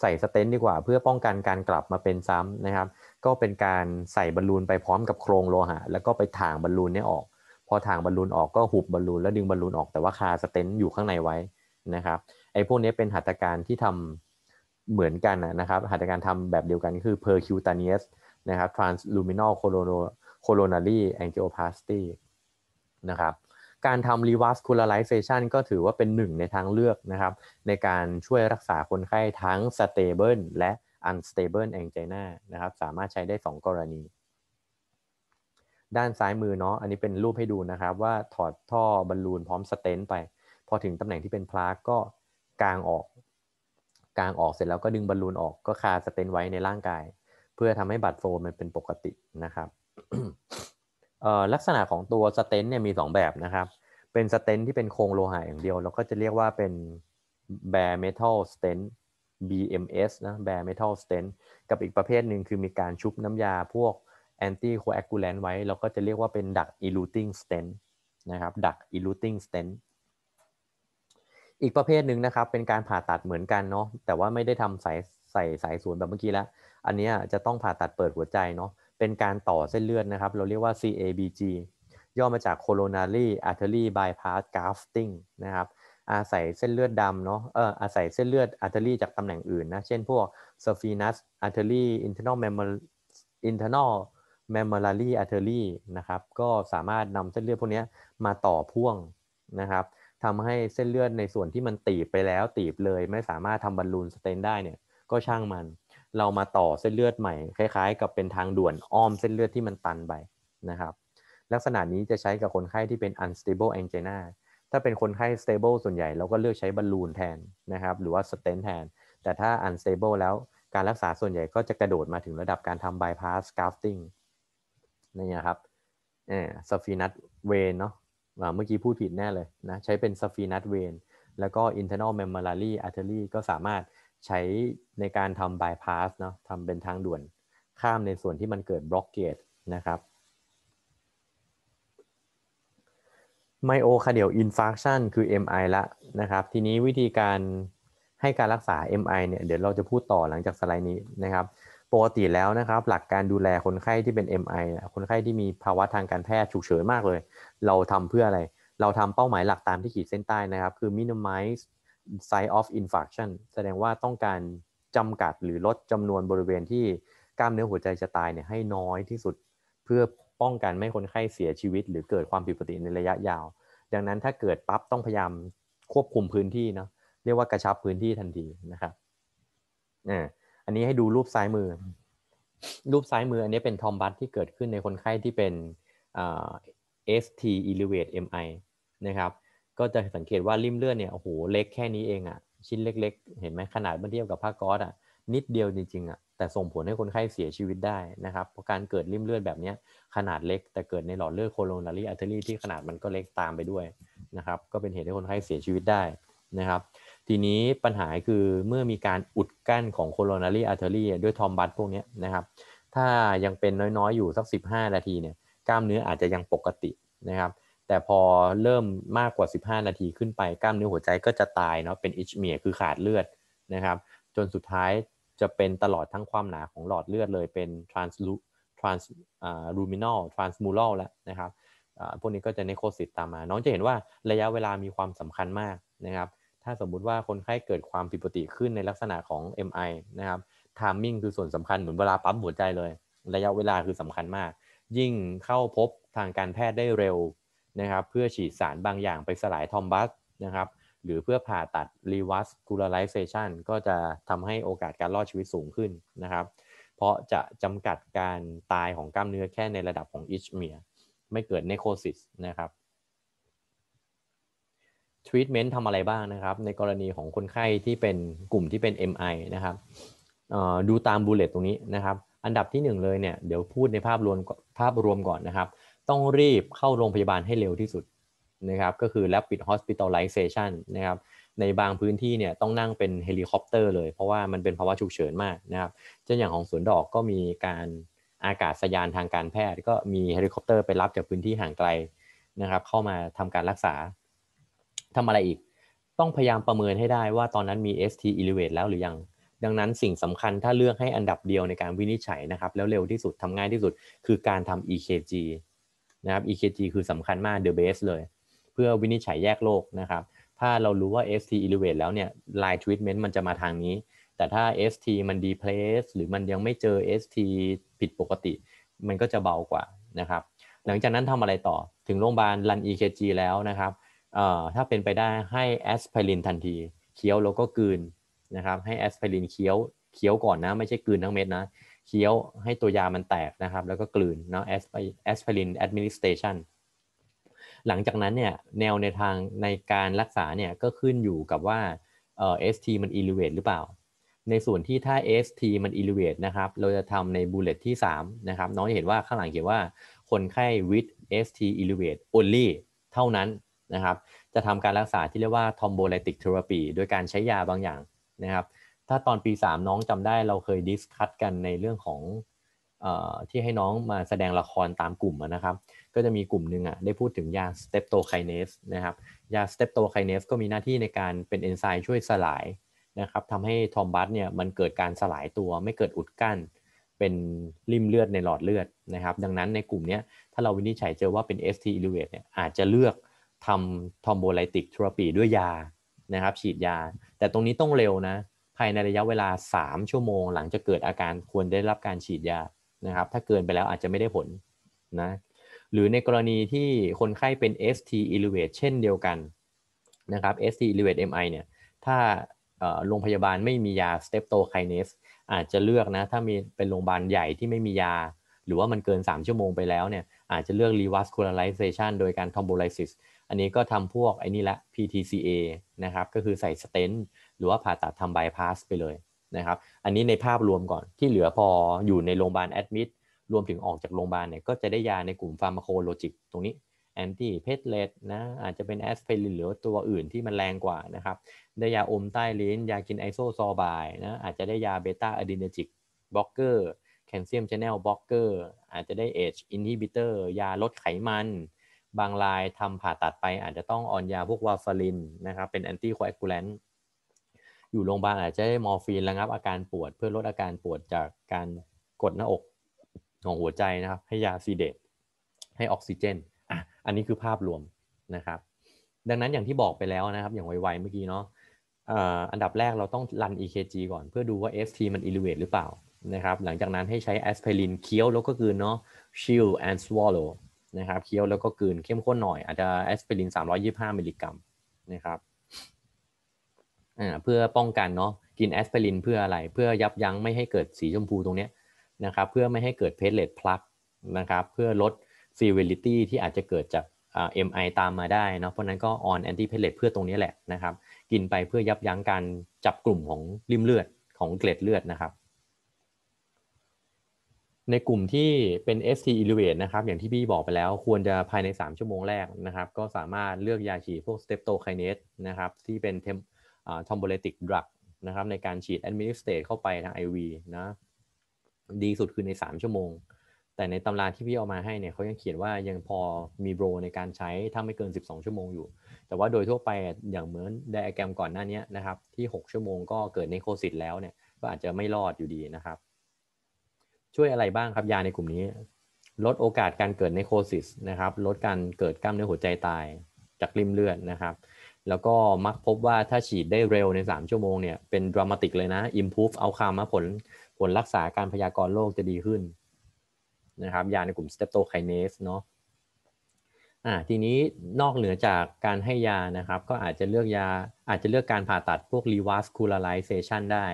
ใส่สเตนดีกว่าเพื่อป้องกันการกลับมาเป็นซ้ำนะครับก็เป็นการใส่บอลลูนไปพร้อมกับโครงโลหะแล้วก็ไปถ่างบอลลูนนี้ออก พอถ่างบอลลูนออกก็หุบบอลลูนแล้วดึงบอลลูนออกแต่ว่าคาสเตนอยู่ข้างในไว้นะครับไอ้พวกนี้เป็นหัตถการที่ทำเหมือนกันนะครับหัตถการทำแบบเดียวกันคือ percutaneous นะครับ transluminal coronary angioplasty นะครับ การทำ revascularization ก็ถือว่าเป็นหนึ่งในทางเลือกนะครับในการช่วยรักษาคนไข้ทั้ง stable และ unstable angina นะครับ สามารถใช้ได้ 2 กรณี ด้านซ้ายมือเนาะ อันนี้เป็นรูปให้ดูนะครับ ว่าถอดท่อบอลลูนพร้อมสเตน ไป พอถึงตำแหน่งที่เป็นพลาก็กางออกกลางออกเสร็จแล้วก็ดึงบอลลูนออกก็คาสเตนไว้ในร่างกาย เพื่อทำให้บัตรโฟมมันเป็นปกตินะครับลักษณะของตัวสเตนเนี่ยมี 2 แบบนะครับ เป็นสเตนที่เป็นโครงโลหะอย่างเดียว เราก็จะเรียกว่าเป็น bare metal stent BMS นะ bare metal stent กับอีกประเภทหนึ่งคือมีการชุบน้ำยาพวก anti coagulant ไว้ เราก็จะเรียกว่าเป็นดักอ eluting stent นะครับดักอ eluting stent อีกประเภทหนึ่งนะครับ เป็นการผ่าตัดเหมือนกันเนาะแต่ว่าไม่ได้ทำสายใส่สายสวนแบบเมื่อกี้แล้ว อันนี้จะต้องผ่าตัดเปิดหัวใจเนาะเป็นการต่อเส้นเลือดนะครับเราเรียกว่า CABG ย่อมาจาก coronary artery bypass grafting นะครับอาศัยเส้นเลือดดำเนาะเอออาศัยเส้นเลือดอาร์เทอรี่จากตำแหน่งอื่นนะเช่นพวก saphenous artery internal m e m o r internal m e m o r a r y artery นะครับก็สามารถนำเส้นเลือดพวกนี้มาต่อพ่วงนะครับทำให้เส้นเลือดในส่วนที่มันตีบไปแล้ว ตีบเลยไม่สามารถทำบอลลูนสเตนได้เนี่ย ก็ช่างมันเรามาต่อเส้นเลือดใหม่ คล้ายๆกับเป็นทางด่วนอ้อมเส้นเลือดที่มันตันไปนะครับ ลักษณะนี้จะใช้กับคนไข้ที่เป็น unstable angina ถ้าเป็นคนไข้ stable ส่วนใหญ่เราก็เลือกใช้บอลลูนแทนนะครับหรือว่าสเตนแทน แต่ถ้า unstable แล้วการรักษาส่วนใหญ่ก็จะกระโดดมาถึงระดับการทำ bypass grafting นี่นะครับเออสฟีนัตเวนเนาะเมื่อกี้พูดผิดแน่เลยนะ ใช้เป็นซฟีนัตเวนแล้วก็ internal m a m m i รี a r y artery ก็สามารถใช้ในการทำ bypass เนาะทำเป็นทางด่วนข้ามในส่วนที่มันเกิด b l o c k a กตนะครับ myocardial infarction คือ MI ละนะครับ ทีนี้วิธีการให้การรักษา MI เนี่ยเดี๋ยวเราจะพูดต่อหลังจากสไลด์นี้นะครับปกติแล้วนะครับ หลักการดูแลคนไข้ที่เป็น MI คนไข้ที่มีภาวะทางการแพทย์ฉุกเฉินมากเลย เราทำเพื่ออะไรเราทำเป้าหมายหลักตามที่ขีดเส้นใต้นะครับ คือ minimize size of infarction แสดงว่าต้องการจำกัดหรือลดจำนวนบริเวณที่กล้ามเนื้อหัวใจจะตายเนี่ยให้น้อยที่สุด เพื่อป้องกันไม่คนไข้เสียชีวิตหรือเกิดความผิดปกติในระยะยาว ดังนั้นถ้าเกิดปั๊บต้องพยายามควบคุมพื้นที่เนาะเรียกว่ากระชับพื้นที่ทันทีนะครับอ่าอันนี้ให้ดูรูปซ้ายมือ รูปซ้ายมืออันนี้เป็นทอมบัสที่เกิดขึ้นในคนไข้ที่เป็นเออทีลูเวตเอ็มไอนะครับ ก็จะสังเกตว่าริมเลือดเนี่ยโอ้โหเล็กแค่นี้เองอะ่ะชิ้นเล็ก ๆ เห็นไหมขนาดเมื่อเทียบกับผ้าก๊อซอ่ะนิดเดียวจริงๆอ่ะแต่ส่งผลให้คนไข้เสียชีวิตได้นะครับเพราะการเกิดริ่มเลือดแบบนี้ขนาดเล็ก แต่เกิดในหลอดเลือดโคโรนารีอาร์เทอรี่ที่ขนาดมันก็เล็กตามไปด้วยนะครับก็เป็นเหตุให้คนไข้เสียชีวิตได้นะครับทีนี้ปัญหาคือเมื่อมีการอุดกั้นของโคโรนารีอาร์เทอรี่ด้วยทอมบัสพวกนี้นะครับถ้ายังเป็นน้อยๆ อยู่สัก 15 นาทีเนี่ยกล้ามเนื้ออาจจะยังปกตินะครับ แต่พอเริ่มมากกว่า 15 นาทีขึ้นไป กล้ามเนื้อหัวใจก็จะตายเนาะเป็นอิชเมียคือขาดเลือดนะครับ จนสุดท้ายจะเป็นตลอดทั้งความหนาของหลอดเลือดเลยเป็นทรานส์ a n s trans รูมินอลรานส์มูลอลแล้วนะครับพวกนี้ก็จะเนโครซิสตามมา น้องจะเห็นว่าระยะเวลามีความสำคัญมากนะครับถ้าสมมุติว่าคนไข้เกิดความผิดปกติขึ้นในลักษณะของ MI นะครับทามมิ่งคือส่วนสำคัญเหมือนเวลาปั๊มหัวใจเลย ระยะเวลาคือสำคัญมาก ยิ่งเข้าพบทางการแพทย์ได้เร็วนะครับ เพื่อฉีดสารบางอย่างไปสลายทอมบัสนะครับ หรือเพื่อผ่าตัดรีวัส c ูลาไ i เซชันก็จะทำให้โอกาสการรอดชีวิตสูงขึ้นนะครับ เพราะจะจำกัดการตายของกล้ามเนื้อแค่ในระดับของอิชเมียไม่เกิดเนโคซิสนะครับทรีทเมนต์ทำอะไรบ้างนะครับ ในกรณีของคนไข้ที่เป็นกลุ่มที่เป็น MI นะครับดูตามบูเลตตรงนี้นะครับ อันดับที่1เลยเนี่ย เดี๋ยวพูดในภาพรวมภาพรวมก่อนนะครับ ต้องรีบเข้าโรงพยาบาลให้เร็วที่สุดนะครับก็คือ้วปิด hospitalization นะครับในบางพื้นที่เนี่ย ต้องนั่งเป็นเฮลิคอปเตอร์เลยเพราะว่ามันเป็นภาวะฉุกเฉินมากนะครับเช่นอย่างของสวนดอกก็มีการอากาศยานทางการแพทย์ก็มีเฮลิคอปเตอร์ไปรับจากพื้นที่ห่างไกลนะครับเข้ามาทำการรักษาทำอะไรอีก ต้องพยายามประเมินให้ได้ว่าตอนนั้นมี ST elevate แล้วหรือยัง ดังนั้นสิ่งสำคัญถ้าเลือกให้อันดับเดียวในการวินิจฉัยนะครับ แล้วเร็วที่สุดทำง่ายที่สุด คือการทำ EKG นะครับ EKG คือสำคัญมาก the b เ s สเลย เพื่อวินิจฉัยแยกโรคนะครับ ถ้าเรารู้ว่า ST elevate แล้วเนี่ย line treatment มันจะมาทางนี้ แต่ถ้า ST มัน d e p l a c e หรือมันยังไม่เจอ ST ผิดปกติ มันก็จะเบากว่านะครับ หลังจากนั้นทำอะไรต่อถึงโรงพยาบาลรัน EKG แล้วนะครับถ้าเป็นไปได้ให้แอสไพรินทันทีเคี้ยวแล้วก็กืนนะครับให้แอสไพรินเคี้ยวเคี้ยวก่อนนะ ไม่ใช่กืนทั้งเม็ดนะเคี้ยวให้ตัวยามันแตกนะครับ แล้วก็กลืนเนาะแอสไพรินแอดมินิสเตชันหลังจากนั้นเนี่ยแนวในทางในการรักษาเนี่ยก็ขึ้นอยู่กับว่าเอ่อ ST มันอิเลเวตหรือเปล่า ในส่วนที่ถ้า ST มันอิเลเวตนะครับเราจะทำในบูลเลตที่ 3 นะครับ น้องจะเห็นว่าข้างหลังเขียนว่าคนไข้ with ST elevate only เท่านั้นนะครับจะทำการรักษาที่เรียกว่าทอมโบเลติกเทอราปีโดยการใช้ยาบางอย่างนะครับถ้าตอนปี 3 น้องจำได้เราเคยดิสคัตกันในเรื่องของอที่ให้น้องมาแสดงละครตามกลุ่มนะครับก็จะมีกลุ่มหนึ่งอ่ะได้พูดถึงยาสเตปโตไคเนสนะครับยาสเตปโตไคเนสก็มีหน้าที่ในการเป็นเอนไซม์ช่วยสลายนะครับทำให้ทอมบัสเนี่ยมันเกิดการสลายตัวไม่เกิดอุดกั้น เป็นริมเลือดในหลอดเลือดนะครับดังนั้นในกลุ่มนี้ถ้าเราวินิจฉัยเจอว่าเป็น ST elevate เนี่ยอาจจะเลือกทำทอมโบไลติกทราปีด้วยยานะครับฉีดยา แต่ตรงนี้ต้องเร็วนะภายในระยะเวลา 3 ชั่วโมงหลังจากเกิดอาการควรได้รับการฉีดยานะครับถ้าเกินไปแล้วอาจจะไม่ได้ผลนะหรือในกรณีที่คนไข้เป็น ST elevate เช่นเดียวกันนะครับ ST elevate MI เนี่ยถ้าโรงพยาบาลไม่มียาสเตปโตไคเนสอาจจะเลือกนะถ้ามีเป็นโรงพยาบาลใหญ่ที่ไม่มียา หรือว่ามันเกิน 3 ชั่วโมงไปแล้วเนี่ยอาจจะเลือก revascularization โดยการ thrombolysis อันนี้ก็ทำพวกไอ้นี่ละ PTCA นะครับ ก็คือใส่สเตนหรือว่าผ่าตัดทำบายพาสไปเลยนะครับ อันนี้ในภาพรวมก่อนที่เหลือพออยู่ในโรงพยาบาลแอดมิดรวมถึงออกจากโรงพยาบาลเนี่ยก็จะได้ยาในกลุ่มฟาร์มาโคโลจิกตรงนี้แอนตี้เพทเลตนะอาจจะเป็นแอสไพรินหรือตัวอื่นที่มันแรงกว่านะครับได้ยาอมใต้ลิ้น ยากินไอโซซอบายนะอาจจะได้ยาเบต้าอะดีนาจิกบล็อกเกอร์แคลเซียมชแนลบล็อกเกอร์อาจจะได้เอชอินฮิบิเตอร์ยาลดไขมันบางรายทำผ่าตัดไปอาจจะต้องออนยาพวกวาฟารินนะครับ เป็นแอนตี้โคแอกูแลนต์อยู่โรงพยาบาลอาจจะได้มอร์ฟีนระงับ อาการปวดเพื่อลดอาการปวดจากการกดหน้าอกของหัวใจนะครับ ให้ยาซีเดตให้ออกซิเจนอ่ะอันนี้คือภาพรวมนะครับ ดังนั้นอย่างที่บอกไปแล้วนะครับ อย่างไวๆเมื่อกี้เนาะอันดับแรกเราต้องรัน EKG ก่อนเพื่อดูว่า s t มันอิ e v เว e หรือเปล่านะครับ หลังจากนั้นให้ใช้แอสไพรินเคี้ยวแล้วก็คืนเนาะ chill and swallow นะครับเคี้ยวแล้วก็กลืนเข้มข้นหน่อย อาจจะแอสไพริน 325 มิลลิกรัมนะครับเพื่อป้องกันเนาะกินแอสไพรินเพื่ออะไรเพื่อยับยั้งไม่ให้เกิดสีชมพูตรงนี้นะครับเพื่อไม่ให้เกิดเพสเลตพลักนะครับ เพื่อลดซีเวลิตี้ที่อาจจะเกิดจากเอ็มไอตามมาได้เนาะเพราะนั้นก็ออนแอนตี้เพเลตเพื่อตรงนี้แหละนะครับ กินไปเพื่อยับยั้งการจับกลุ่มของริมเลือดของเกล็ดเลือดนะครับในกลุ่มที่เป็น ST Elevate นะครับอย่างที่พี่บอกไปแล้วควรจะภายใน 3 ชั่วโมงแรกนะครับ ก็สามารถเลือกยาฉีดพวก Streptokinase นะครับที่เป็น Thrombolytic Drug นะครับในการฉีด Administrate เข้าไปทาง IV นะดีสุดคือใน 3 ชั่วโมง แต่ในตำราที่พี่เอามาให้เนี่ยเขายังเขียนว่ายังพอมีโบรในการใช้ถ้าไม่เกิน 12 ชั่วโมงอยู่ แต่ว่าโดยทั่วไปอย่างเหมือนไดอะแกรมก่อนหน้านี้นะครับที่ 6 ชั่วโมงก็เกิดในโคซิตแล้วเนี่ยก็อาจจะไม่รอดอยู่ดีนะครับช่วยอะไรบ้างครับ ยาในกลุ่มนี้ ลดโอกาสการเกิดในโคซิสนะครับลดการเกิดกล้ามเนื้อหัวใจตายจากริมเลือดนะครับ แล้วก็มักพบว่าถ้าฉีดได้เร็วใน 3 ชั่วโมงเนี่ยเป็นดรามาติกเลยนะ improve เอาคามาผลผลรักษาการพยากรโรคจะดีขึ้นนะครับ ยาในกลุ่มสเตปโตไคเนสเนาะอ่าทีนี้นอกเหนือจากการให้ยานะครับ ก็อาจจะเลือกยาอาจจะเลือกการผ่าตัดพวก revascularization ได้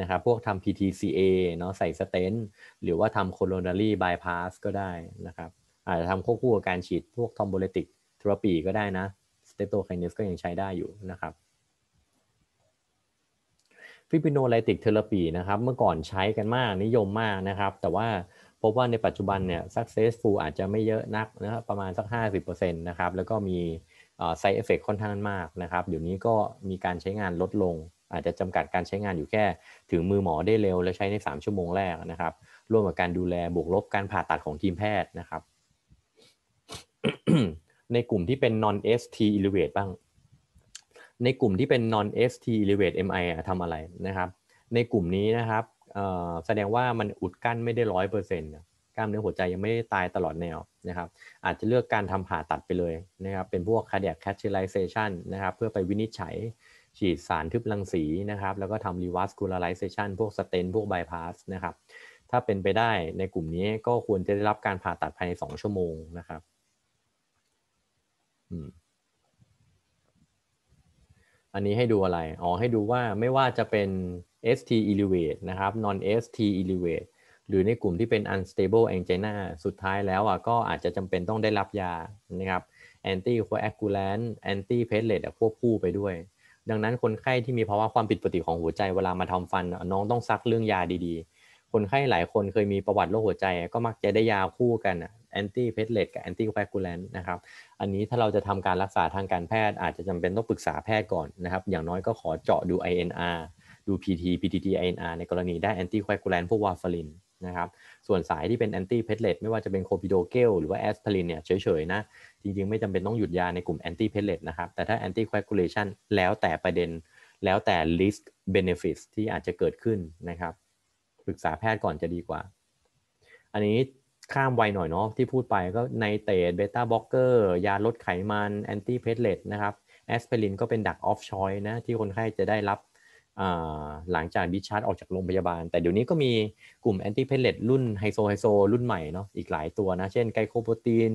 นะครับพวกทำ PTCA เนาะใส่สเตนหรือว่าทำ coronary bypass ก็ได้นะครับอาจจะทำควบคู่กับการฉีด พวก thrombolytic therapy ก็ได้นะ s t ต e ต t o เ i n s ก็ยังใช้ได้อยู่นะครับฟิบิโนไลติกเทอร์ปีนะครับเมื่อก่อนใช้กันมากนิยมมากนะครับ แต่ว่าพบว่าในปัจจุบันเนี่ย successful อาจจะไม่เยอะนักนะครับประมาณสัก 50%นะครับแล้วก็มี side effect ค่อนข้างมากนะครับเดี๋ยวนี้ก็มีการใช้งานลดลงอาจจะจำกัดการใช้งานอยู่แค่ ถึงมือหมอได้เร็วและใช้ใน 3 ชั่วโมงแรกนะครับร่วมกับการดูแลบวกลบการผ่าตัดของทีมแพทย์นะครับ ในกลุ่มที่เป็น non ST elevate บ้าง ในกลุ่มที่เป็น non ST elevate MI ทำอะไรนะครับ ในกลุ่มนี้นะครับ แสดงว่ามันอุดกั้นไม่ได้ร้อยเปอร์เซ็นต์กล้ามเนื้อหัวใจยังไม่ได้ตายตลอดแนวนะครับ อาจจะเลือกการทำผ่าตัดไปเลยนะครับ เป็นพวก cardiac catheterization นะครับ เพื่อไปวินิจฉัยฉีดสารทึบรังสีนะครับ แล้วก็ทำรีวัสคูลาไลเซชันพวกสเตนพวกบายพาสนะครับ ถ้าเป็นไปได้ในกลุ่มนี้ก็ควรจะได้รับการผ่าตัดภายใน 2 ชั่วโมงนะครับ อันนี้ให้ดูอะไร อ๋อ ให้ดูว่าไม่ว่าจะเป็น ST elevate นะครับ non ST elevate หรือในกลุ่มที่เป็น unstable angina สุดท้ายแล้วอ่ะก็อาจจะจำเป็นต้องได้รับยานะครับ anti coagulant anti platelet ควบคู่ไปด้วยดังนั้นคนไข้ที่มีภาวะความผิดปกติของหัวใจเวลามาทำฟันน้องต้องซักเรื่องยาดีๆ คนไข้หลายคนเคยมีประวัติโรคหัวใจก็มักจะได้ยาคู่กันแอนตี้เพทเลตกับแอนตี้แฟกูแลน์นะครับอันนี้ถ้าเราจะทำการรักษาทางการแพทย์อาจจะจำเป็นต้องปรึกษาแพทย์ก่อนนะครับ อย่างน้อยก็ขอเจาะดู INR ดู PT PTT INR ในกรณีได้แอนตี้แฟกูแลน์พวกวาฟารินนะครับส่วนสายที่เป็นแอนตี้เพทเลตไม่ว่าจะเป็นโคปิโดเกลหรือว่าแอสพพรินเนี่ยเฉย ๆ นะ จริง ๆ ไม่จำเป็นต้องหยุดยาในกลุ่มแอนตี้เพทเลตนะครับ แต่ถ้าแอนตี้คอคูลเลชันแล้วแต่ประเด็นแล้วแต่ risk benefit ที่อาจจะเกิดขึ้นนะครับปรึกษาแพทย์ก่อนจะดีกว่า อันนี้ข้ามไวหน่อยเนาะที่พูดไปก็ไนเตดเบต้าบล็อกเกอร์ยาลดไขมันแอนตี้เพทเลตนะครับแอสพพรินก็เป็นดักออฟชอยนะที่คนไข้จะได้รับหลังจากดิชาร์จออกจากโรงพยาบาล แต่เดี๋ยวนี้ก็มีกลุ่มแอนติเพลเลตรุ่นไฮโซไฮโซรุ่นใหม่เนาะอีกหลายตัวนะ เช่นไกโคโปรตีน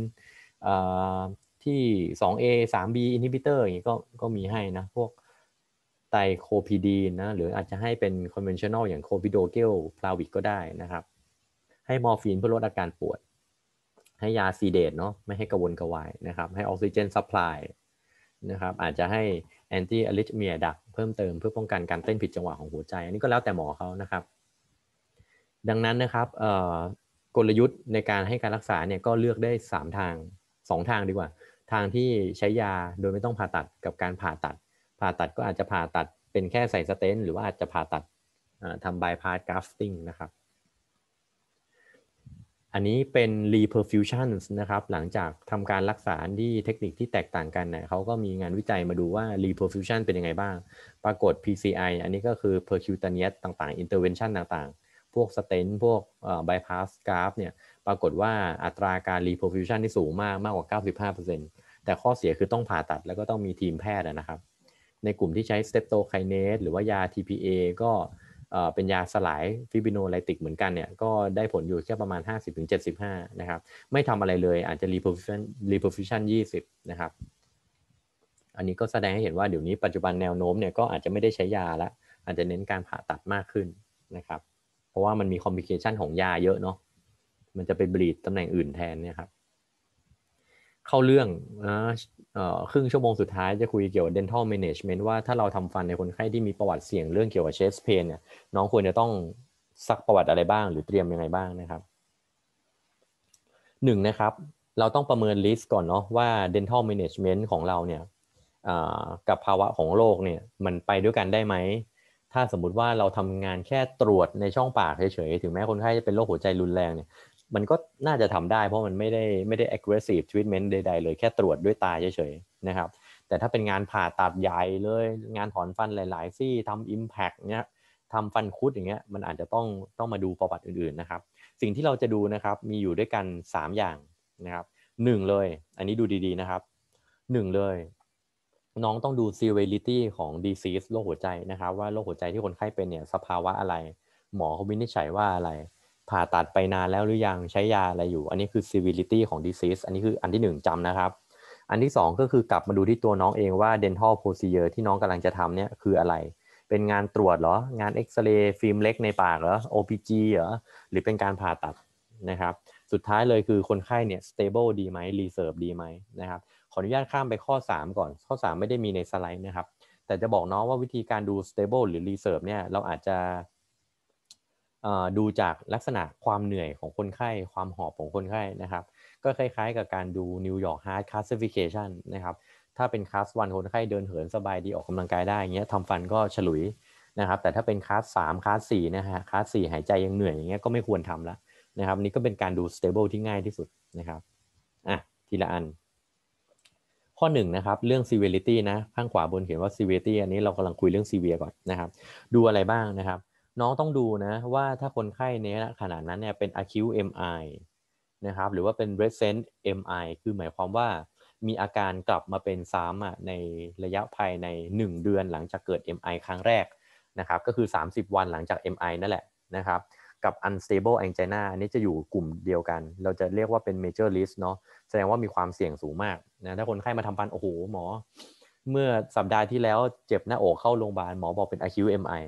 ที่ 2A 3B inhibitor อย่างนี้ก็ก็มีให้นะ พวกไตโคพีดีนนะหรืออาจจะให้เป็นอนเวนชั่นแนลอย่างโคพิโดเกลพลาวิกก็ได้นะครับ ให้มอร์ฟีนเพื่อลดอาการปวด ให้ยาซีเดตเนาะไม่ให้กระวนกระวายนะครับให้ออกซิเจนซัพพลายนะครับอาจจะใหแอนตี้อะลิ h เมียดักเพิ่มเติมเพื่อป้องกันการเต้นผิดจังหวะของหัวใจ อันนี้ก็แล้วแต่หมอเขานะครับ ดังนั้นนะครับกลยุทธ์ในการให้การรักษาเนี่ยก็เลือกได้ 3 ทาง 2 ทางดีกว่า ทางที่ใช้ยาโดยไม่ต้องผ่าตัดกับการผ่าตัด ผ่าตัดก็อาจจะผ่าตัดเป็นแค่ใส่สเตนหรือว่าอาจจะผ่าตัดทำบายพาสกราฟติ้งนะครับอันนี้เป็น reperfusion นะครับหลังจากทำการรักษาที่เทคนิคที่แตกต่างกันเนะเขาก็มีงานวิจัยมาดูว่า reperfusion เป็นยังไงบ้าง ปรากฏ PCI อันนี้ก็คือ percutaneous ต่าง ๆ intervention ต่างๆ พวก stent พวก bypass graft เนี่ยปรากฏว่าอัตราการ reperfusion ที่สูงมาก มากกว่า 95%แต่ข้อเสียคือต้องผ่าตัดแล้วก็ต้องมีทีมแพทย์นะครับ ในกลุ่มที่ใช้ s t e p t o k i n a s e หรือว่ายา TPA ก็เป็นยาสลายฟิบิโนไลติกเหมือนกันเนี่ย ก็ได้ผลอยู่แค่ประมาณ 50-75 นะครับ ไม่ทำอะไรเลยอาจจะรีโพฟิชันรีโพฟิชัน20 นะครับ อันนี้ก็แสดงให้เห็นว่าเดี๋ยวนี้ปัจจุบันแนวโน้มเนี่ย ก็อาจจะไม่ได้ใช้ยาละอาจจะเน้นการผ่าตัดมากขึ้นนะครับ เพราะว่ามันมีคอมพิเคชันของยาเยอะเนาะมันจะไปบีดตำแหน่งอื่นแทนเนี่ยครับเข้าเรื่องนะครึ่งชั่วโมงสุดท้ายจะคุยเกี่ยวกับ dental management ว่าถ้าเราทำฟันในคนไข้ที่มีประวัติเสี่ยงเรื่องเกี่ยวกับ chest pain เนี่ยน้องควรจะต้องซักประวัติอะไรบ้างหรือเตรียมยังไงบ้างนะครับหนึ่งนะครับ เราต้องประเมินลิสต์ก่อนเนาะว่า dental management ของเราเนี่ยกับภาวะของโรคเนี่ยมันไปด้วยกันได้ไหม ถ้าสมมติว่าเราทำงานแค่ตรวจในช่องปากเฉยๆ ถึงแม้คนไข้จะเป็นโรคหัวใจรุนแรงเนี่ยมันก็น่าจะทำได้ เพราะมันไม่ได้ไม่ได้ aggressive treatment ใด ๆ เลยแค่ตรวจด้วยตาเฉยๆนะครับแต่ถ้าเป็นงานผ่าตัดใหญ่เลย งานถอนฟันหลายๆซี่ทำ impact เนี้ยทำฟันคุดอย่างเงี้ยมันอาจจะต้องต้องมาดูประวัติอื่นๆนะครับสิ่งที่เราจะดูนะครับมีอยู่ด้วยกัน 3 อย่างนะครับหนึ่งเลย อันนี้ดูดีๆนะครับหนึ่งเลยน้องต้องดู severity ของ disease โรคหัวใจนะครับว่าโรคหัวใจที่คนไข้เป็นเนี่ยสภาวะอะไร หมอเขาวินิจฉัยว่าอะไรผ่าตัดไปนานแล้วหรือยังใช้ยาอะไรอยู่ อันนี้คือ severity ของ disease อันนี้คืออันที่ 1 จำนะครับ อันที่ 2 ก็คือกลับมาดูที่ตัวน้องเองว่า dental procedure ที่น้องกำลังจะทำเนี่ยคืออะไร เป็นงานตรวจเหรอ งานเอ็กซเรย์ฟิล์มเล็กในปากเหรอ OPG เหรอหรือเป็นการผ่าตัดนะครับ สุดท้ายเลยคือคนไข้เนี่ย stable ดีไหม reserve ดีไหมนะครับขออนุญาตข้ามไปข้อ 3 ก่อน ข้อ 3 ไม่ได้มีในสไลด์นะครับแต่จะบอกน้องว่าวิธีการดู stable หรือ reserve เนี่ยเราอาจจะดูจากลักษณะความเหนื่อยของคนไข้ ความหอบของคนไข้นะครับ ก็คล้ายๆกับการดู New York Heart Classification นะครับ ถ้าเป็นคลาสวันคนไข้เดินเหินสบาย ดีออกกำลังกายได้อย่างเงี้ยทำฟันก็ฉลุยนะครับ แต่ถ้าเป็นคลาสสามคลาสสี่นะฮะคลาสสี่หายใจยังเหนื่อยอย่างเงี้ยก็ไม่ควรทำละนะครับนี่ก็เป็นการดู stable ที่ง่ายที่สุดนะครับอ่ะทีละอัน ข้อ1นนะครับเรื่อง severity นะข้างขวาบนเขียนว่า severity อันนี้เรากำลังคุยเรื่อง severe ก่อนนะครับ ดูอะไรบ้างนะครับน้องต้องดูนะว่าถ้าคนไข้ในขนาดนั้นเนี่ยเป็น acute MI นะครับหรือว่าเป็น recent MI คือหมายความว่ามีอาการกลับมาเป็นซ้ำในระยะภายใน 1 เดือนหลังจากเกิด MI ครั้งแรกนะครับก็คือ 30 วันหลังจาก MI นั่นแหละนะครับกับ unstable angina อันนี้จะอยู่กลุ่มเดียวกัน เราจะเรียกว่าเป็น major risk เนาะแสดงว่ามีความเสี่ยงสูงมากนะถ้าคนไข้มาทำฟันโอ้โหหมอเมื่อสัปดาห์ที่แล้วเจ็บหน้าอกเข้าโรงพยาบาลหมอบอกเป็น acute MI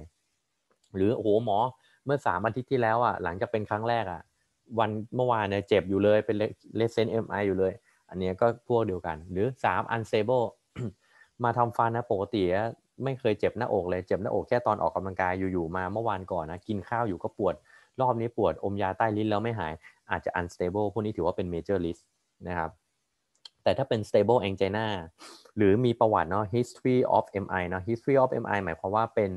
หรือโอ้โหหมอเมื่อสามอาทิตย์ที่แล้วอ่ะหลังจากเป็นครั้งแรกอ่ะวันเมื่อวานเนี่ยเจ็บอยู่เลยเป็นเลสเซนเอ็มไออยู่เลย อันนี้ก็พวกเดียวกันหรือสามอันเซเบิลมาทำฟันนะปกติไม่เคยเจ็บหน้าอกเลยเจ็บหน้าอกแค่ตอนออกกำลังกายอยู่ๆมาเมื่อวานก่อนนะกินข้าวอยู่ก็ปวด รอบนี้ปวดอมยาใต้ลิ้นแล้วไม่หาย อาจจะ unstable พวกนี้ถือว่าเป็น major risk นะครับแต่ถ้าเป็น stable angina หรือมีประวัติเนาะ history of MI เนาะ history of MI หมายความว่าเป็น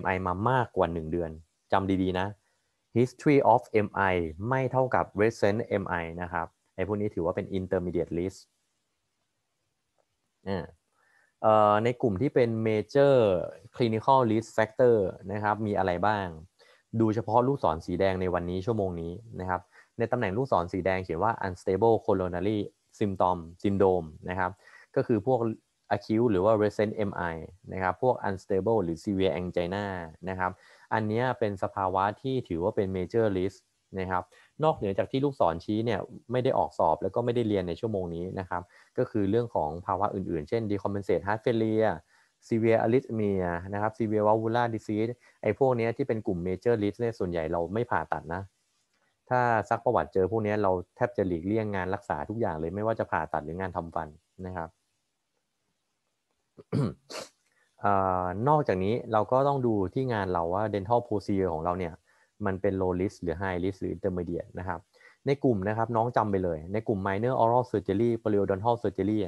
MI มามากกว่า 1 เดือนจำดี ๆ นะ history of MI ไม่เท่ากับ recent MI นะครับไอ้พวกนี้ถือว่าเป็น intermediate list ในกลุ่มที่เป็น major clinical risk factor นะครับ มีอะไรบ้างดูเฉพาะลูกศรสีแดงในวันนี้ชั่วโมงนี้นะครับ ในตำแหน่งลูกศรสีแดงเขียนว่า unstable coronary symptom syndrome นะครับ ก็คือพวก acute หรือว่า recent MI นะครับพวก unstable หรือ severe angina นะครับ อันนี้เป็นสภาวะที่ถือว่าเป็น major risk นะครับ นอกเหนือจากที่ลูกศรชี้เนี่ยไม่ได้ออกสอบแล้วก็ไม่ได้เรียนในชั่วโมงนี้นะครับ ก็คือเรื่องของภาวะอื่นๆเช่น decompensate heart failure severe arrhythmia นะครับ severe valvular disease ไอ้พวกนี้ที่เป็นกลุ่ม major risk เนี่ยส่วนใหญ่เราไม่ผ่าตัดนะ ถ้าซักประวัติเจอพวกนี้เราแทบจะหลีกเลี่ยงงานรักษาทุกอย่างเลยไม่ว่าจะผ่าตัดหรืองานทำฟันนะครับนอกจากนี้เราก็ต้องดูที่งานเราว่า dental procedure ของเราเนี่ย มันเป็น low risk หรือ high risk หรือ intermediate นะครับ ในกลุ่มนะครับ น้องจำไปเลยในกลุ่ม minor oral surgery periodontal surgery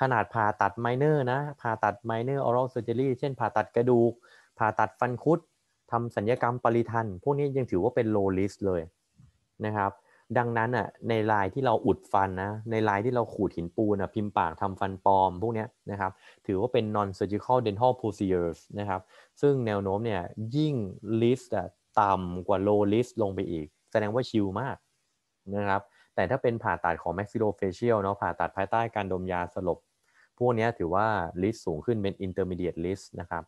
ขนาดผ่าตัด minor นะ ผ่าตัด minor oral surgery เช่นผ่าตัดกระดูก ผ่าตัดฟันคุดทำสัญญกรรมปริทัน พวกนี้ยังถือว่าเป็น low risk เลยนะครับดังนั้นอ่ะในลายที่เราอุดฟันนะในลายที่เราขูดหินปูนอ่ะพิมพ์ปากทำฟันปลอม พวกเนี้ยนะครับ ถือว่าเป็น non surgical dental procedures นะครับ ซึ่งแนวโน้มเนี่ยยิ่ง list อ่ะต่ำกว่า low list ลงไปอีก แสดงว่าชิลมาก นะครับ แต่ถ้าเป็นผ่าตัดของ maxillofacial เนาะผ่าตัดภายใต้การดมยาสลบ พวกนี้ถือว่า list สูงขึ้นเป็น intermediate list นะครับ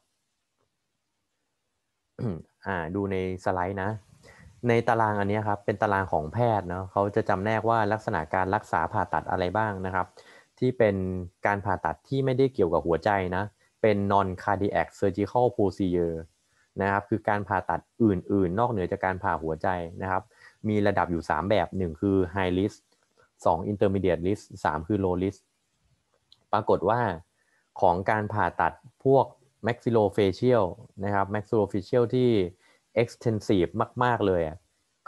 อ่าดูในสไลด์นะในตารางอันนี้ครับ เป็นตารางของแพทย์เนาะเขาจะจำแนกว่าลักษณะการรักษาผ่าตัดอะไรบ้างนะครับ ที่เป็นการผ่าตัดที่ไม่ได้เกี่ยวกับหัวใจนะเป็น non cardiac surgical procedure นะครับคือการผ่าตัดอื่นๆ นอกเหนือจากการผ่าหัวใจนะครับ มีระดับอยู่ 3 แบบ 1 คือ high risk 2 intermediate risk 3คือ low risk ปรากฏว่าของการผ่าตัดพวก maxillofacial นะครับ maxillofacial ที่ extensive มาก ๆ เลยอ่ะ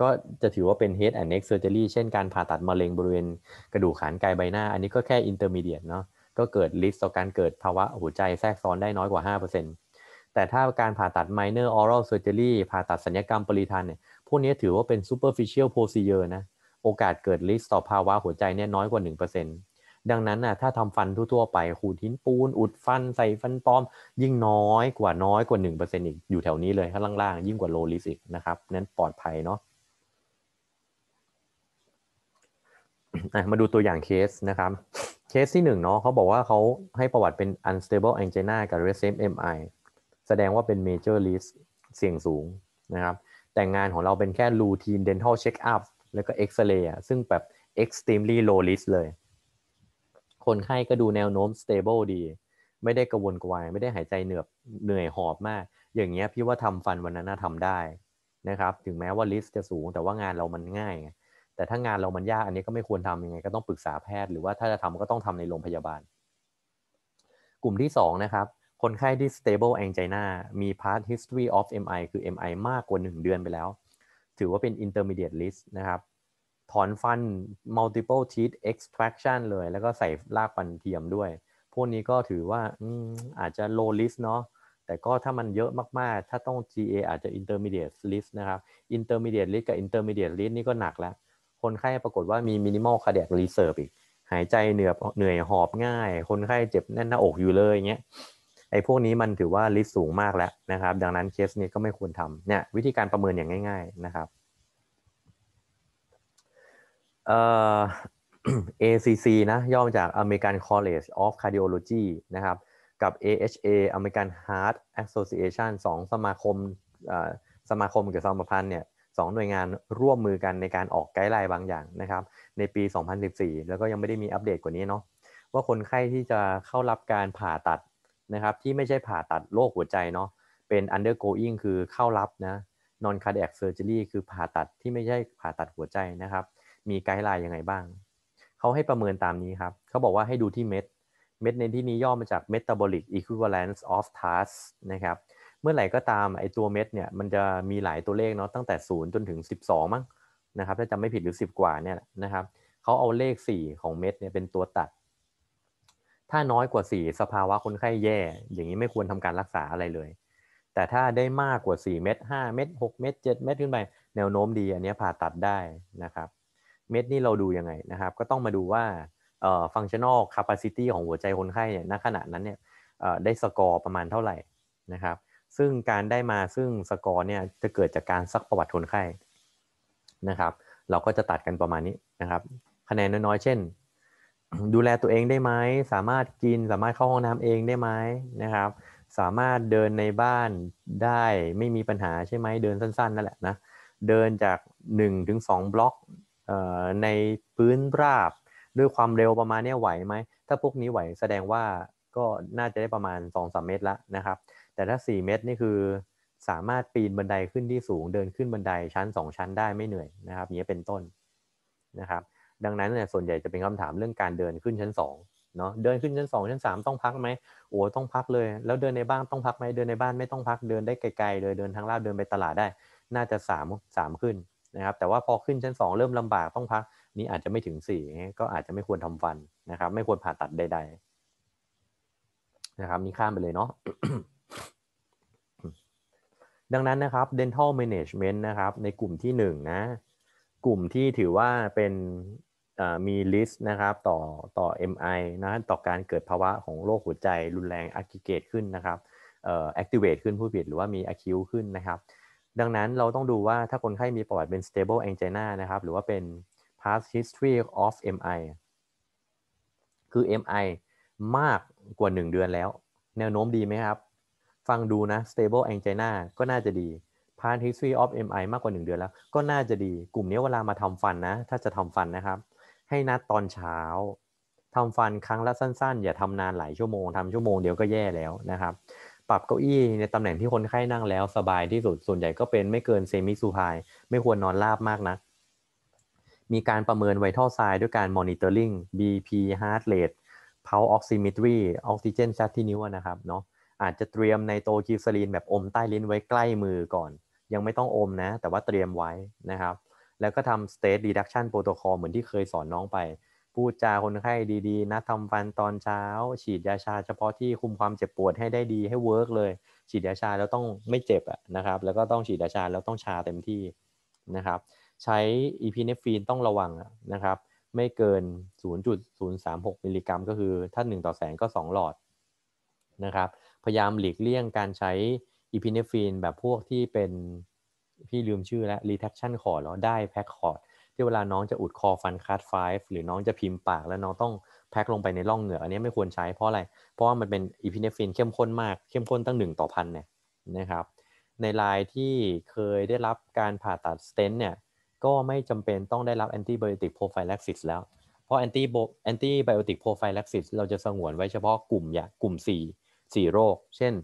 ก็จะถือว่าเป็น head and neck surgery เช่นการผ่าตัดมะเร็งบริเวณ กระดูกขานกายใบหน้า อันนี้ก็แค่ intermediate เนาะก็เกิด r ิสต่อการเกิดภาวะหัวใจแทรกซ้อนได้น้อยกว่า 5%แต่ถ้าการผ่าตัด minor oral surgery ผ่าตัดสัญญกรรมปริทันเนี่ยพวกนี้ถือว่าเป็น superficial procedure นะ โอกาสเกิด r ิสต่อภาวะหัวใจเนี่ยน้อยกว่า1%ดังนั้นนะถ้าทำฟันทั่วๆไป ขูดหินปูน อุดฟัน ใส่ฟันปลอม ยิ่งน้อยกว่าน้อยกว่าหนึ่งเปอร์เซ็นอีก อยู่แถวนี้เลยข้างล่างๆ ยิ่งกว่าโลลิสอีกนะครับ นั้นปลอดภัยเนาะมาดูตัวอย่างเคสนะครับ เคสที่หนึ่งเนาะเขาบอกว่าเขาให้ประวัติเป็น unstable angina กับ recent MI แสดงว่าเป็น major risk เสี่ยงสูงนะครับ แต่งานของเราเป็นแค่ routine dental check up แล้วก็ x-ray ซึ่งแบบ extremely low risk เลยคนไข้ก็ดูแนวโน้ม stable ดี ไม่ได้กระวนกระวายไม่ได้หายใจเหนือบเหนื่อยหอบมาก อย่างเงี้ยพี่ว่าทำฟันวันนั้นน่าทำได้นะครับ ถึงแม้ว่าลิสต์จะสูงแต่ว่างานเรามันง่าย แต่ถ้างานเรามันยาก อันนี้ก็ไม่ควรทำยังไง ก็ต้องปรึกษาแพทย์หรือว่าถ้าจะทำก็ต้องทำในโรงพยาบาล กลุ่มที่ 2 นะครับ คนไข้ที่ stable angina มี past history of MI คือ MI มากกว่า 1 เดือนไปแล้ว ถือว่าเป็น intermediate risk นะครับถอนฟัน multiple teeth extraction เลย แล้วก็ใส่รากฟันเทียมด้วย พวกนี้ก็ถือว่าอาจจะ low risk เนาะแต่ก็ถ้ามันเยอะมากๆ ถ้าต้อง GA อาจจะ intermediate risk นะครับ intermediate risk กับ intermediate risk นี่ก็หนักแล้ว คนไข้ปรากฏว่ามี minimal cardiac reserve อีก หายใจเหนื่อยเหนื่อยหอบง่าย คนไข้เจ็บแน่นหน้าอกอยู่เลย เงี้ย ไอ้พวกนี้มันถือว่า risk สูงมากแล้วนะครับ ดังนั้นเคสนี้ก็ไม่ควรทำเนี่ยวิธีการประเมินอย่างง่าย ๆ นะครับเอ่อ ACC นะย่อมาจาก American College of Cardiology นะครับ กับ AHA American Heart Association สองสมาคมสมาคมกับสมาพันธ์เนี่ยสองหน่วยงานร่วมมือกันในการออกไกด์ไลน์บางอย่างนะครับ ในปี 2014 แล้วก็ยังไม่ได้มีอัปเดตกว่านี้เนาะ ว่าคนไข้ที่จะเข้ารับการผ่าตัดนะครับ ที่ไม่ใช่ผ่าตัดโรคหัวใจเนาะ เป็น undergoing คือเข้ารับนะ non cardiac surgery คือผ่าตัดที่ไม่ใช่ผ่าตัดหัวใจนะครับมีไกด์ไลน์ยังไงบ้าง เขาให้ประเมินตามนี้ครับ เขาบอกว่าให้ดูที่เม็ด เม็ดในที่นี้ย่อมาจาก metabolic equivalence of task นะครับ เมื่อไหร่ก็ตามไอตัวเม็ดเนี่ยมันจะมีหลายตัวเลขเนาะตั้งแต่ 0 จนถึง 12 มั้งนะครับถ้าจำไม่ผิดหรือ 10 กว่าเนี่ยนะครับเขาเอาเลข 4 ของเม็ดเนี่ยเป็นตัวตัด ถ้าน้อยกว่า 4 สภาวะคนไข้แย่ อย่างนี้ไม่ควรทำการรักษาอะไรเลย แต่ถ้าได้มากกว่า4เม็ด5เม็ด6เม็ด7เม็ดขึ้นไปแนวโน้มดีอันนี้ผ่าตัดได้นะครับเม็ดนี่เราดูยังไงนะครับ ก็ต้องมาดูว่าฟังชั่นอลแคปซิตี้ของหัวใจคนไข้เนี่ย ณขณะนั้นเนี่ยได้สกอร์ประมาณเท่าไหร่นะครับ ซึ่งการได้มาซึ่งสกอร์เนี่ยจะเกิดจากการซักประวัติคนไข้นะครับ เราก็จะตัดกันประมาณนี้นะครับ คะแนนน้อยๆเช่น ดูแลตัวเองได้ไหม สามารถกินสามารถเข้าห้องน้ำเองได้ไหมนะครับ สามารถเดินในบ้านได้ไม่มีปัญหาใช่ไหมเดินสั้นๆนั่นแหละนะ เดินจาก1-2บล็อกในพื้นราบด้วยความเร็วประมาณนี้ไหวไหม ถ้าพวกนี้ไหวแสดงว่าก็น่าจะได้ประมาณ 2-3เมตรแล้วนะครับ แต่ถ้า 4 เมตรนี่คือสามารถปีนบันไดขึ้นที่สูงเดินขึ้นบันไดชั้น 2 ชั้นได้ไม่เหนื่อยนะครับนี้เป็นต้นนะครับดังนั้นเนี่ยส่วนใหญ่จะเป็นคำถามเรื่องการเดินขึ้นชั้น 2เนาะเดินขึ้นชั้น 2 ชั้น 3 ต้องพักไหมโอ้ต้องพักเลย แล้วเดินในบ้านต้องพักไหมเดินในบ้านไม่ต้องพักเดินได้ไกลๆเลยเดินทางลาดเดินไปตลาดได้ น่าจะ3 3ขึ้นนะครับแต่ว่าพอขึ้นชั้น 2 เริ่มลำบากต้องพักนี่อาจจะไม่ถึง 4 ก็อาจจะไม่ควรทำฟันนะครับ ไม่ควรผ่าตัดใดๆ นะครับนี่ข้ามไปเลยเนาะดังนั้นนะครับ dental management นะครับในกลุ่มที่1นะ กลุ่มที่ถือว่าเป็นมีลิสต์นะครับต่อต่อ MI นะต่อการเกิดภาวะของโรคหัวใจ รุนแรงอักเกตขึ้นนะครับเออ่ activate ขึ้นผู้ผิดหรือว่ามี acute ขึ้นนะครับดังนั้นเราต้องดูว่าถ้าคนไข้มีประวัติเป็น stable angina นะครับ หรือว่าเป็น past history of MI คือ MI มากกว่า 1 เดือนแล้ว แนวโน้มดีไหมครับ ฟังดูนะ stable angina ก็น่าจะดี past history of MI มากกว่า 1 เดือนแล้ว ก็น่าจะดีกลุ่มนี้เวลามาทำฟันนะ ถ้าจะทำฟันนะครับ ให้นัดตอนเช้าทำฟันครั้งละสั้นๆ อย่าทำนานหลายชั่วโมงทำชั่วโมงเดียวก็แย่แล้วนะครับปรับเก้าอี้ในตำแหน่งที่คนไข้นั่งแล้วสบายที่สุด ส่วนใหญ่ก็เป็นไม่เกินเซมิซูพาย ไม่ควรนอนราบมากนะ มีการประเมินไวท่อไซด์ด้วยการมอนิเตอร์ลิง BP heart rate pulse oximetry ออกซิเจนชัดที่นิ้วนะครับเนาะ อาจจะเตรียมในโตกีสซลีนแบบอมใต้ลิ้นไว้ใกล้มือก่อน ยังไม่ต้องอมนะ แต่ว่าเตรียมไว้นะครับ แล้วก็ทำ state reduction protocol เหมือนที่เคยสอนน้องไปพูดจาคนไข้ดีๆนะทำฟันตอนเช้า ฉีดยาชาเฉพาะที่คุมความเจ็บปวดให้ได้ดีให้เวิร์กเลย ฉีดยาชาแล้วต้องไม่เจ็บอะนะครับแล้วก็ต้องฉีดยาชาแล้วต้องชาเต็มที่นะครับใช้อีพีเนฟรีนต้องระวังนะครับ ไม่เกิน 0.036มิลลิกรัมก็คือ ถ้า 1 ต่อแสนก็ 2 หลอดนะครับพยายามหลีกเลี่ยงการใช้อีพีเนฟรีนแบบพวกที่เป็นพี่ลืมชื่อแล้วรีแทคชั่นคอร์ดแล้วได้แพ็คคอร์ดที่เวลาน้องจะอุดคอฟันคัดไฟฟ์หรือน้องจะพิมพ์ปากแล้วน้องต้องแพ็คลงไปในร่องเหงื่ออันนี้ไม่ควรใช้เพราะอะไร เพราะว่ามันเป็นอีพิเนฟินเข้มข้นมากเข้มข้นตั้งหนึ่งต่อพันเนี่ยนะครับในรายที่เคยได้รับการผ่าตัดสเตนเนี่ย ก็ไม่จำเป็นต้องได้รับแอนติไบโอติกโปรไฟลักซิสแล้วเพราะแอนติโบแอนติไบโอติกโปรไฟลักซิสเราจะสงวนไว้เฉพาะกลุ่มอย่างกลุ่ม4 4โรค เช่น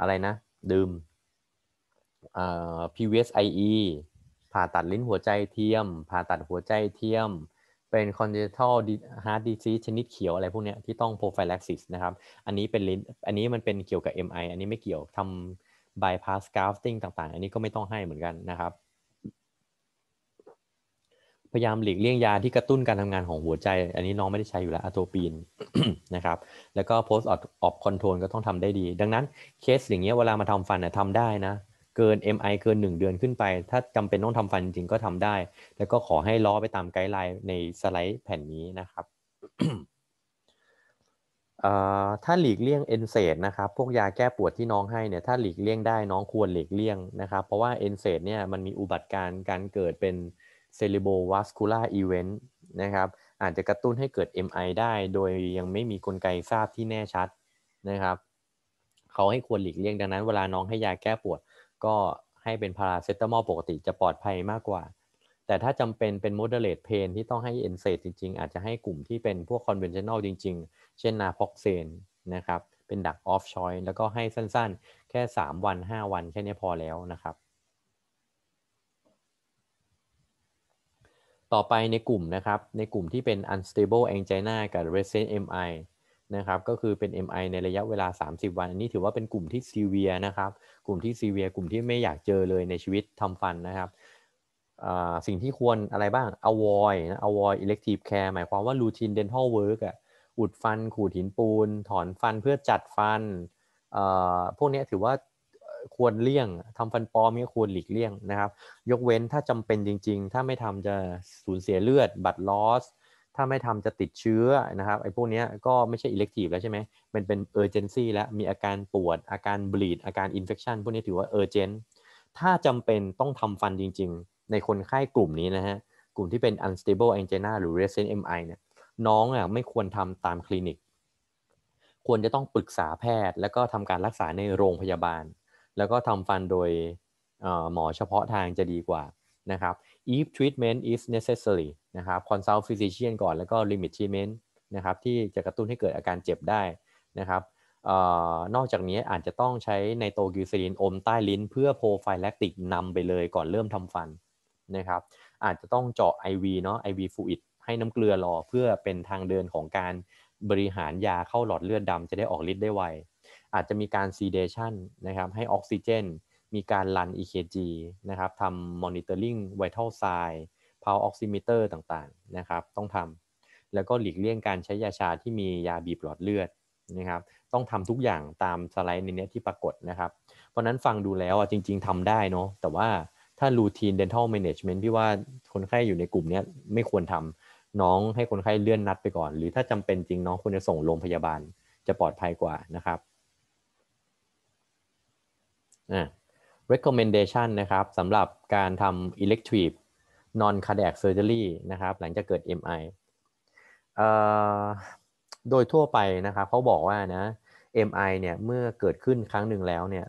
อะไรนะดื่ม PVSIE ผ่าตัดลิ้นหัวใจเทียม ผ่าตัดหัวใจเทียม เป็นคอนเ a น h e a ฮาร์ดด a ซีชนิดเขียวอะไรพวกนี้ที่ต้องโปรไฟล l กซิสนะครับ อันนี้เป็นลิ้น อันนี้มันเป็นเกี่ยวกับ MI อันนี้ไม่เกี่ยวทำบายพาสก r าฟติ้งต่างๆ อันนี้ก็ไม่ต้องให้เหมือนกันนะครับ พยายามหลีกเลี่ยงยาที่กระตุ้นการทำงานของหัวใจ อันนี้น้องไม่ได้ใช้อยู่แล้วอะโทปีนนะครับ แล้วก็ post o p control ก็ต้องทำได้ดี ดังนั้นเคสอย่างเงี้ยเวลามาทำฟันเนี่ยทำได้นะเกิน MI เกิน 1 เดือนขึ้นไป ถ้าจำเป็นต้องทำฟันจริงก็ทำได้ แล้วก็ขอให้ล้อไปตามไกด์ไลน์ในสไลด์แผ่นนี้นะครับ ถ้าหลีกเลี่ยงเอนเซดนะครับ พวกยาแก้ปวดที่น้องให้เนี่ย ถ้าหลีกเลี่ยงได้น้องควรหลีกเลี่ยงนะครับ เพราะว่าเอนเซดเนี่ยมันมีอุบัติการการเกิดเป็น c e r e b r ั v a s c u l a r event นะครับ อาจจะกระตุ้นให้เกิด MI ได้โดยยังไม่มีกลไกทราบที่แน่ชัดนะครับ เขาให้ควรหลีกเลี่ยงดังนั้นเวลาน้องให้ยาแก้ปวดก็ให้เป็นพาราเซตามอลปกติจะปลอดภัยมากกว่า แต่ถ้าจำเป็น เป็นโมเดเลตเพนที่ต้องให้เอนเซตจริงๆ อาจจะให้กลุ่มที่เป็นพวกอนเวนชั่นแนลจริง ๆ เช่นนาพ็อกเซนนะครับ เป็นดักออฟชอยแล้วก็ให้สั้นๆแค่ 3 วัน 5 วัน แค่นี้พอแล้วนะครับ ต่อไปในกลุ่มนะครับ ในกลุ่มที่เป็น unstable angina กับ resident MI นะครับก็คือเป็น MI ในระยะเวลา 30 วัน อันนี้ถือว่าเป็นกลุ่มที่ซีเวียนะครับกลุ่มที่ซีเวียกลุ่มที่ไม่อยากเจอเลยในชีวิตทำฟันนะครับสิ่งที่ควรอะไรบ้าง avoid นะ avoid elective care หมายความว่า routine dental work อ่ะอุดฟัน ขูดหินปูน ถอนฟันเพื่อจัดฟัน พวกนี้ถือว่าควรเลี่ยง ทำฟันปลอมก็่ควรหลีกเลี่ยงนะครับยกเว้นถ้าจำเป็นจริงๆ ถ้าไม่ทำจะสูญเสียเลือดบัตรลอสถ้าไม่ทำจะติดเชื้อนะครับไอ้พวกนี้ก็ไม่ใช่อิเล็กทีฟแล้วใช่ไหมมันเป็นเออร์เจนซี่แล้ว มีอาการปวด อาการบ l e อาการอินเฟคชันพวกนี้ถือว่าเออร์เจนถ้าจำเป็นต้องทำฟันจริง ๆ ในคนไข้กลุ่มนี้นะฮะกลุ่มที่เป็น unstable angina หรือ recent MI เนี่ยน้องอ่ะไม่ควรทำตามคลินิก ควรจะต้องปรึกษาแพทย์ แล้วก็ทำการรักษาในโรงพยาบาล แล้วก็ทำฟันโดยหมอเฉพาะทางจะดีกว่านะครับ if treatment is necessary นะครับ consult physician ก่อนแล้วก็ limit treatment นะครับที่จะกระตุ้นให้เกิดอาการเจ็บได้นะครับนอกจากนี้อาจจะต้องใช้ในโตกิวซีนอมใต้ลิ้นเพื่อโปรไฟล์แลคติกนำไปเลยก่อนเริ่มทำฟันนะครับอาจจะต้องเจาะ IV เนาะ IV ฟูอิดให้น้ำเกลือรอเพื่อเป็นทางเดินของการบริหารยาเข้าหลอดเลือดดำจะได้ออกฤทธิ์ได้ไว อาจจะมีการซีเดชันนะครับให้ออกซิเจนมีการรัน EKG นะครับ ทำ monitoring vital sign pulse oximeter ต่างๆนะครับ ต้องทำ แล้วก็หลีกเลี่ยงการใช้ยาชาที่มียาบีบหลอดเลือดนะครับ ต้องทำทุกอย่างตามสไลด์ในนี้ที่ปรากฏนะครับ เพราะนั้นฟังดูแล้วอ่ะจริง ๆทำได้เนาะ แต่ว่าถ้ารูทีน dental management พี่ว่าคนไข้อยู่ในกลุ่มนี้ไม่ควรทำน้องให้คนไข้เลื่อนนัดไปก่อน หรือถ้าจำเป็นจริงน้องควรจะส่งโรงพยาบาลจะปลอดภัยกว่านะครับ อ่า recommendation นะครับสำหรับการทำ elective non cardiac surgery นะครับ หลังจากเกิด MI โดยทั่วไปนะครับเขาบอกว่านะ MI เนี่ย เมื่อเกิดขึ้นครั้งหนึ่งแล้วเนี่ย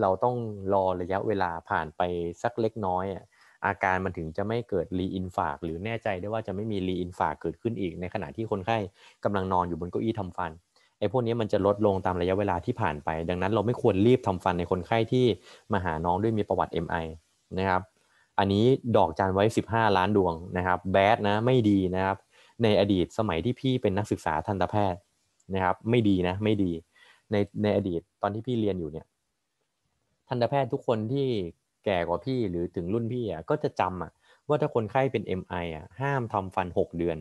เราต้องรอระยะเวลาผ่านไปสักเล็กน้อย อาการมันถึงจะไม่เกิดรีอินฟากหรือแน่ใจได้ว่าจะไม่มีรีอินฟากเกิดขึ้นอีกในขณะที่คนไข้กำลังนอนอยู่บนเก้าอี้ทำฟันไอ้พวกนี้มันจะลดลงตามระยะเวลาที่ผ่านไป ดังนั้นเราไม่ควรรีบทำฟันในคนไข้ที่มาหาน้องด้วยมีประวัติ MI นะครับ อันนี้ดอกจานไว้ 15 ล้านดวงนะครับแบดนะไม่ดีนะครับ ในอดีตสมัยที่พี่เป็นนักศึกษาทันตแพทย์นะครับ ไม่ดีนะ ไม่ดี ในในอดีตตอนที่พี่เรียนอยู่เนี่ยทันตแพทย์ทุกคนที่แก่กว่าพี่หรือถึงรุ่นพี่อ่ะก็จะจำอ่ะว่าถ้าคนไข้เป็น MI อ่ะห้ามทำฟัน 6 เดือน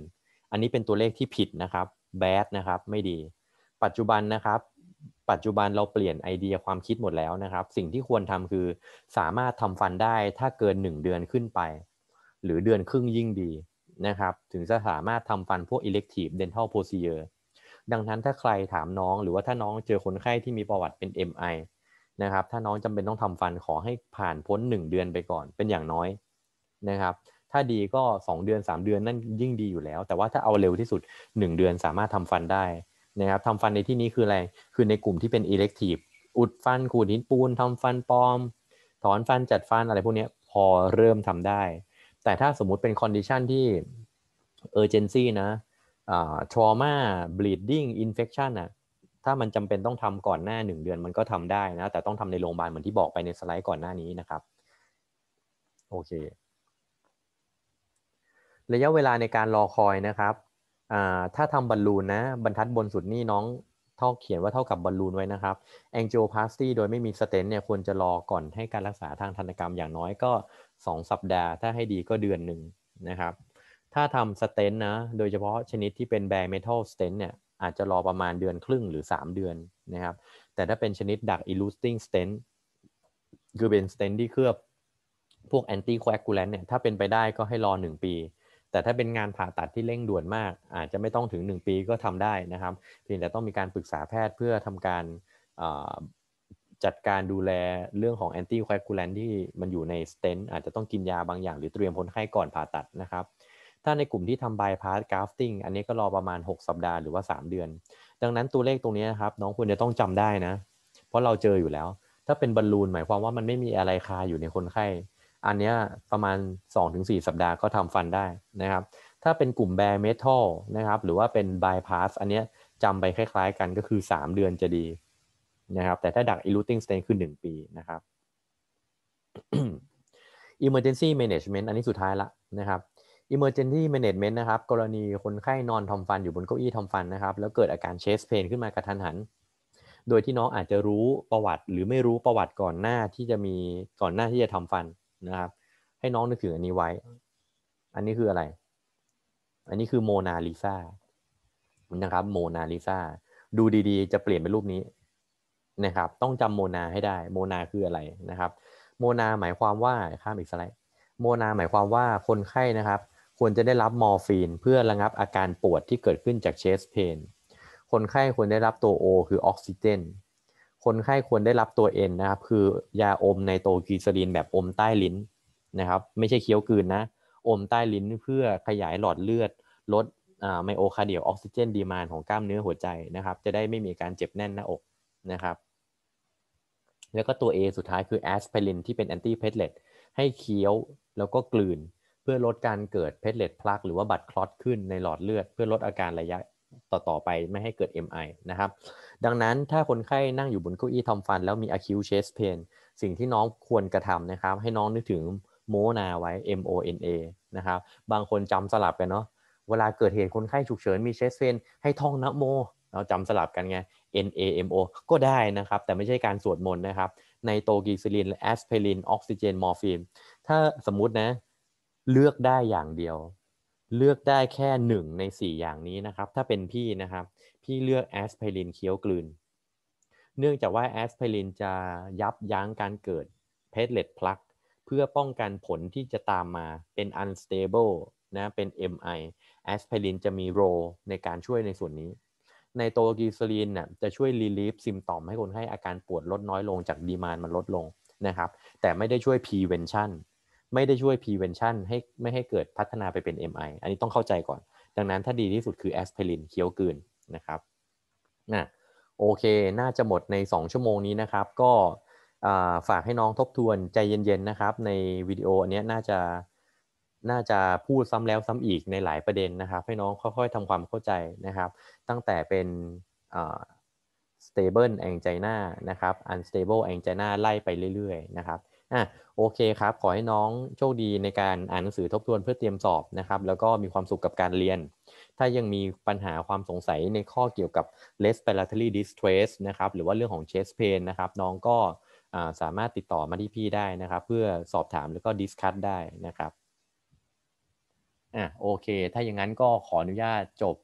อันนี้เป็นตัวเลขที่ผิดนะครับแบดนะครับไม่ดีปัจจุบันนะครับ ปัจจุบันเราเปลี่ยนไอเดียความคิดหมดแล้วนะครับ สิ่งที่ควรทำคือสามารถทำฟันได้ถ้าเกิน 1 เดือนขึ้นไป หรือเดือนครึ่งยิ่งดีนะครับ ถึงจะสามารถทำฟันพวก elective dental procedure ดังนั้นถ้าใครถามน้อง หรือว่าถ้าน้องเจอคนไข้ที่มีประวัติเป็น MI นะครับ ถ้าน้องจำเป็นต้องทำฟันขอให้ผ่านพ้น 1 เดือนไปก่อนเป็นอย่างน้อยนะครับ ถ้าดีก็ 2 เดือน 3 เดือนนั่นยิ่งดีอยู่แล้ว แต่ว่าถ้าเอาเร็วที่สุด 1 เดือนสามารถทำฟันได้นะครับทำฟันในที่นี้คืออะไรคือในกลุ่มที่เป็นอิเล็กทีฟอุดฟันขูดหินปูนทำฟันปลอม ถอนฟันจัดฟันอะไรพวกนี้พอเริ่มทำได้ แต่ถ้าสมมุติเป็นคอนดิชันที่เออร์เจนะทรอมาบล l ดดิ้งอินเฟคชันอ่ะถ้ามันจำเป็นต้องทำก่อนหน้า 1 เดือนมันก็ทำได้นะแต่ต้องทำในโรงพยาบาลเหมือนที่บอกไปในสไลด์ก่อนหน้านี้นะครับโอเค ระยะเวลาในการรอคอยนะครับถ้าทำบอลลูนนะ บรรทัดบนสุดนี่น้องท่าเขียนว่าเท่ากับบอลลูนไว้นะครับ a n g โ o พาสตี้โดยไม่มีสเตนเนี่ยควรจะรอก่อนให้การรักษาทางธนกรรมอย่างน้อยก็ 2 สัปดาห์ ถ้าให้ดีก็เดือนหนึ่งนะครับ ถ้าทำสเตนนะโดยเฉพาะชนิดที่เป็นแบร์เมทัลสเตนเนี่ยอาจจะรอประมาณเดือนครึ่งหรือ 3 เดือนนะครับ แต่ถ้าเป็นชนิดดักอิลูสติ้งสเตนคือเป็นสเตนที่เคลือบ พวกแอนตี้ a g แ l a n t เนี่ยถ้าเป็นไปได้ก็ให้รอ 1 ปีแต่ถ้าเป็นงานผ่าตัดที่เร่งด่วนมาก อาจจะไม่ต้องถึง 1 ปีก็ทำได้นะครับ เพียงแต่ต้องมีการปรึกษาแพทย์เพื่อทำการจัดการดูแลเรื่องของแอนตี้ไคคูลลนที่มันอยู่ในสเตนอาจจะต้องกินยาบางอย่างหรือเตรียมคนไข้ก่อนผ่าตัดนะครับ ถ้าในกลุ่มที่ทำบายพาสกราฟติ้งอันนี้ก็รอประมาณ 6 สัปดาห์หรือว่า 3 เดือน ดังนั้นตัวเลขตรงนี้นะครับน้องควรจะต้องจำได้นะเพราะเราเจออยู่แล้ว ถ้าเป็นบอลลูนหมายความว่ามันไม่มีอะไรคาอยู่ในคนไข้อันนี้ประมาณ 2-4 สัปดาห์ก็ทำฟันได้นะครับ ถ้าเป็นกลุ่มแบร์เมทัลนะครับหรือว่าเป็นบายพาสอันนี้จำไปคล้าย ๆกันก็คือ 3 เดือนจะดีนะครับแต่ถ้าดักอิลูติงสเตนคือ 1 ปีนะครับ emergency management อันนี้สุดท้ายละนะครับ emergency management นะครับกรณีคนไข้นอนทำฟันอยู่บนเก้าอี้ทำฟันนะครับแล้วเกิดอาการเชสเพนขึ้นมากระทันหัน โดยที่น้องอาจจะรู้ประวัติหรือไม่รู้ประวัติก่อนหน้าที่จะมีก่อนหน้าที่จะทำฟันนะครับให้น้องนึกถึงอันนี้ไว้ อันนี้คืออะไร อันนี้คือโมนาลิซานะครับโมนาลิซาดูดีๆจะเปลี่ยนเป็นรูปนี้นะครับ ต้องจำโมนาให้ได้โมนาคืออะไรนะครับ โมนาหมายความว่าข้ามอีกสไลด์โมนาหมายความว่าคนไข้นะครับควรจะได้รับมอร์ฟีนเพื่อระงับอาการปวดที่เกิดขึ้นจากเชสเพนคนไข้ควรได้รับตัวโอคือออกซิเจนคนไข้ควรได้รับตัวเอ็นนะครับ คือยาอมไนโตกีซาลีนแบบอมใต้ลิ้น นะครับ ไม่ใช่เคี้ยวกืนนะ อมใต้ลิ้นเพื่อขยายหลอดเลือด ลดไมโอคาเดียออกซิเจนดีมานของกล้ามเนื้อหัวใจนะครับ จะได้ไม่มีการเจ็บแน่นหน้าอกนะครับ แล้วก็ตัว A สุดท้ายคือแอสไพรินที่เป็นแอนตี้เพทเลตให้เคี้ยวแล้วก็กลืนเพื่อลดการเกิดเพทเลตพลักหรือว่าบัตรคลอตขึ้นในหลอดเลือดเพื่อลดอาการระยะต่อๆไปไม่ให้เกิด MI นะครับ ดังนั้นถ้าคนไข้นั่งอยู่บนเก้าอี้ทำฟัน แล้วมี acute chest pain สิ่งที่น้องควรกระทำนะครับ ให้น้องนึกถึงโมนาไว้ M O N A นะครับ บางคนจำสลับกันเนาะเวลาเกิดเหตุคนไข้ฉุกเฉินมี chest pain ให้ท่องนะโมเราจำสลับกันไง N A M O ก็ได้นะครับ แต่ไม่ใช่การสวดมนต์นะครับในโตกีซิลินแอสเพรินออกซิเจนมอร์ฟีนถ้าสมมุตินะเลือกได้อย่างเดียวเลือกได้แค่หนึ่งในสี่อย่างนี้นะครับ ถ้าเป็นพี่นะครับ พี่เลือกแอสไพรินเคี้ยวกลืน เนื่องจากว่าแอสไพรินจะยับยั้งการเกิดเพสเลตพลักเพื่อป้องกันผลที่จะตามมาเป็น unstable นะเป็น MI แอสไพรินจะมีโรในการช่วยในส่วนนี้ในโตกีซลีนน่ะจะช่วยรีลีฟซิมตอมให้คนไข้อาการปวดลดน้อยลงจากดีมานมันลดลงนะครับแต่ไม่ได้ช่วย prevention ไม่ได้ช่วย prevention ให้ไม่ให้เกิดพัฒนาไปเป็น MI อันนี้ต้องเข้าใจก่อน ดังนั้นถ้าดีที่สุดคือแอสไพรินเคี้ยวกืนนะครับนะโอเค น่าจะหมดใน 2 ชั่วโมงนี้นะครับ ก็ฝากให้น้องทบทวนใจเย็นๆนะครับ ในวิดีโออันนี้น่าจะน่าจะพูดซ้ำแล้วซ้ำอีกในหลายประเด็นนะครับ ให้น้องค่อยๆทำความเข้าใจนะครับ ตั้งแต่เป็น stable angina นะครับ unstable angina ไล่ไปเรื่อยๆนะครับอ่ะโอเคครับ ขอให้น้องโชคดีในการอ่านหนังสือทบทวนเพื่อเตรียมสอบนะครับแล้วก็มีความสุขกับการเรียน ถ้ายังมีปัญหาความสงสัยในข้อเกี่ยวกับ respiratory distress นะครับหรือว่าเรื่องของ chest pain นะครับน้องก็สามารถติดต่อมาที่พี่ได้นะครับ เพื่อสอบถามแล้วก็ดิสคั s ได้นะครับอ่ะโอเค ถ้าอย่างนั้นก็ขออนุญาตจบ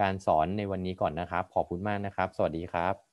การสอนในวันนี้ก่อนนะครับ ขอบคุณมากนะครับ สวัสดีครับ